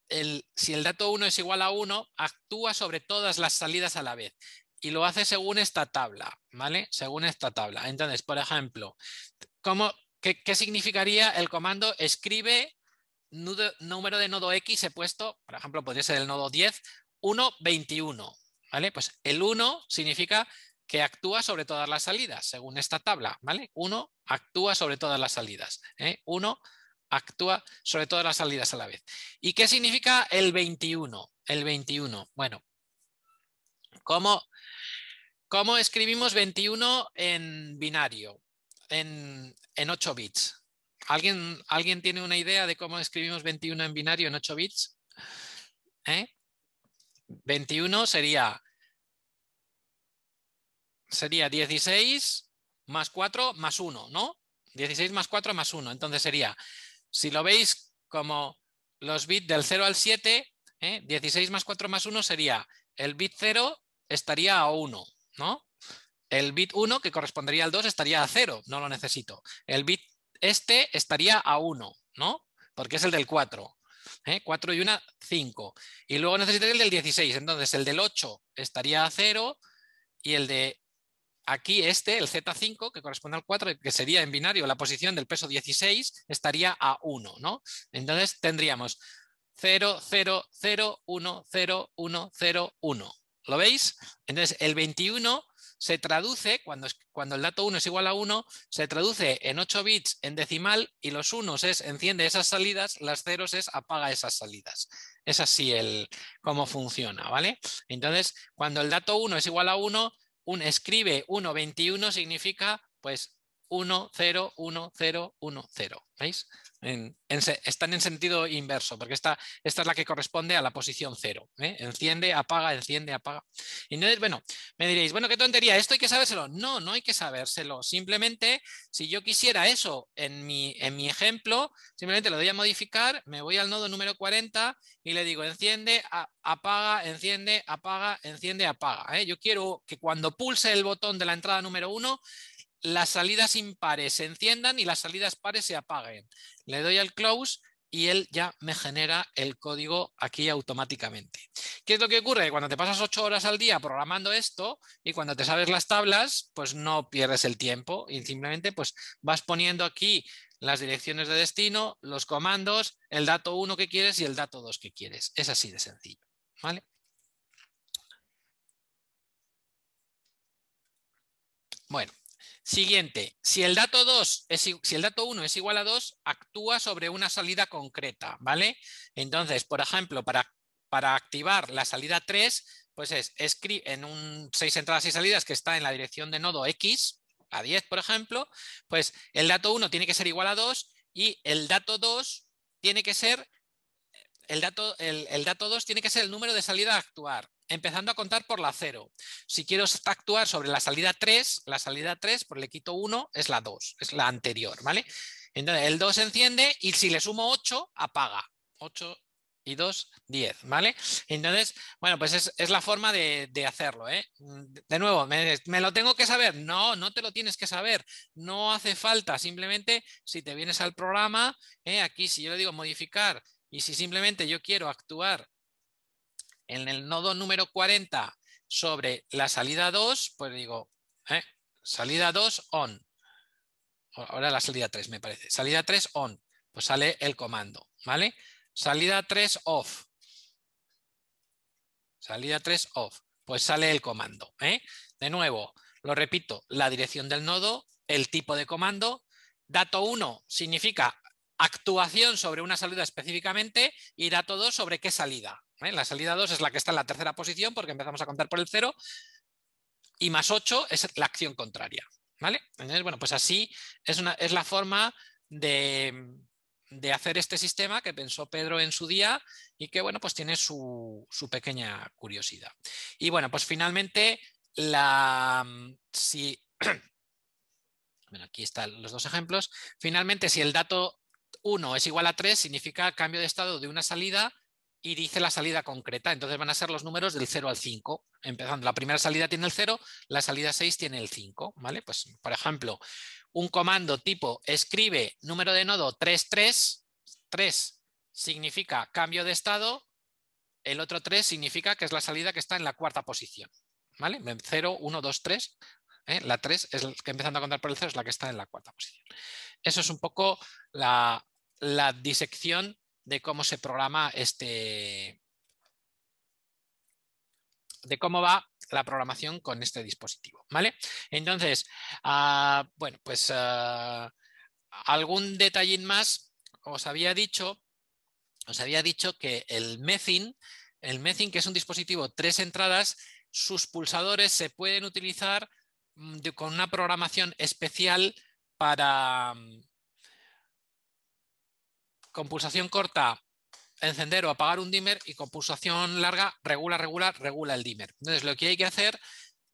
el, si el dato 1 es igual a 1, actúa sobre todas las salidas a la vez y lo hace según esta tabla, ¿vale? Según esta tabla. Entonces, por ejemplo, ¿cómo, qué, significaría el comando escribe número de nodo X he puesto, por ejemplo, podría ser el nodo 10, 1, 21, ¿vale? Pues el 1 significa que actúa sobre todas las salidas, según esta tabla, ¿vale? 1 actúa sobre todas las salidas, 1 ¿eh? actúa sobre todas las salidas a la vez. ¿Y qué significa el 21? El 21, bueno, ¿Cómo, escribimos 21 en binario, en, 8 bits? ¿Alguien, ¿Alguien, tiene una idea de cómo escribimos 21 en binario en 8 bits? 21 ¿Eh? sería, sería 16 más 4 más 1, ¿no? 16 más 4 más 1. Entonces sería, si lo veis como los bits del 0 al 7, 16 ¿eh? más 4 más 1 sería el bit 0 estaría a 1, ¿no? El bit 1, que correspondería al 2, estaría a 0, no lo necesito. El bit este estaría a 1, ¿no? Porque es el del 4. 4 ¿eh? y 1, 5. Y luego necesitaría el del 16. Entonces, el del 8 estaría a 0 y el de aquí, este, el Z5, que corresponde al 4, que sería en binario la posición del peso 16, estaría a 1, ¿no? Entonces, tendríamos 0, 0, 0, 1, 0, 1, 0, 1. ¿Lo veis? Entonces, el 21 se traduce, cuando, cuando el dato 1 es igual a 1, se traduce en 8 bits en decimal y los unos es enciende esas salidas, las ceros es apaga esas salidas. Es así el cómo funciona, ¿vale? Entonces, cuando el dato 1 es igual a 1, un escribe 1, 21 significa pues 1, 0, 1, 0, 1, 0. ¿Veis? están en sentido inverso, porque esta, esta, es la que corresponde a la posición 0. ¿eh? Enciende, apaga, enciende, apaga. Y entonces, bueno, me diréis, bueno, qué tontería, esto hay que sabérselo. No, no hay que sabérselo. Simplemente, si yo quisiera eso en mi, ejemplo, simplemente lo doy a modificar, me voy al nodo número 40 y le digo enciende, apaga, enciende, apaga, enciende, apaga. ¿eh? Yo quiero que cuando pulse el botón de la entrada número 1, las salidas impares se enciendan y las salidas pares se apaguen. Le doy al close y él ya me genera el código aquí automáticamente. ¿Qué es lo que ocurre? Cuando te pasas ocho horas al día programando esto y cuando te sabes las tablas, pues no pierdes el tiempo y simplemente pues vas poniendo aquí las direcciones de destino, los comandos, el dato 1 que quieres y el dato 2 que quieres. Es así de sencillo. ¿vale? Bueno, Siguiente, si el dato 2 es, si el dato 1 es igual a 2, actúa sobre una salida concreta, ¿vale? Entonces, por ejemplo, para, para activar la salida 3, pues es escribe en un 6 entradas y salidas que está en la dirección de nodo X, a 10, por ejemplo, pues el dato 1 tiene que ser igual a 2 y el dato 2 tiene que ser el dato, el, dato 2 tiene que ser el número de salida a actuar, empezando a contar por la 0. Si quiero actuar sobre la salida 3, la salida 3, pues le quito 1, es la 2, es la anterior, ¿vale? Entonces, el 2 enciende y si le sumo 8, apaga. 8 y 2, 10, ¿vale? Entonces, bueno, pues es, la forma de, hacerlo, ¿eh? De nuevo, ¿me, lo tengo que saber? No, no te lo tienes que saber, no hace falta, simplemente si te vienes al programa, ¿eh? aquí si yo le digo modificar y si simplemente yo quiero actuar en el nodo número 40 sobre la salida 2, pues digo, ¿eh? salida 2 on. Ahora la salida 3 me parece. Salida 3 on. Pues sale el comando, ¿vale? Salida 3 off. Salida 3 off. Pues sale el comando. ¿eh? De nuevo, lo repito, la dirección del nodo, el tipo de comando. Dato 1 significa actuación sobre una salida específicamente y irá todo sobre qué salida. ¿eh? La salida 2 es la que está en la tercera posición porque empezamos a contar por el 0 y más 8 es la acción contraria. ¿vale? bueno, pues así es, la forma de, hacer este sistema que pensó Pedro en su día y que, bueno, pues tiene su, pequeña curiosidad. Y bueno, pues finalmente, la, aquí están los dos ejemplos. Finalmente, si el dato 1 es igual a 3 significa cambio de estado de una salida y dice la salida concreta. Entonces van a ser los números del 0 al 5. Empezando, la primera salida tiene el 0, la salida 6 tiene el 5. ¿vale? Pues, por ejemplo, un comando tipo escribe número de nodo 3, 3, 3 significa cambio de estado, el otro 3 significa que es la salida que está en la cuarta posición. ¿vale? 0, 1, 2, 3. La 3 es la que empezando a contar por el 0 es la que está en la cuarta posición. Eso es un poco la, la disección de cómo se programa este, de cómo va la programación con este dispositivo, ¿vale? Entonces, ah, bueno, pues ah, algún detallín más. Os había dicho, os había dicho que el Mezin, el Mezin, que es un dispositivo tres entradas, sus pulsadores se pueden utilizar mm, con una programación especial para, mm, con pulsación corta encender o apagar un dimmer y con pulsación larga regula, regula, regula el dimmer. Entonces lo que hay que hacer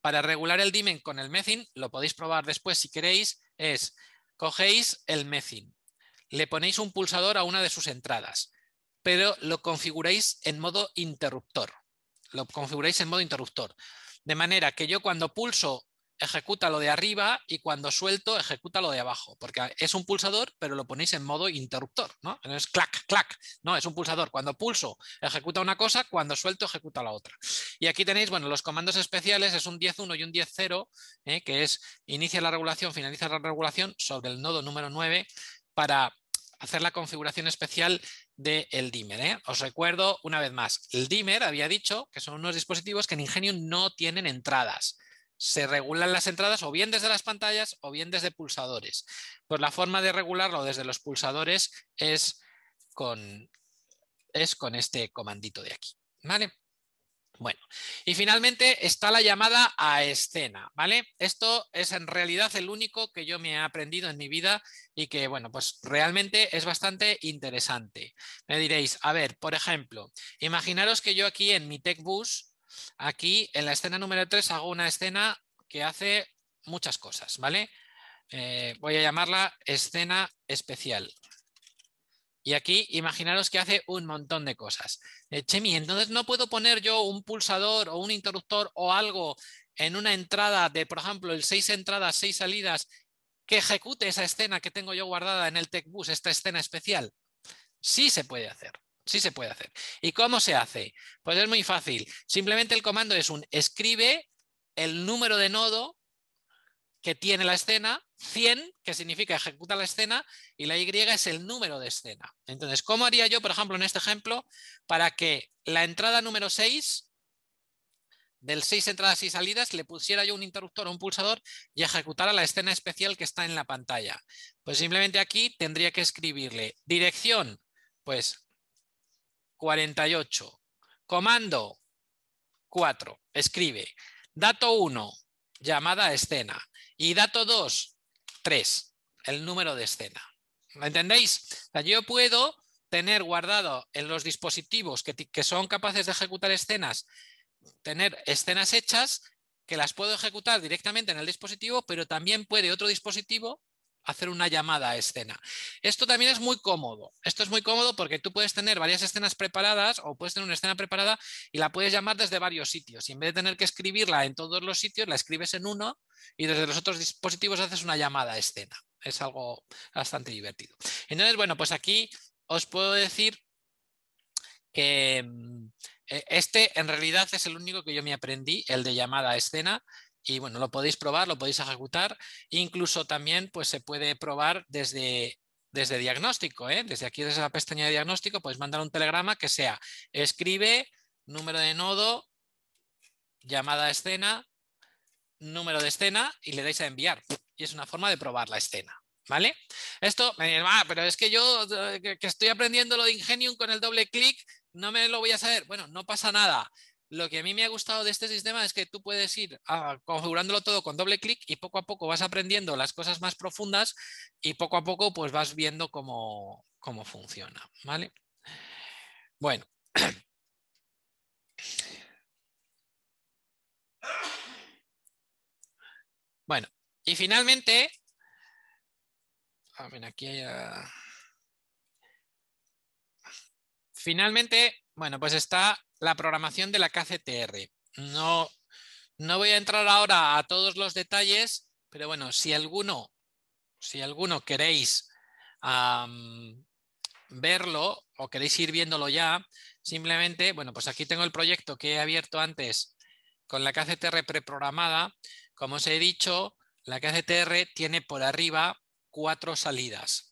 para regular el dimmer con el mething, lo podéis probar después si queréis, es cogéis el mething, le ponéis un pulsador a una de sus entradas, pero lo configuráis en modo interruptor. Lo configuráis en modo interruptor. De manera que yo cuando pulso ejecuta lo de arriba y cuando suelto, ejecuta lo de abajo, porque es un pulsador, pero lo ponéis en modo interruptor, ¿no? es clac, clac, no, es un pulsador. Cuando pulso, ejecuta una cosa, cuando suelto, ejecuta la otra. Y aquí tenéis, bueno, los comandos especiales es un 10.1 y un 10.0, ¿eh? que es inicia la regulación, finaliza la regulación sobre el nodo número 9 para hacer la configuración especial del de dimmer. ¿eh? Os recuerdo una vez más, el dimmer había dicho que son unos dispositivos que en Ingenium no tienen entradas se regulan las entradas o bien desde las pantallas o bien desde pulsadores. Pues la forma de regularlo desde los pulsadores es con, es con este comandito de aquí. ¿vale? Bueno, y finalmente está la llamada a escena, ¿vale? Esto es en realidad el único que yo me he aprendido en mi vida y que, bueno, pues realmente es bastante interesante. Me diréis, a ver, por ejemplo, imaginaros que yo aquí en mi TechBus Aquí en la escena número 3 hago una escena que hace muchas cosas, ¿vale? Eh, voy a llamarla escena especial. Y aquí imaginaros que hace un montón de cosas. Eh, Chemi, entonces no puedo poner yo un pulsador o un interruptor o algo en una entrada de, por ejemplo, el seis entradas, seis salidas, que ejecute esa escena que tengo yo guardada en el TechBus, esta escena especial. Sí se puede hacer. Sí se puede hacer. ¿Y cómo se hace? Pues es muy fácil. Simplemente el comando es un escribe el número de nodo que tiene la escena, 100, que significa ejecuta la escena, y la Y es el número de escena. Entonces, ¿cómo haría yo, por ejemplo, en este ejemplo, para que la entrada número 6, del 6 entradas y salidas, le pusiera yo un interruptor o un pulsador y ejecutara la escena especial que está en la pantalla? Pues simplemente aquí tendría que escribirle dirección, pues 48. Comando 4. Escribe. Dato 1. Llamada escena. Y dato 2. 3. El número de escena. ¿Me entendéis? Yo puedo tener guardado en los dispositivos que, que son capaces de ejecutar escenas, tener escenas hechas que las puedo ejecutar directamente en el dispositivo, pero también puede otro dispositivo hacer una llamada a escena. Esto también es muy cómodo. Esto es muy cómodo porque tú puedes tener varias escenas preparadas o puedes tener una escena preparada y la puedes llamar desde varios sitios. Y en vez de tener que escribirla en todos los sitios, la escribes en uno y desde los otros dispositivos haces una llamada a escena. Es algo bastante divertido. Entonces, bueno, pues aquí os puedo decir que mm, e-, este en realidad es el único que yo me aprendí, el de llamada a escena y bueno, lo podéis probar, lo podéis ejecutar. Incluso también pues, se puede probar desde, desde diagnóstico. ¿eh? Desde aquí, desde la pestaña de diagnóstico, podéis mandar un telegrama que sea escribe, número de nodo, llamada escena, número de escena y le dais a enviar. Y es una forma de probar la escena. ¿Vale? Esto, ah, pero es que yo eh, que estoy aprendiendo lo de Ingenium con el doble clic, no me lo voy a saber. Bueno, no pasa nada. Lo que a mí me ha gustado de este sistema es que tú puedes ir ah, configurándolo todo con doble clic y poco a poco vas aprendiendo las cosas más profundas y poco a poco pues vas viendo cómo, funciona. ¿vale? Bueno. Bueno, y finalmente, ah, a ver, aquí hay ah, Finalmente, bueno, pues está la programación de la KCTR. No, no voy a entrar ahora a todos los detalles, pero bueno, si alguno, si alguno queréis verlo o queréis ir viéndolo ya, simplemente, bueno, pues aquí tengo el proyecto que he abierto antes con la KCTR preprogramada. Como os he dicho, la KCTR tiene por arriba cuatro salidas.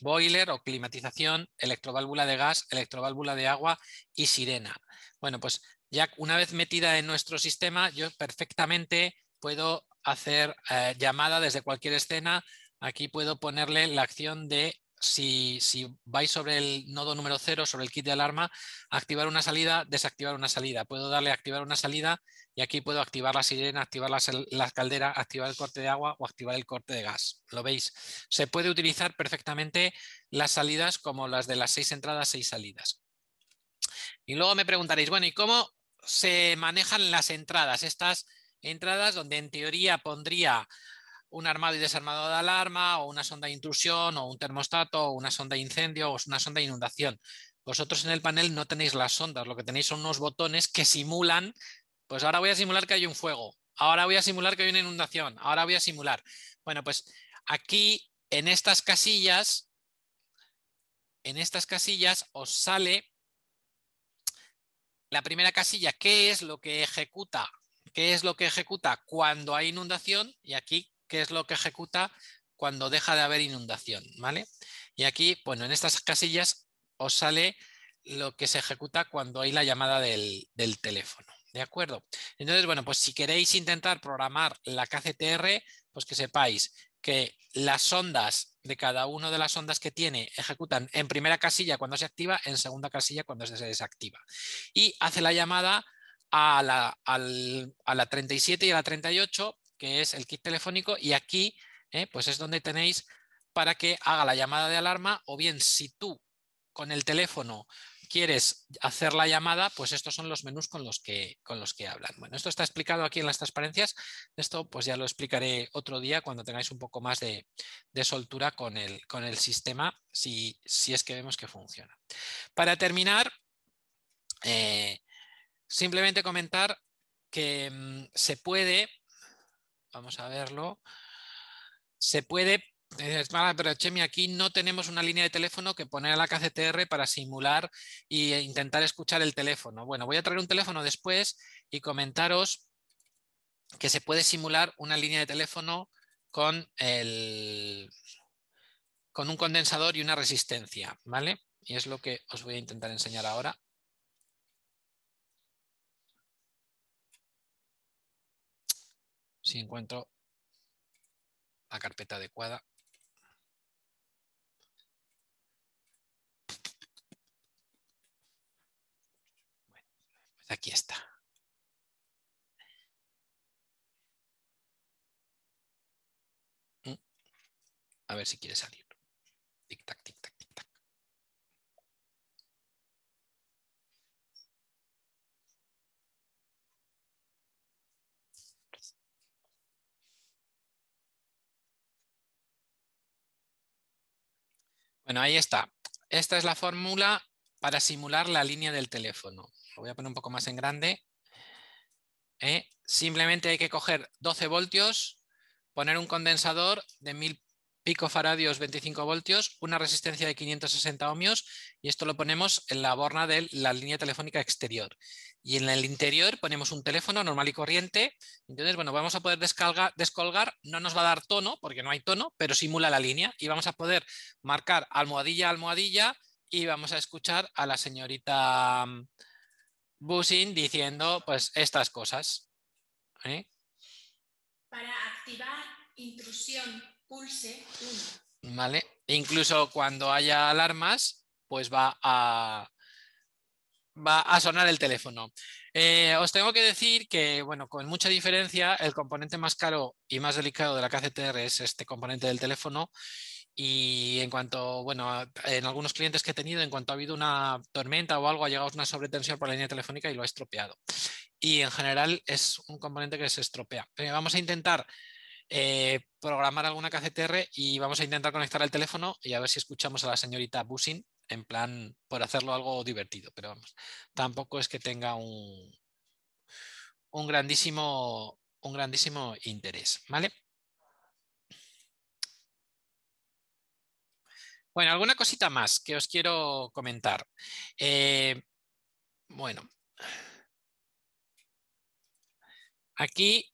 Boiler o climatización, electroválvula de gas, electroválvula de agua y sirena. Bueno, pues ya una vez metida en nuestro sistema, yo perfectamente puedo hacer eh, llamada desde cualquier escena. Aquí puedo ponerle la acción de si, si, vais sobre el nodo número 0, sobre el kit de alarma, activar una salida, desactivar una salida. Puedo darle activar una salida y aquí puedo activar la sirena, activar la, la, caldera, activar el corte de agua o activar el corte de gas. ¿Lo veis? Se puede utilizar perfectamente las salidas como las de las seis entradas, seis salidas. Y luego me preguntaréis, bueno, ¿y cómo se manejan las entradas? Estas entradas donde en teoría pondría un armado y desarmado de alarma o una sonda de intrusión o un termostato o una sonda de incendio o una sonda de inundación. Vosotros en el panel no tenéis las sondas, lo que tenéis son unos botones que simulan, pues ahora voy a simular que hay un fuego, ahora voy a simular que hay una inundación, ahora voy a simular. Bueno, pues aquí en estas casillas, en estas casillas os sale la primera casilla, ¿qué es lo que ejecuta? ¿Qué es lo que ejecuta cuando hay inundación? Y aquí, ¿qué es lo que ejecuta cuando deja de haber inundación? ¿Vale? Y aquí, bueno, en estas casillas os sale lo que se ejecuta cuando hay la llamada del, del teléfono. ¿De acuerdo? Entonces, bueno, pues si queréis intentar programar la KCTR, pues que sepáis que las ondas de cada una de las ondas que tiene ejecutan en primera casilla cuando se activa, en segunda casilla cuando se desactiva. Y hace la llamada a la, al, a la 37 y a la 38, que es el kit telefónico, y aquí eh, pues es donde tenéis para que haga la llamada de alarma o bien si tú con el teléfono quieres hacer la llamada, pues estos son los menús con los que, con los que hablan. Bueno, esto está explicado aquí en las transparencias. Esto pues ya lo explicaré otro día cuando tengáis un poco más de, soltura con el, con el sistema, si, si, es que vemos que funciona. Para terminar, eh, simplemente comentar que mm, se puede, vamos a verlo, se puede mala eh, pero Chemi, aquí no tenemos una línea de teléfono que poner a la KCTR para simular e intentar escuchar el teléfono. Bueno, voy a traer un teléfono después y comentaros que se puede simular una línea de teléfono con, el, con un condensador y una resistencia, ¿vale? Y es lo que os voy a intentar enseñar ahora. Si encuentro la carpeta adecuada. Aquí está. Mm. A ver si quiere salir. Tic tac, tic tac, tac. Bueno, ahí está. Esta es la fórmula para simular la línea del teléfono voy a poner un poco más en grande. ¿eh? Simplemente hay que coger 12 voltios, poner un condensador de 1000 picofaradios 25 voltios, una resistencia de 560 ohmios y esto lo ponemos en la borna de la línea telefónica exterior. Y en el interior ponemos un teléfono normal y corriente. Entonces, bueno, vamos a poder descolgar, no nos va a dar tono porque no hay tono, pero simula la línea y vamos a poder marcar almohadilla, almohadilla y vamos a escuchar a la señorita Busin diciendo pues estas cosas. ¿eh? Para activar intrusión, pulse 1. Vale. Incluso cuando haya alarmas, pues va a, va a sonar el teléfono. Eh, os tengo que decir que, bueno, con mucha diferencia, el componente más caro y más delicado de la KCTR es este componente del teléfono y en cuanto, bueno, en algunos clientes que he tenido, en cuanto ha habido una tormenta o algo, ha llegado una sobretensión por la línea telefónica y lo ha estropeado. Y en general es un componente que se estropea. Pero vamos a intentar eh, programar alguna KCTR y vamos a intentar conectar el teléfono y a ver si escuchamos a la señorita Busin, en plan, por hacerlo algo divertido. Pero vamos, tampoco es que tenga un, un grandísimo, un grandísimo interés, ¿vale? Bueno, alguna cosita más que os quiero comentar. Eh, bueno, aquí,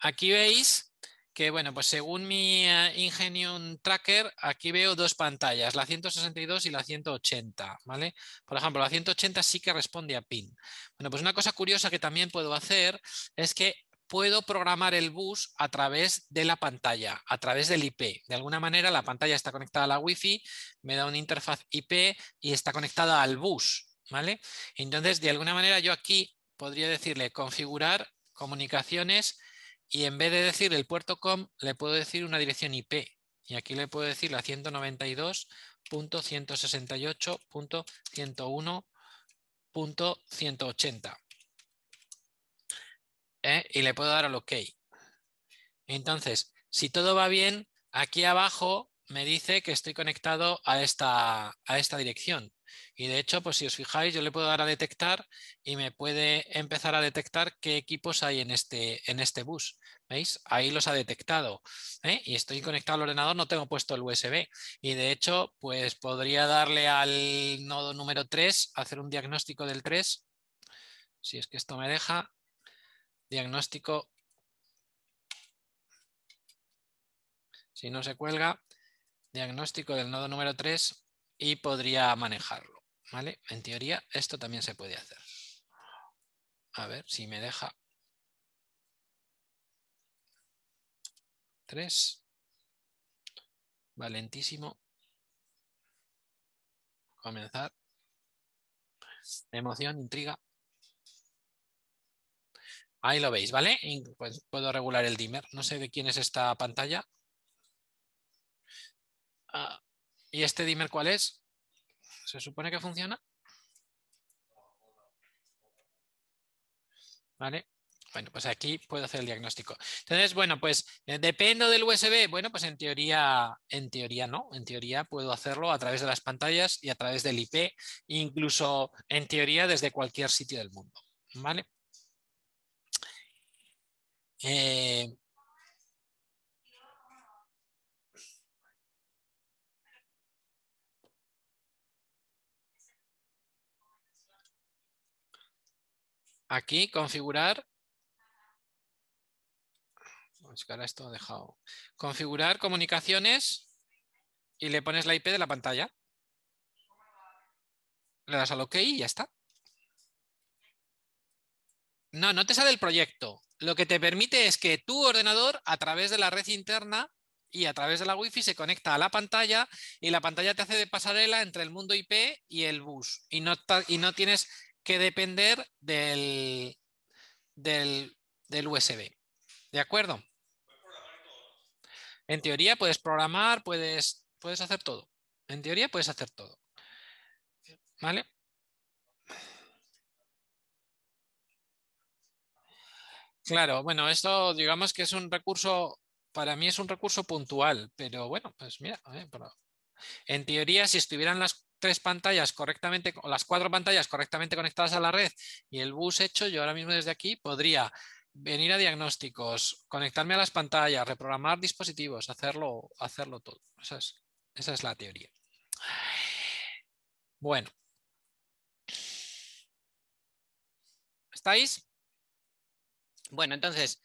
aquí veis que bueno, pues según mi eh, Ingenium Tracker, aquí veo dos pantallas, la 162 y la 180, ¿vale? Por ejemplo, la 180 sí que responde a PIN. Bueno, pues una cosa curiosa que también puedo hacer es que puedo programar el bus a través de la pantalla, a través del IP. De alguna manera la pantalla está conectada a la Wi-Fi, me da una interfaz IP y está conectada al bus. ¿vale? Entonces, de alguna manera yo aquí podría decirle configurar comunicaciones y en vez de decir el puerto COM, le puedo decir una dirección IP. Y aquí le puedo decir la 192.168.101.180. ¿eh? y le puedo dar al OK. Entonces, si todo va bien, aquí abajo me dice que estoy conectado a esta, a esta dirección. Y de hecho, pues si os fijáis, yo le puedo dar a detectar y me puede empezar a detectar qué equipos hay en este, en este bus. ¿Veis? Ahí los ha detectado. ¿eh? Y estoy conectado al ordenador, no tengo puesto el USB. Y de hecho, pues podría darle al nodo número 3, hacer un diagnóstico del 3. Si es que esto me deja diagnóstico. Si no se cuelga, diagnóstico del nodo número 3 y podría manejarlo. ¿vale? En teoría, esto también se puede hacer. A ver si me deja. 3. Valentísimo. Comenzar. Emoción, intriga. Ahí lo veis, ¿vale? pues puedo regular el dimmer. No sé de quién es esta pantalla. Ah, ¿Y este dimmer cuál es? ¿Se supone que funciona? ¿Vale? Bueno, pues aquí puedo hacer el diagnóstico. Entonces, bueno, pues eh, dependo del USB. Bueno, pues en teoría, en teoría no. En teoría puedo hacerlo a través de las pantallas y a través del IP, incluso en teoría desde cualquier sitio del mundo. ¿Vale? Eh, aquí configurar buscar esto dejado configurar comunicaciones y le pones la IP de la pantalla le das al OK y ya está no, no te sale el proyecto lo que te permite es que tu ordenador, a través de la red interna y a través de la Wi-Fi, se conecta a la pantalla y la pantalla te hace de pasarela entre el mundo IP y el bus. Y no, y no tienes que depender del, del, USB. ¿De acuerdo? En teoría puedes programar, puedes, puedes hacer todo. En teoría puedes hacer todo. ¿Vale? Claro, bueno, esto digamos que es un recurso, para mí es un recurso puntual, pero bueno, pues mira, eh, en teoría si estuvieran las tres pantallas correctamente, o las cuatro pantallas correctamente conectadas a la red y el bus hecho, yo ahora mismo desde aquí podría venir a diagnósticos, conectarme a las pantallas, reprogramar dispositivos, hacerlo, hacerlo todo. esa es la teoría. Bueno. ¿Estáis? Bueno, entonces,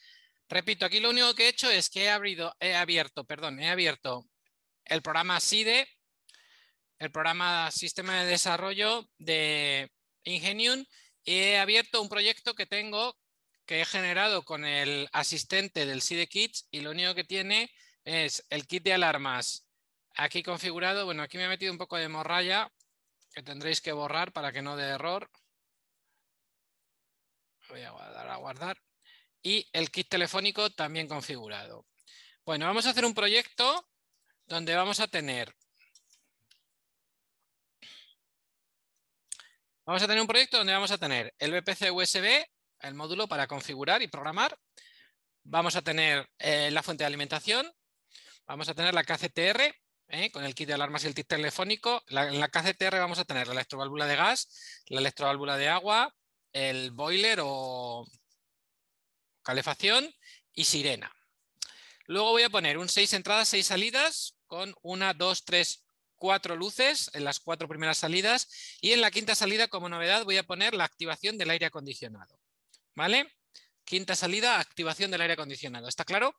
repito, aquí lo único que he hecho es que he, he abierto, perdón, he abierto el programa SIDE, el programa Sistema de Desarrollo de Ingenium, y he abierto un proyecto que tengo que he generado con el asistente del SIDE Kits y lo único que tiene es el kit de alarmas aquí configurado. Bueno, aquí me ha metido un poco de morralla que tendréis que borrar para que no dé error. Voy a dar a guardar y el kit telefónico también configurado. Bueno, vamos a hacer un proyecto donde vamos a tener Vamos a tener un proyecto donde vamos a tener el BPC USB, el módulo para configurar y programar. Vamos a tener eh, la fuente de alimentación. Vamos a tener la KCTR eh, con el kit de alarmas y el kit telefónico. en la KCTR vamos a tener la electroválvula de gas, la electroválvula de agua, el boiler o calefacción y sirena. Luego voy a poner un 6 entradas, 6 salidas con una, dos, tres, cuatro luces en las cuatro primeras salidas y en la quinta salida como novedad voy a poner la activación del aire acondicionado. ¿Vale? Quinta salida, activación del aire acondicionado. ¿Está claro?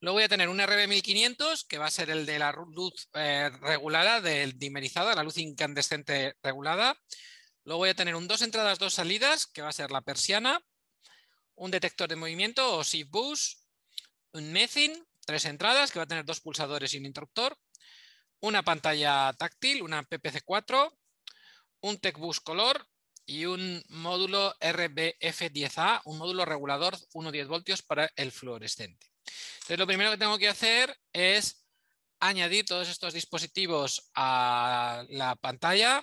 Luego voy a tener un RB1500 que va a ser el de la luz eh, regulada, del dimerizada, la luz incandescente regulada. Luego voy a tener un dos entradas, dos salidas que va a ser la persiana un detector de movimiento o si bus, un METHIN, tres entradas que va a tener dos pulsadores y un interruptor, una pantalla táctil, una PPC4, un TechBus color y un módulo RBF10A, un módulo regulador 110 voltios para el fluorescente. Entonces lo primero que tengo que hacer es añadir todos estos dispositivos a la pantalla.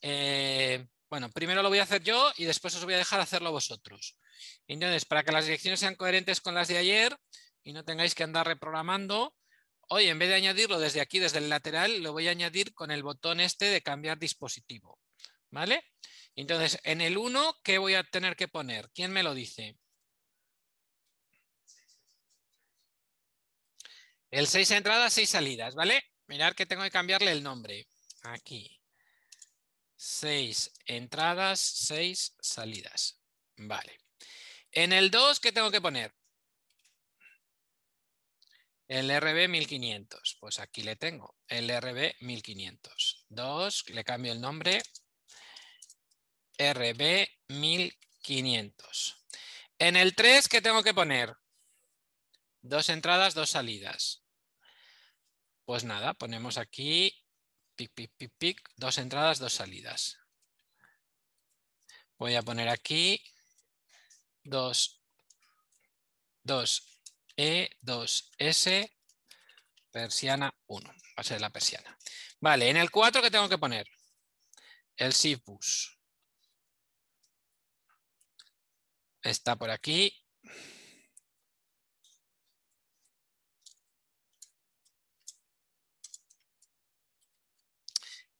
Eh, bueno, primero lo voy a hacer yo y después os voy a dejar hacerlo vosotros. Entonces, para que las direcciones sean coherentes con las de ayer y no tengáis que andar reprogramando, hoy en vez de añadirlo desde aquí, desde el lateral, lo voy a añadir con el botón este de cambiar dispositivo. ¿Vale? Entonces, en el 1, ¿qué voy a tener que poner? ¿Quién me lo dice? El 6 entradas, 6 salidas, ¿vale? Mirad que tengo que cambiarle el nombre. Aquí. 6 entradas, 6 salidas. Vale. En el 2, ¿qué tengo que poner? El RB 1500. Pues aquí le tengo. El RB 1500. 2, le cambio el nombre. RB 1500. En el 3, ¿qué tengo que poner? Dos entradas, dos salidas. Pues nada, ponemos aquí, pic, pic, pic, pic, dos entradas, dos salidas. Voy a poner aquí 2, 2, E, 2, S, persiana 1. Va a ser la persiana. Vale, en el 4, que tengo que poner? El SIFBUS. Está por aquí.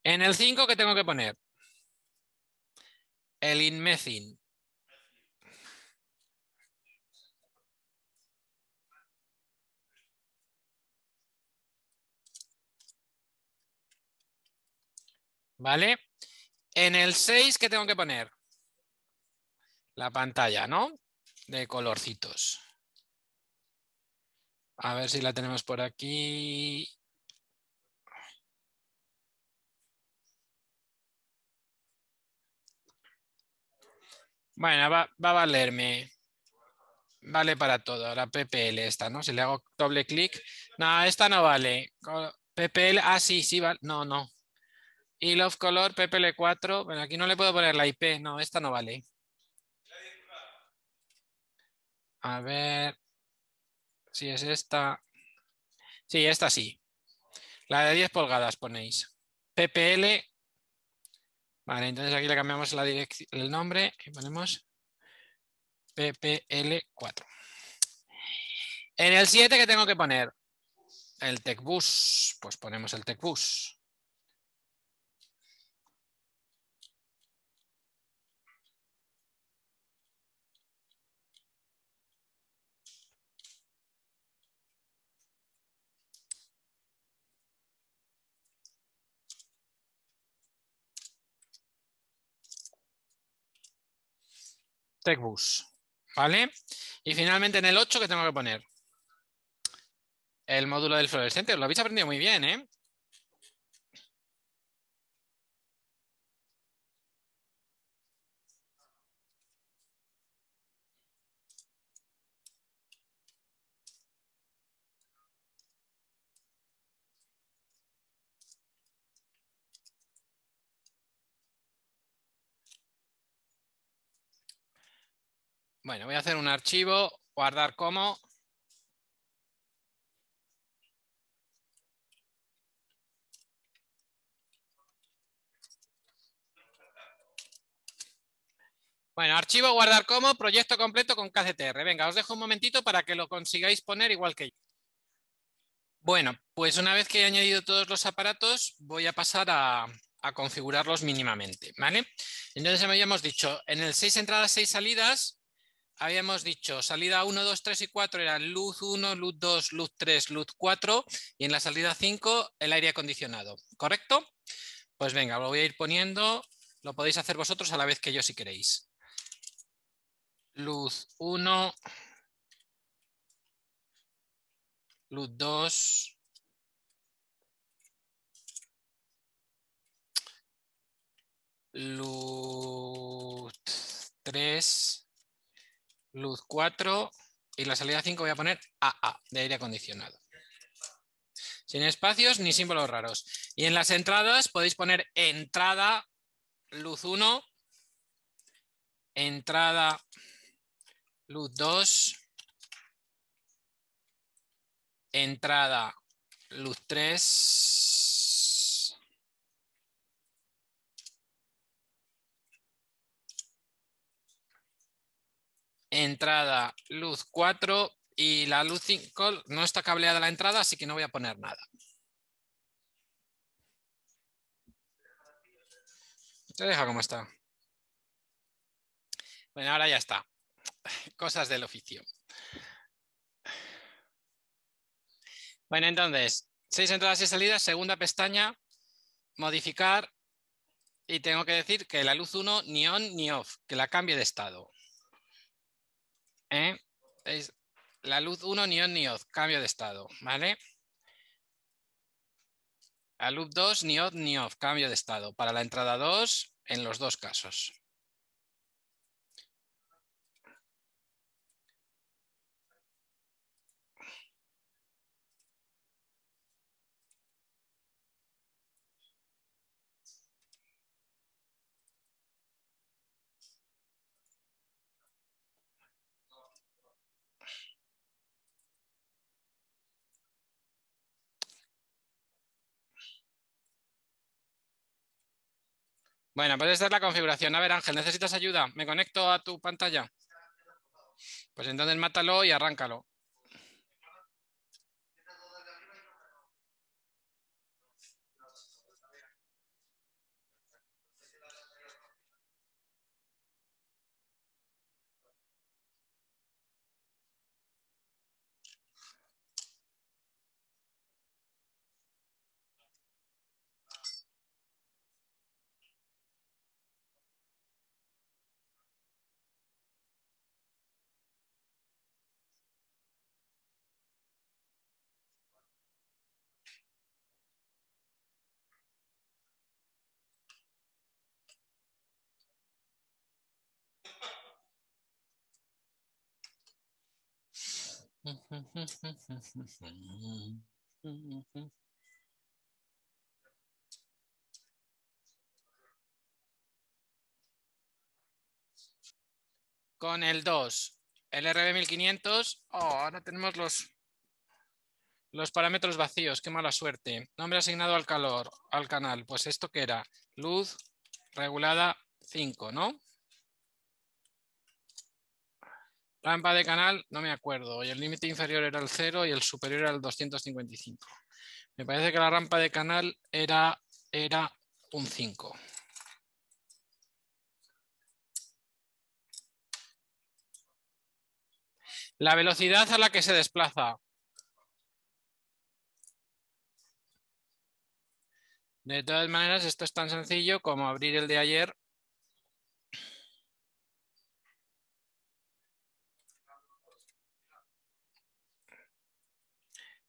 En el 5, que tengo que poner? El INMECIN ¿Vale? En el 6, ¿qué tengo que poner? La pantalla, ¿no? De colorcitos. A ver si la tenemos por aquí. Bueno, va, a valerme. Vale para todo. Ahora PPL esta, ¿no? Si le hago doble clic. No, esta no vale. PPL, ah, sí, sí vale. No, no. Y love color ppl4. Bueno, aquí no le puedo poner la IP. No, esta no vale. A ver si es esta. Sí, esta sí. La de 10 pulgadas ponéis. PPL. Vale, entonces aquí le cambiamos el nombre y ponemos PPL4. En el 7, ¿qué tengo que poner? El TechBus. Pues ponemos el TechBus. TechBus. ¿Vale? Y finalmente en el 8, ¿qué tengo que poner? El módulo del fluorescente. Lo habéis aprendido muy bien, ¿eh? Bueno, voy a hacer un archivo, guardar como. Bueno, archivo guardar como, proyecto completo con KCTR. Venga, os dejo un momentito para que lo consigáis poner igual que yo. Bueno, pues una vez que he añadido todos los aparatos, voy a pasar a, configurarlos mínimamente, ¿vale? Entonces habíamos dicho, en el 6 entradas, seis salidas, habíamos dicho, salida 1, 2, 3 y 4 eran luz 1, luz 2, luz 3, luz 4 y en la salida 5 el aire acondicionado, ¿correcto? Pues venga, lo voy a ir poniendo, lo podéis hacer vosotros a la vez que yo si queréis. Luz 1, luz 2, luz 3, luz 4 y la salida 5 voy a poner AA de aire acondicionado. Sin espacios ni símbolos raros. Y en las entradas podéis poner entrada, luz 1, entrada, luz 2, entrada, luz 3, entrada luz 4 y la luz 5 no está cableada la entrada, así que no voy a poner nada. Te deja como está. Bueno, ahora ya está. Cosas del oficio. Bueno, entonces, seis entradas y salidas, segunda pestaña, modificar. Y tengo que decir que la luz 1 ni on ni off, que la cambie de estado. ¿eh? la luz 1, ni niod, cambio de estado, ¿vale? La luz 2, ni niod, cambio de estado. Para la entrada 2, en los dos casos. Bueno, pues esta la configuración. A ver, Ángel, ¿necesitas ayuda? ¿Me conecto a tu pantalla? Pues entonces mátalo y arráncalo. Con el 2, el RB1500, ahora tenemos los, los parámetros vacíos, qué mala suerte. Nombre asignado al calor, al canal, pues esto que era, luz regulada 5, ¿no? Rampa de canal, no me acuerdo. Y el límite inferior era el 0 y el superior era el 255. Me parece que la rampa de canal era, era un 5. La velocidad a la que se desplaza. De todas maneras, esto es tan sencillo como abrir el de ayer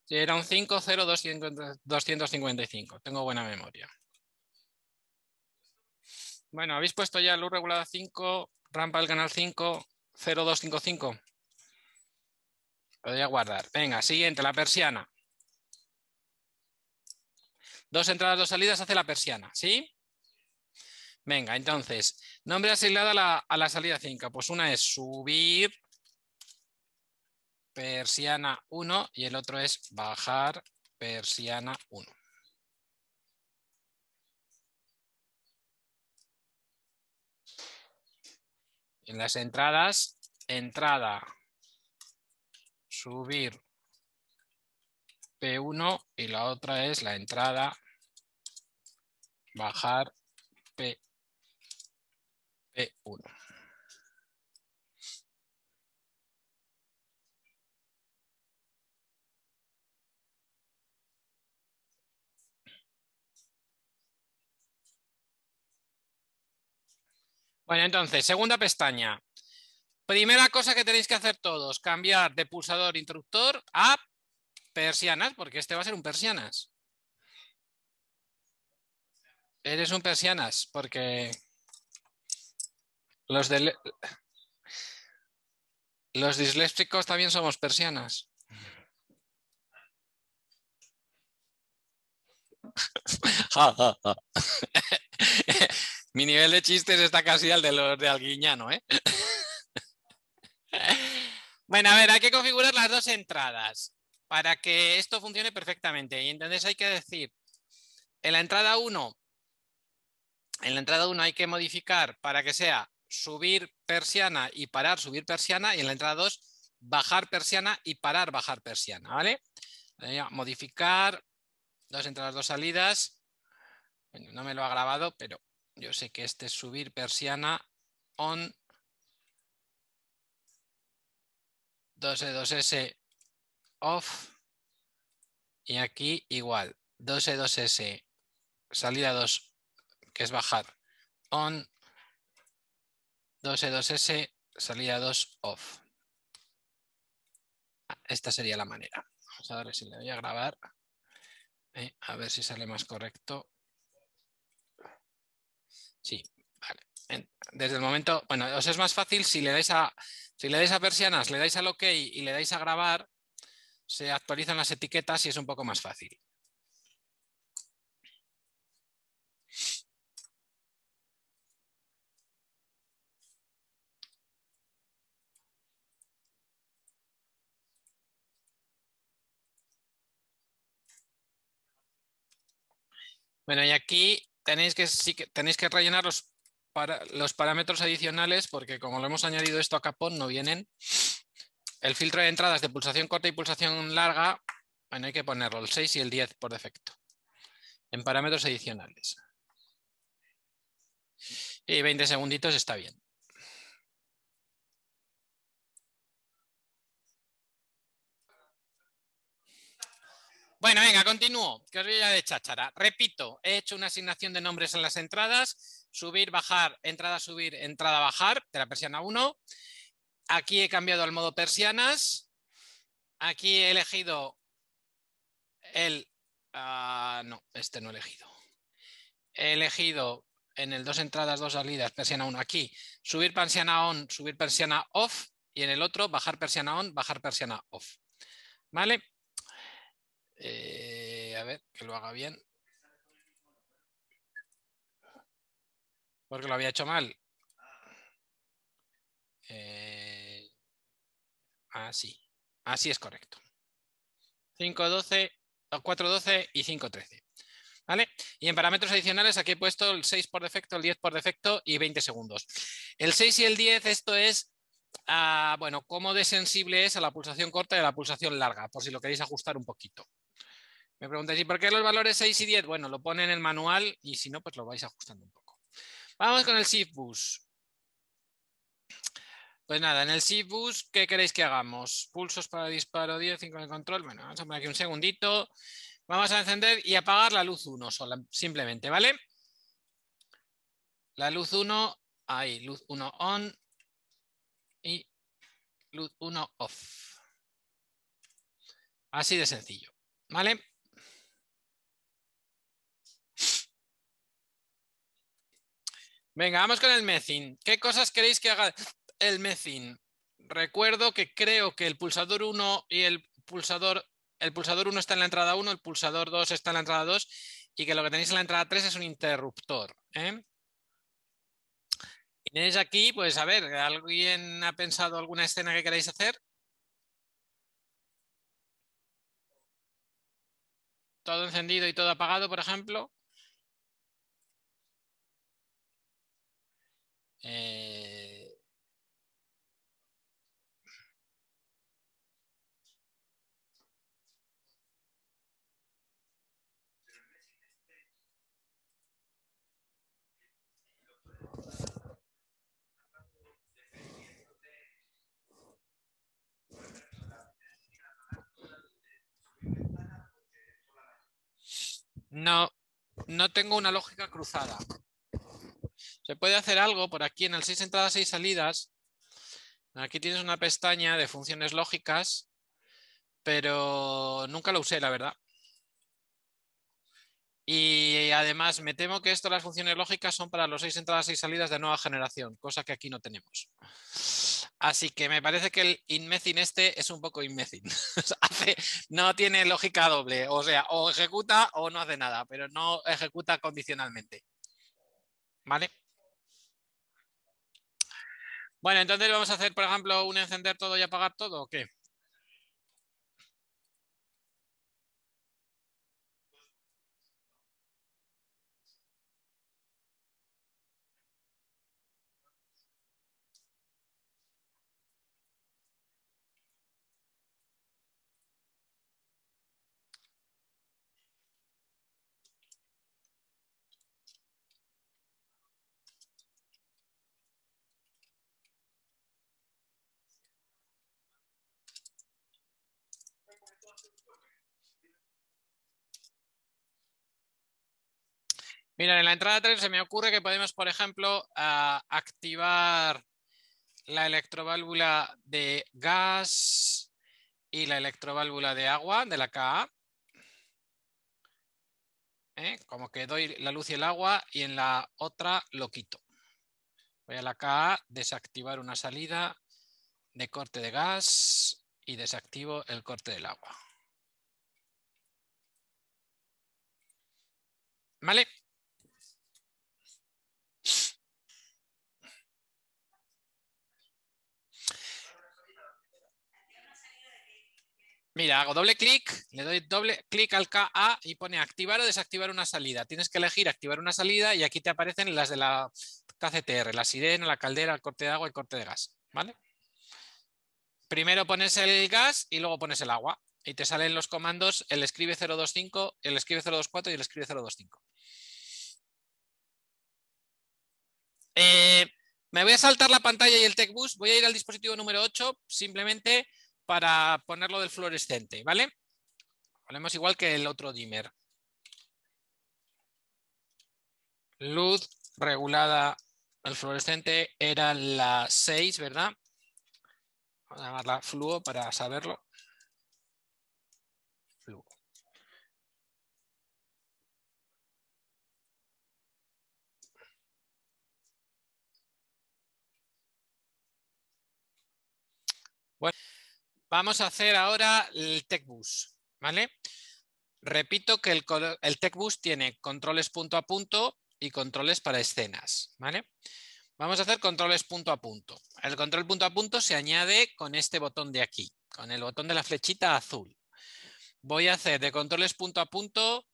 Era un 255. Tengo buena memoria. Bueno, ¿habéis puesto ya luz regulada 5, rampa del canal 5, 0255? a guardar. Venga, siguiente, la persiana. Dos entradas, dos salidas hace la persiana, ¿sí? Venga, entonces, nombre asignado a la, a la salida 5. Pues una es subir, persiana 1 y el otro es bajar persiana 1. En las entradas, entrada, subir P1 y la otra es la entrada, bajar P, P1. Bueno, entonces, segunda pestaña. Primera cosa que tenéis que hacer todos, cambiar de pulsador instructor a persianas, porque este va a ser un persianas. Eres un persianas, porque los, de... los también somos persianas. Mi nivel de chistes está casi al de los de Alguiñano, ¿eh? bueno, a ver, hay que configurar las dos entradas para que esto funcione perfectamente. Y entonces hay que decir, en la entrada 1, en la entrada 1 hay que modificar para que sea subir persiana y parar, subir persiana, y en la entrada 2, bajar persiana y parar, bajar persiana, ¿vale? Modificar, dos entradas, dos salidas. Bueno, no me lo ha grabado, pero yo sé que este es subir persiana on 2 2 s off y aquí igual 2 2 s salida 2 que es bajar on 2 2 s salida 2 off. Esta sería la manera. Vamos a ver si le voy a grabar. Eh, a ver si sale más correcto. Sí, vale. Desde el momento, bueno, os es más fácil si le dais a, si le dais a persianas, le dais al OK y le dais a grabar, se actualizan las etiquetas y es un poco más fácil. Bueno, y aquí tenéis que, tenéis que rellenar los, los parámetros adicionales porque como lo hemos añadido esto a Capón no vienen. El filtro de entradas de pulsación corta y pulsación larga, hay que ponerlo, el 6 y el 10 por defecto, en parámetros adicionales. Y 20 segunditos está bien. Bueno, venga, continúo. Que voy de cháchara. Repito, he hecho una asignación de nombres en las entradas. Subir, bajar, entrada, subir, entrada, bajar, de la persiana 1. Aquí he cambiado al modo persianas. Aquí he elegido el... Ah, no, este no he elegido. He elegido en el dos entradas, dos salidas, persiana 1 aquí, subir persiana on, subir persiana off y en el otro bajar persiana on, bajar persiana off. ¿Vale? Eh, a ver, que lo haga bien. Porque lo había hecho mal. Eh, así. Ah, así es correcto. 5.12, 4.12 y 5.13. ¿Vale? Y en parámetros adicionales aquí he puesto el 6 por defecto, el 10 por defecto y 20 segundos. El 6 y el 10, esto es, ah, bueno, cómo de sensible es a la pulsación corta y a la pulsación larga, por si lo queréis ajustar un poquito. Me preguntáis, ¿y por qué los valores 6 y 10? Bueno, lo pone en el manual y si no, pues lo vais ajustando un poco. Vamos con el shift bus. Pues nada, en el shift bus, ¿qué queréis que hagamos? Pulsos para disparo 10, 5 el control. Bueno, vamos a poner aquí un segundito. Vamos a encender y apagar la luz 1 simplemente, ¿vale? La luz 1, ahí, luz 1 on y luz 1 off. Así de sencillo, ¿vale? Venga, vamos con el mezin. ¿Qué cosas queréis que haga el mezin? Recuerdo que creo que el pulsador 1 y el pulsador, el pulsador 1 está en la entrada 1, el pulsador 2 está en la entrada 2 y que lo que tenéis en la entrada 3 es un interruptor. ¿eh? Y tenéis aquí, pues a ver, ¿alguien ha pensado alguna escena que queráis hacer? Todo encendido y todo apagado, por ejemplo. Eh, no, no tengo una lógica cruzada. Se puede hacer algo por aquí en el 6 entradas, 6 salidas. Aquí tienes una pestaña de funciones lógicas, pero nunca lo usé, la verdad. Y además me temo que esto, las funciones lógicas, son para los 6 entradas, y salidas de nueva generación, cosa que aquí no tenemos. Así que me parece que el inmecin este es un poco InMessing, no tiene lógica doble, o sea, o ejecuta o no hace nada, pero no ejecuta condicionalmente. ¿Vale? Bueno, entonces vamos a hacer, por ejemplo, un encender todo y apagar todo, ¿o qué? Mira, en la entrada 3 se me ocurre que podemos, por ejemplo, activar la electroválvula de gas y la electroválvula de agua de la KA. ¿Eh? Como que doy la luz y el agua y en la otra lo quito. Voy a la KA, desactivar una salida de corte de gas y desactivo el corte del agua. ¿Vale? Mira, hago doble clic, le doy doble clic al KA y pone activar o desactivar una salida. Tienes que elegir activar una salida y aquí te aparecen las de la KCTR, la sirena, la caldera, el corte de agua, y el corte de gas. ¿Vale? Primero pones el gas y luego pones el agua. Y te salen los comandos el escribe 025, el escribe 024 y el escribe 025. Eh, me voy a saltar la pantalla y el TechBus. Voy a ir al dispositivo número 8 simplemente para ponerlo del fluorescente, ¿vale? Ponemos igual que el otro dimmer. Luz regulada al fluorescente era la 6, ¿verdad? Vamos a llamarla fluo para saberlo. Fluo. Bueno. Vamos a hacer ahora el TechBus, ¿vale? Repito que el, el tiene controles punto a punto y controles para escenas, ¿vale? Vamos a hacer controles punto a punto. El control punto a punto se añade con este botón de aquí, con el botón de la flechita azul. Voy a hacer de controles punto a punto,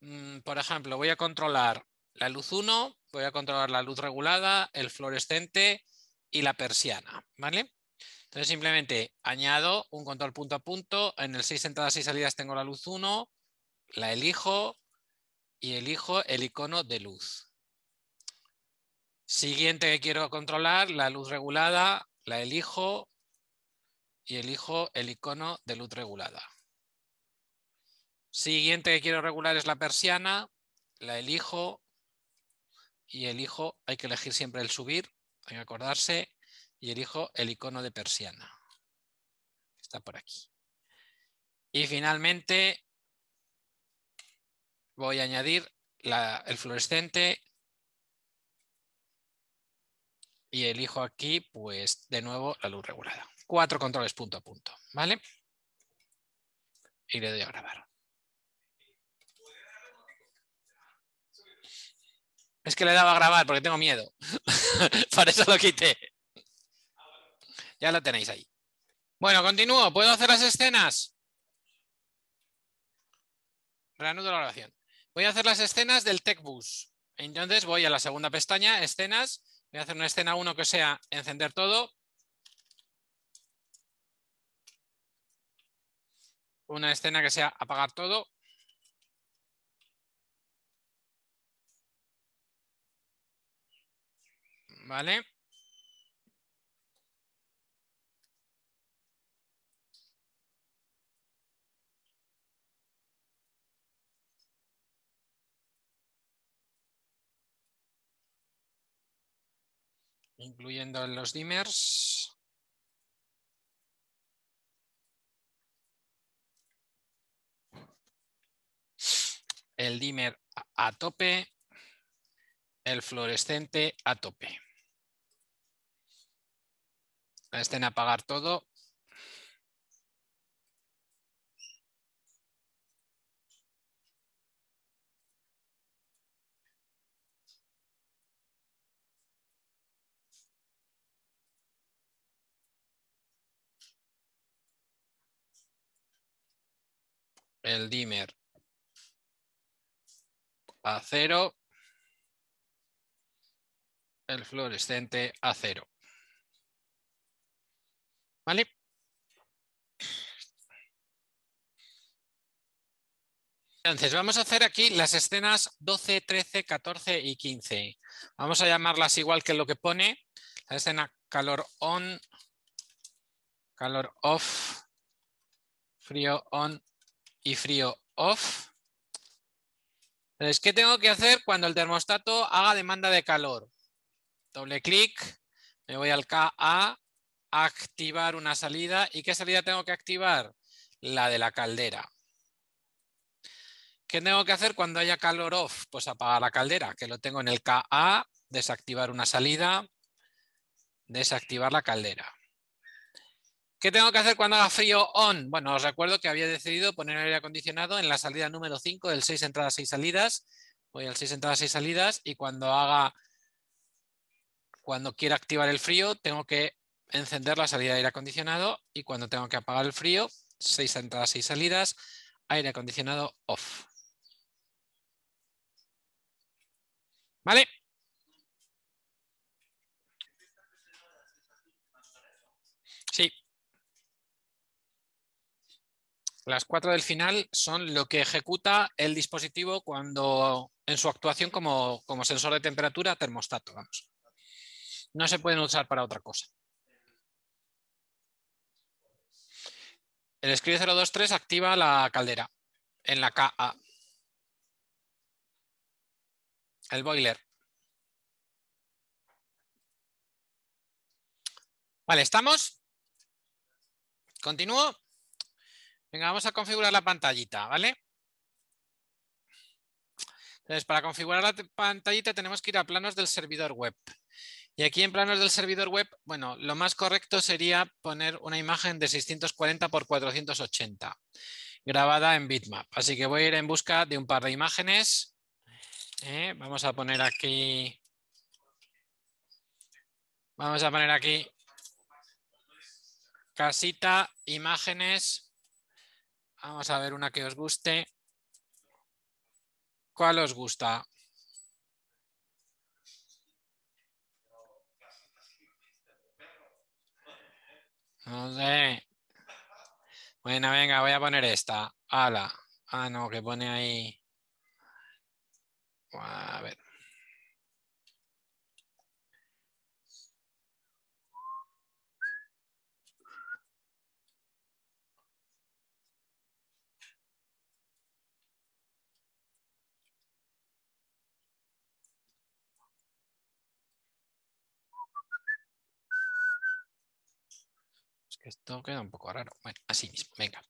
mm, por ejemplo, voy a controlar la luz 1, voy a controlar la luz regulada, el fluorescente y la persiana, ¿vale? simplemente añado un control punto a punto, en el 6 entradas, 6 salidas tengo la luz 1, la elijo y elijo el icono de luz. Siguiente que quiero controlar, la luz regulada, la elijo y elijo el icono de luz regulada. Siguiente que quiero regular es la persiana, la elijo y elijo, hay que elegir siempre el subir, hay que acordarse, y elijo el icono de persiana. Está por aquí. Y finalmente voy a añadir el fluorescente y elijo aquí, pues, de nuevo la luz regulada. Cuatro controles punto a punto, ¿vale? Y le doy a grabar. Es que le daba a grabar porque tengo miedo. para eso lo quité ya la tenéis ahí. Bueno, continúo. ¿Puedo hacer las escenas? Reanudo la oración. Voy a hacer las escenas del TechBus. Entonces voy a la segunda pestaña, escenas. Voy a hacer una escena 1 que sea encender todo. Una escena que sea apagar todo. ¿Vale? incluyendo los dimers. El dimmer a tope, el fluorescente a tope. Estén a apagar todo el dimmer a cero el fluorescente a cero ¿Vale? Entonces, vamos a hacer aquí las escenas 12, 13, 14 y 15. Vamos a llamarlas igual que lo que pone. La escena calor on, calor off, frío on, y frío off. Entonces, ¿qué tengo que hacer cuando el termostato haga demanda de calor? Doble clic, me voy al KA, activar una salida. ¿Y qué salida tengo que activar? La de la caldera. ¿Qué tengo que hacer cuando haya calor off? Pues apagar la caldera, que lo tengo en el KA, desactivar una salida, desactivar la caldera. ¿Qué tengo que hacer cuando haga frío on? Bueno, os recuerdo que había decidido poner aire acondicionado en la salida número 5 del 6 entradas, 6 salidas. Voy al 6 entradas, 6 salidas y cuando haga, cuando quiera activar el frío, tengo que encender la salida de aire acondicionado y cuando tengo que apagar el frío, 6 entradas, 6 salidas, aire acondicionado off. ¿Vale? Las cuatro del final son lo que ejecuta el dispositivo cuando en su actuación como, sensor de temperatura termostato. Vamos. No se pueden usar para otra cosa. El script 023 activa la caldera en la KA. El boiler. Vale, ¿estamos? ¿Continúo? Venga, vamos a configurar la pantallita, ¿vale? Entonces, para configurar la pantallita tenemos que ir a planos del servidor web. Y aquí en planos del servidor web, bueno, lo más correcto sería poner una imagen de 640 x 480 grabada en bitmap. Así que voy a ir en busca de un par de imágenes. Eh, vamos a poner aquí... Vamos a poner aquí casita, imágenes, Vamos a ver una que os guste. ¿Cuál os gusta? No sé. Bueno, venga, voy a poner esta. Ala. Ah, no, que pone ahí. A ver. Esto queda un poco raro. Bueno, así mismo, venga.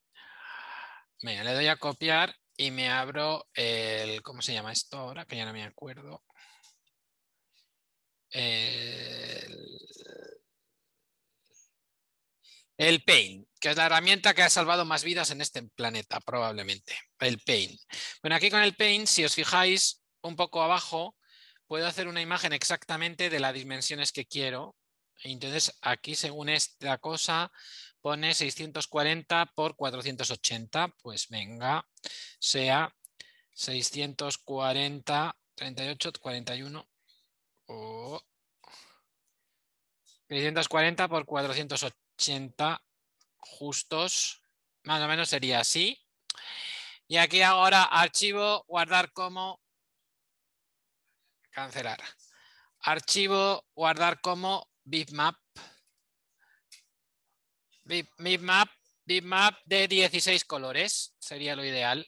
Venga, le doy a copiar y me abro el, ¿cómo se llama esto ahora? Que ya no me acuerdo. El, el Paint, que es la herramienta que ha salvado más vidas en este planeta, probablemente. El Paint. Bueno, aquí con el Paint, si os fijáis un poco abajo, puedo hacer una imagen exactamente de las dimensiones que quiero entonces, aquí según esta cosa pone 640 por 480. Pues venga, sea 640, 38, 41. 640 por 480 justos. Más o menos sería así. Y aquí ahora archivo, guardar como, cancelar. Archivo, guardar como bitmap, bitmap, bitmap de 16 colores, sería lo ideal.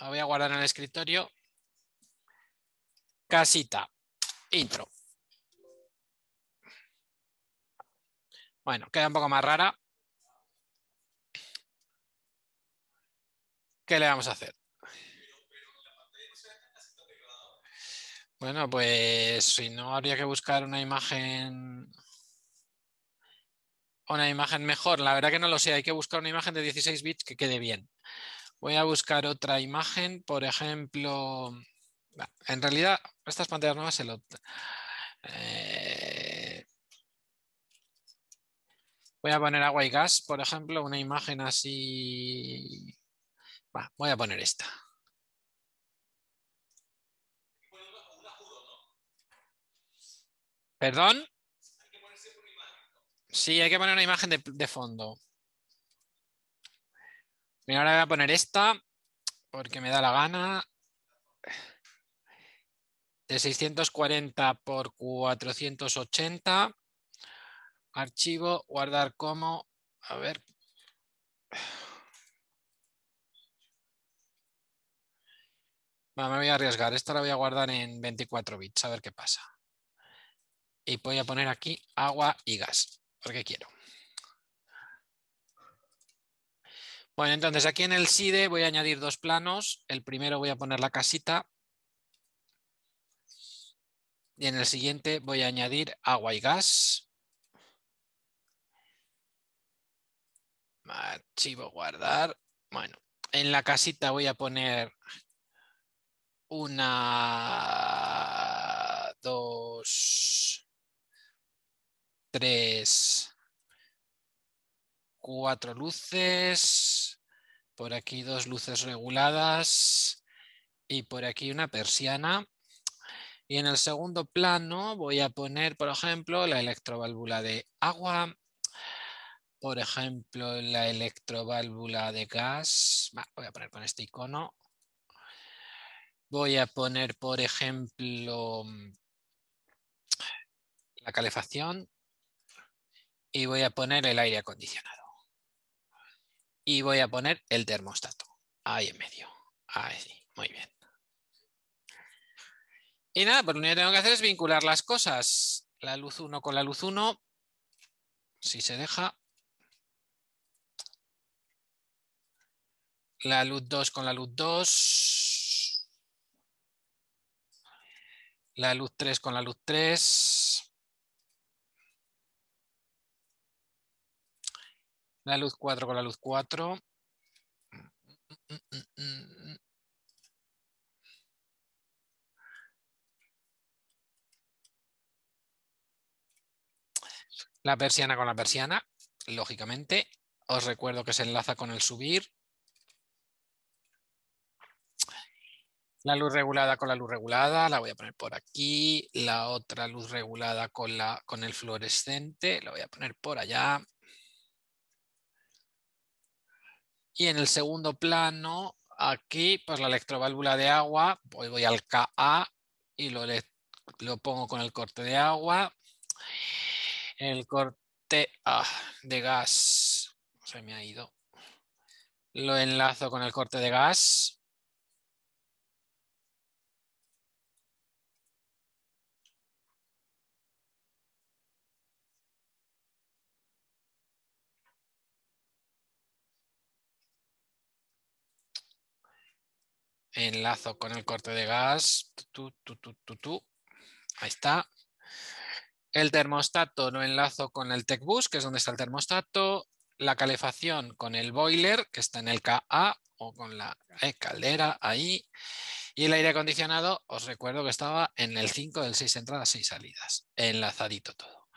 Lo voy a guardar en el escritorio. Casita, intro. Bueno, queda un poco más rara. ¿Qué le vamos a hacer? Bueno, pues si no, habría que buscar una imagen una imagen mejor. La verdad que no lo sé, hay que buscar una imagen de 16 bits que quede bien. Voy a buscar otra imagen, por ejemplo... En realidad, estas pantallas nuevas se lo... Eh, voy a poner agua y gas, por ejemplo, una imagen así... voy a poner esta. ¿Perdón? Sí, hay que poner una imagen de, fondo. ahora voy a poner esta porque me da la gana. De 640 por 480. Archivo, guardar como. A ver. me voy a arriesgar. Esta la voy a guardar en 24 bits, a ver qué pasa. Y voy a poner aquí agua y gas porque quiero. Bueno, entonces aquí en el SIDE voy a añadir dos planos. El primero voy a poner la casita. Y en el siguiente voy a añadir agua y gas. Archivo guardar. Bueno, en la casita voy a poner una, dos, tres, cuatro luces, por aquí dos luces reguladas y por aquí una persiana. Y en el segundo plano voy a poner, por ejemplo, la electroválvula de agua, por ejemplo, la electroválvula de gas. voy a poner con este icono. Voy a poner, por ejemplo, la calefacción y voy a poner el aire acondicionado. Y voy a poner el termostato. Ahí en medio. Ahí, muy bien. Y nada, pues lo único que tengo que hacer es vincular las cosas. La luz 1 con la luz 1. Si se deja. La luz 2 con la luz 2. La luz 3 con la luz 3. La luz 4 con la luz 4. La persiana con la persiana, lógicamente. Os recuerdo que se enlaza con el subir. La luz regulada con la luz regulada, la voy a poner por aquí. La otra luz regulada con, la, con el fluorescente, la voy a poner por allá. Y en el segundo plano, aquí, pues la electroválvula de agua, voy, al KA y lo, lo pongo con el corte de agua. El corte ah, de gas, se me ha ido. Lo enlazo con el corte de gas. Enlazo con el corte de gas. Ahí está. El termostato lo enlazo con el TechBus, que es donde está el termostato. La calefacción con el boiler, que está en el KA o con la e, caldera ahí. Y el aire acondicionado, os recuerdo que estaba en el 5 del 6 entradas, 6 salidas. Enlazadito todo.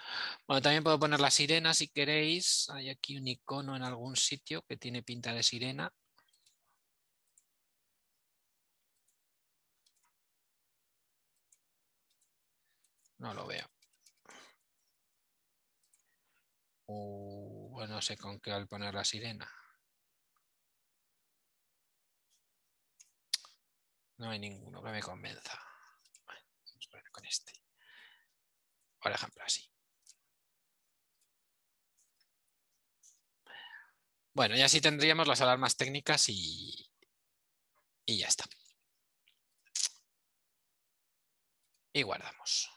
Bueno, también puedo poner la sirena si queréis. Hay aquí un icono en algún sitio que tiene pinta de sirena. No lo veo. bueno, no sé con qué al poner la sirena. No hay ninguno que me convenza. vamos a poner con este. Por ejemplo, así. Bueno, y así tendríamos las alarmas técnicas y, y ya está. Y guardamos.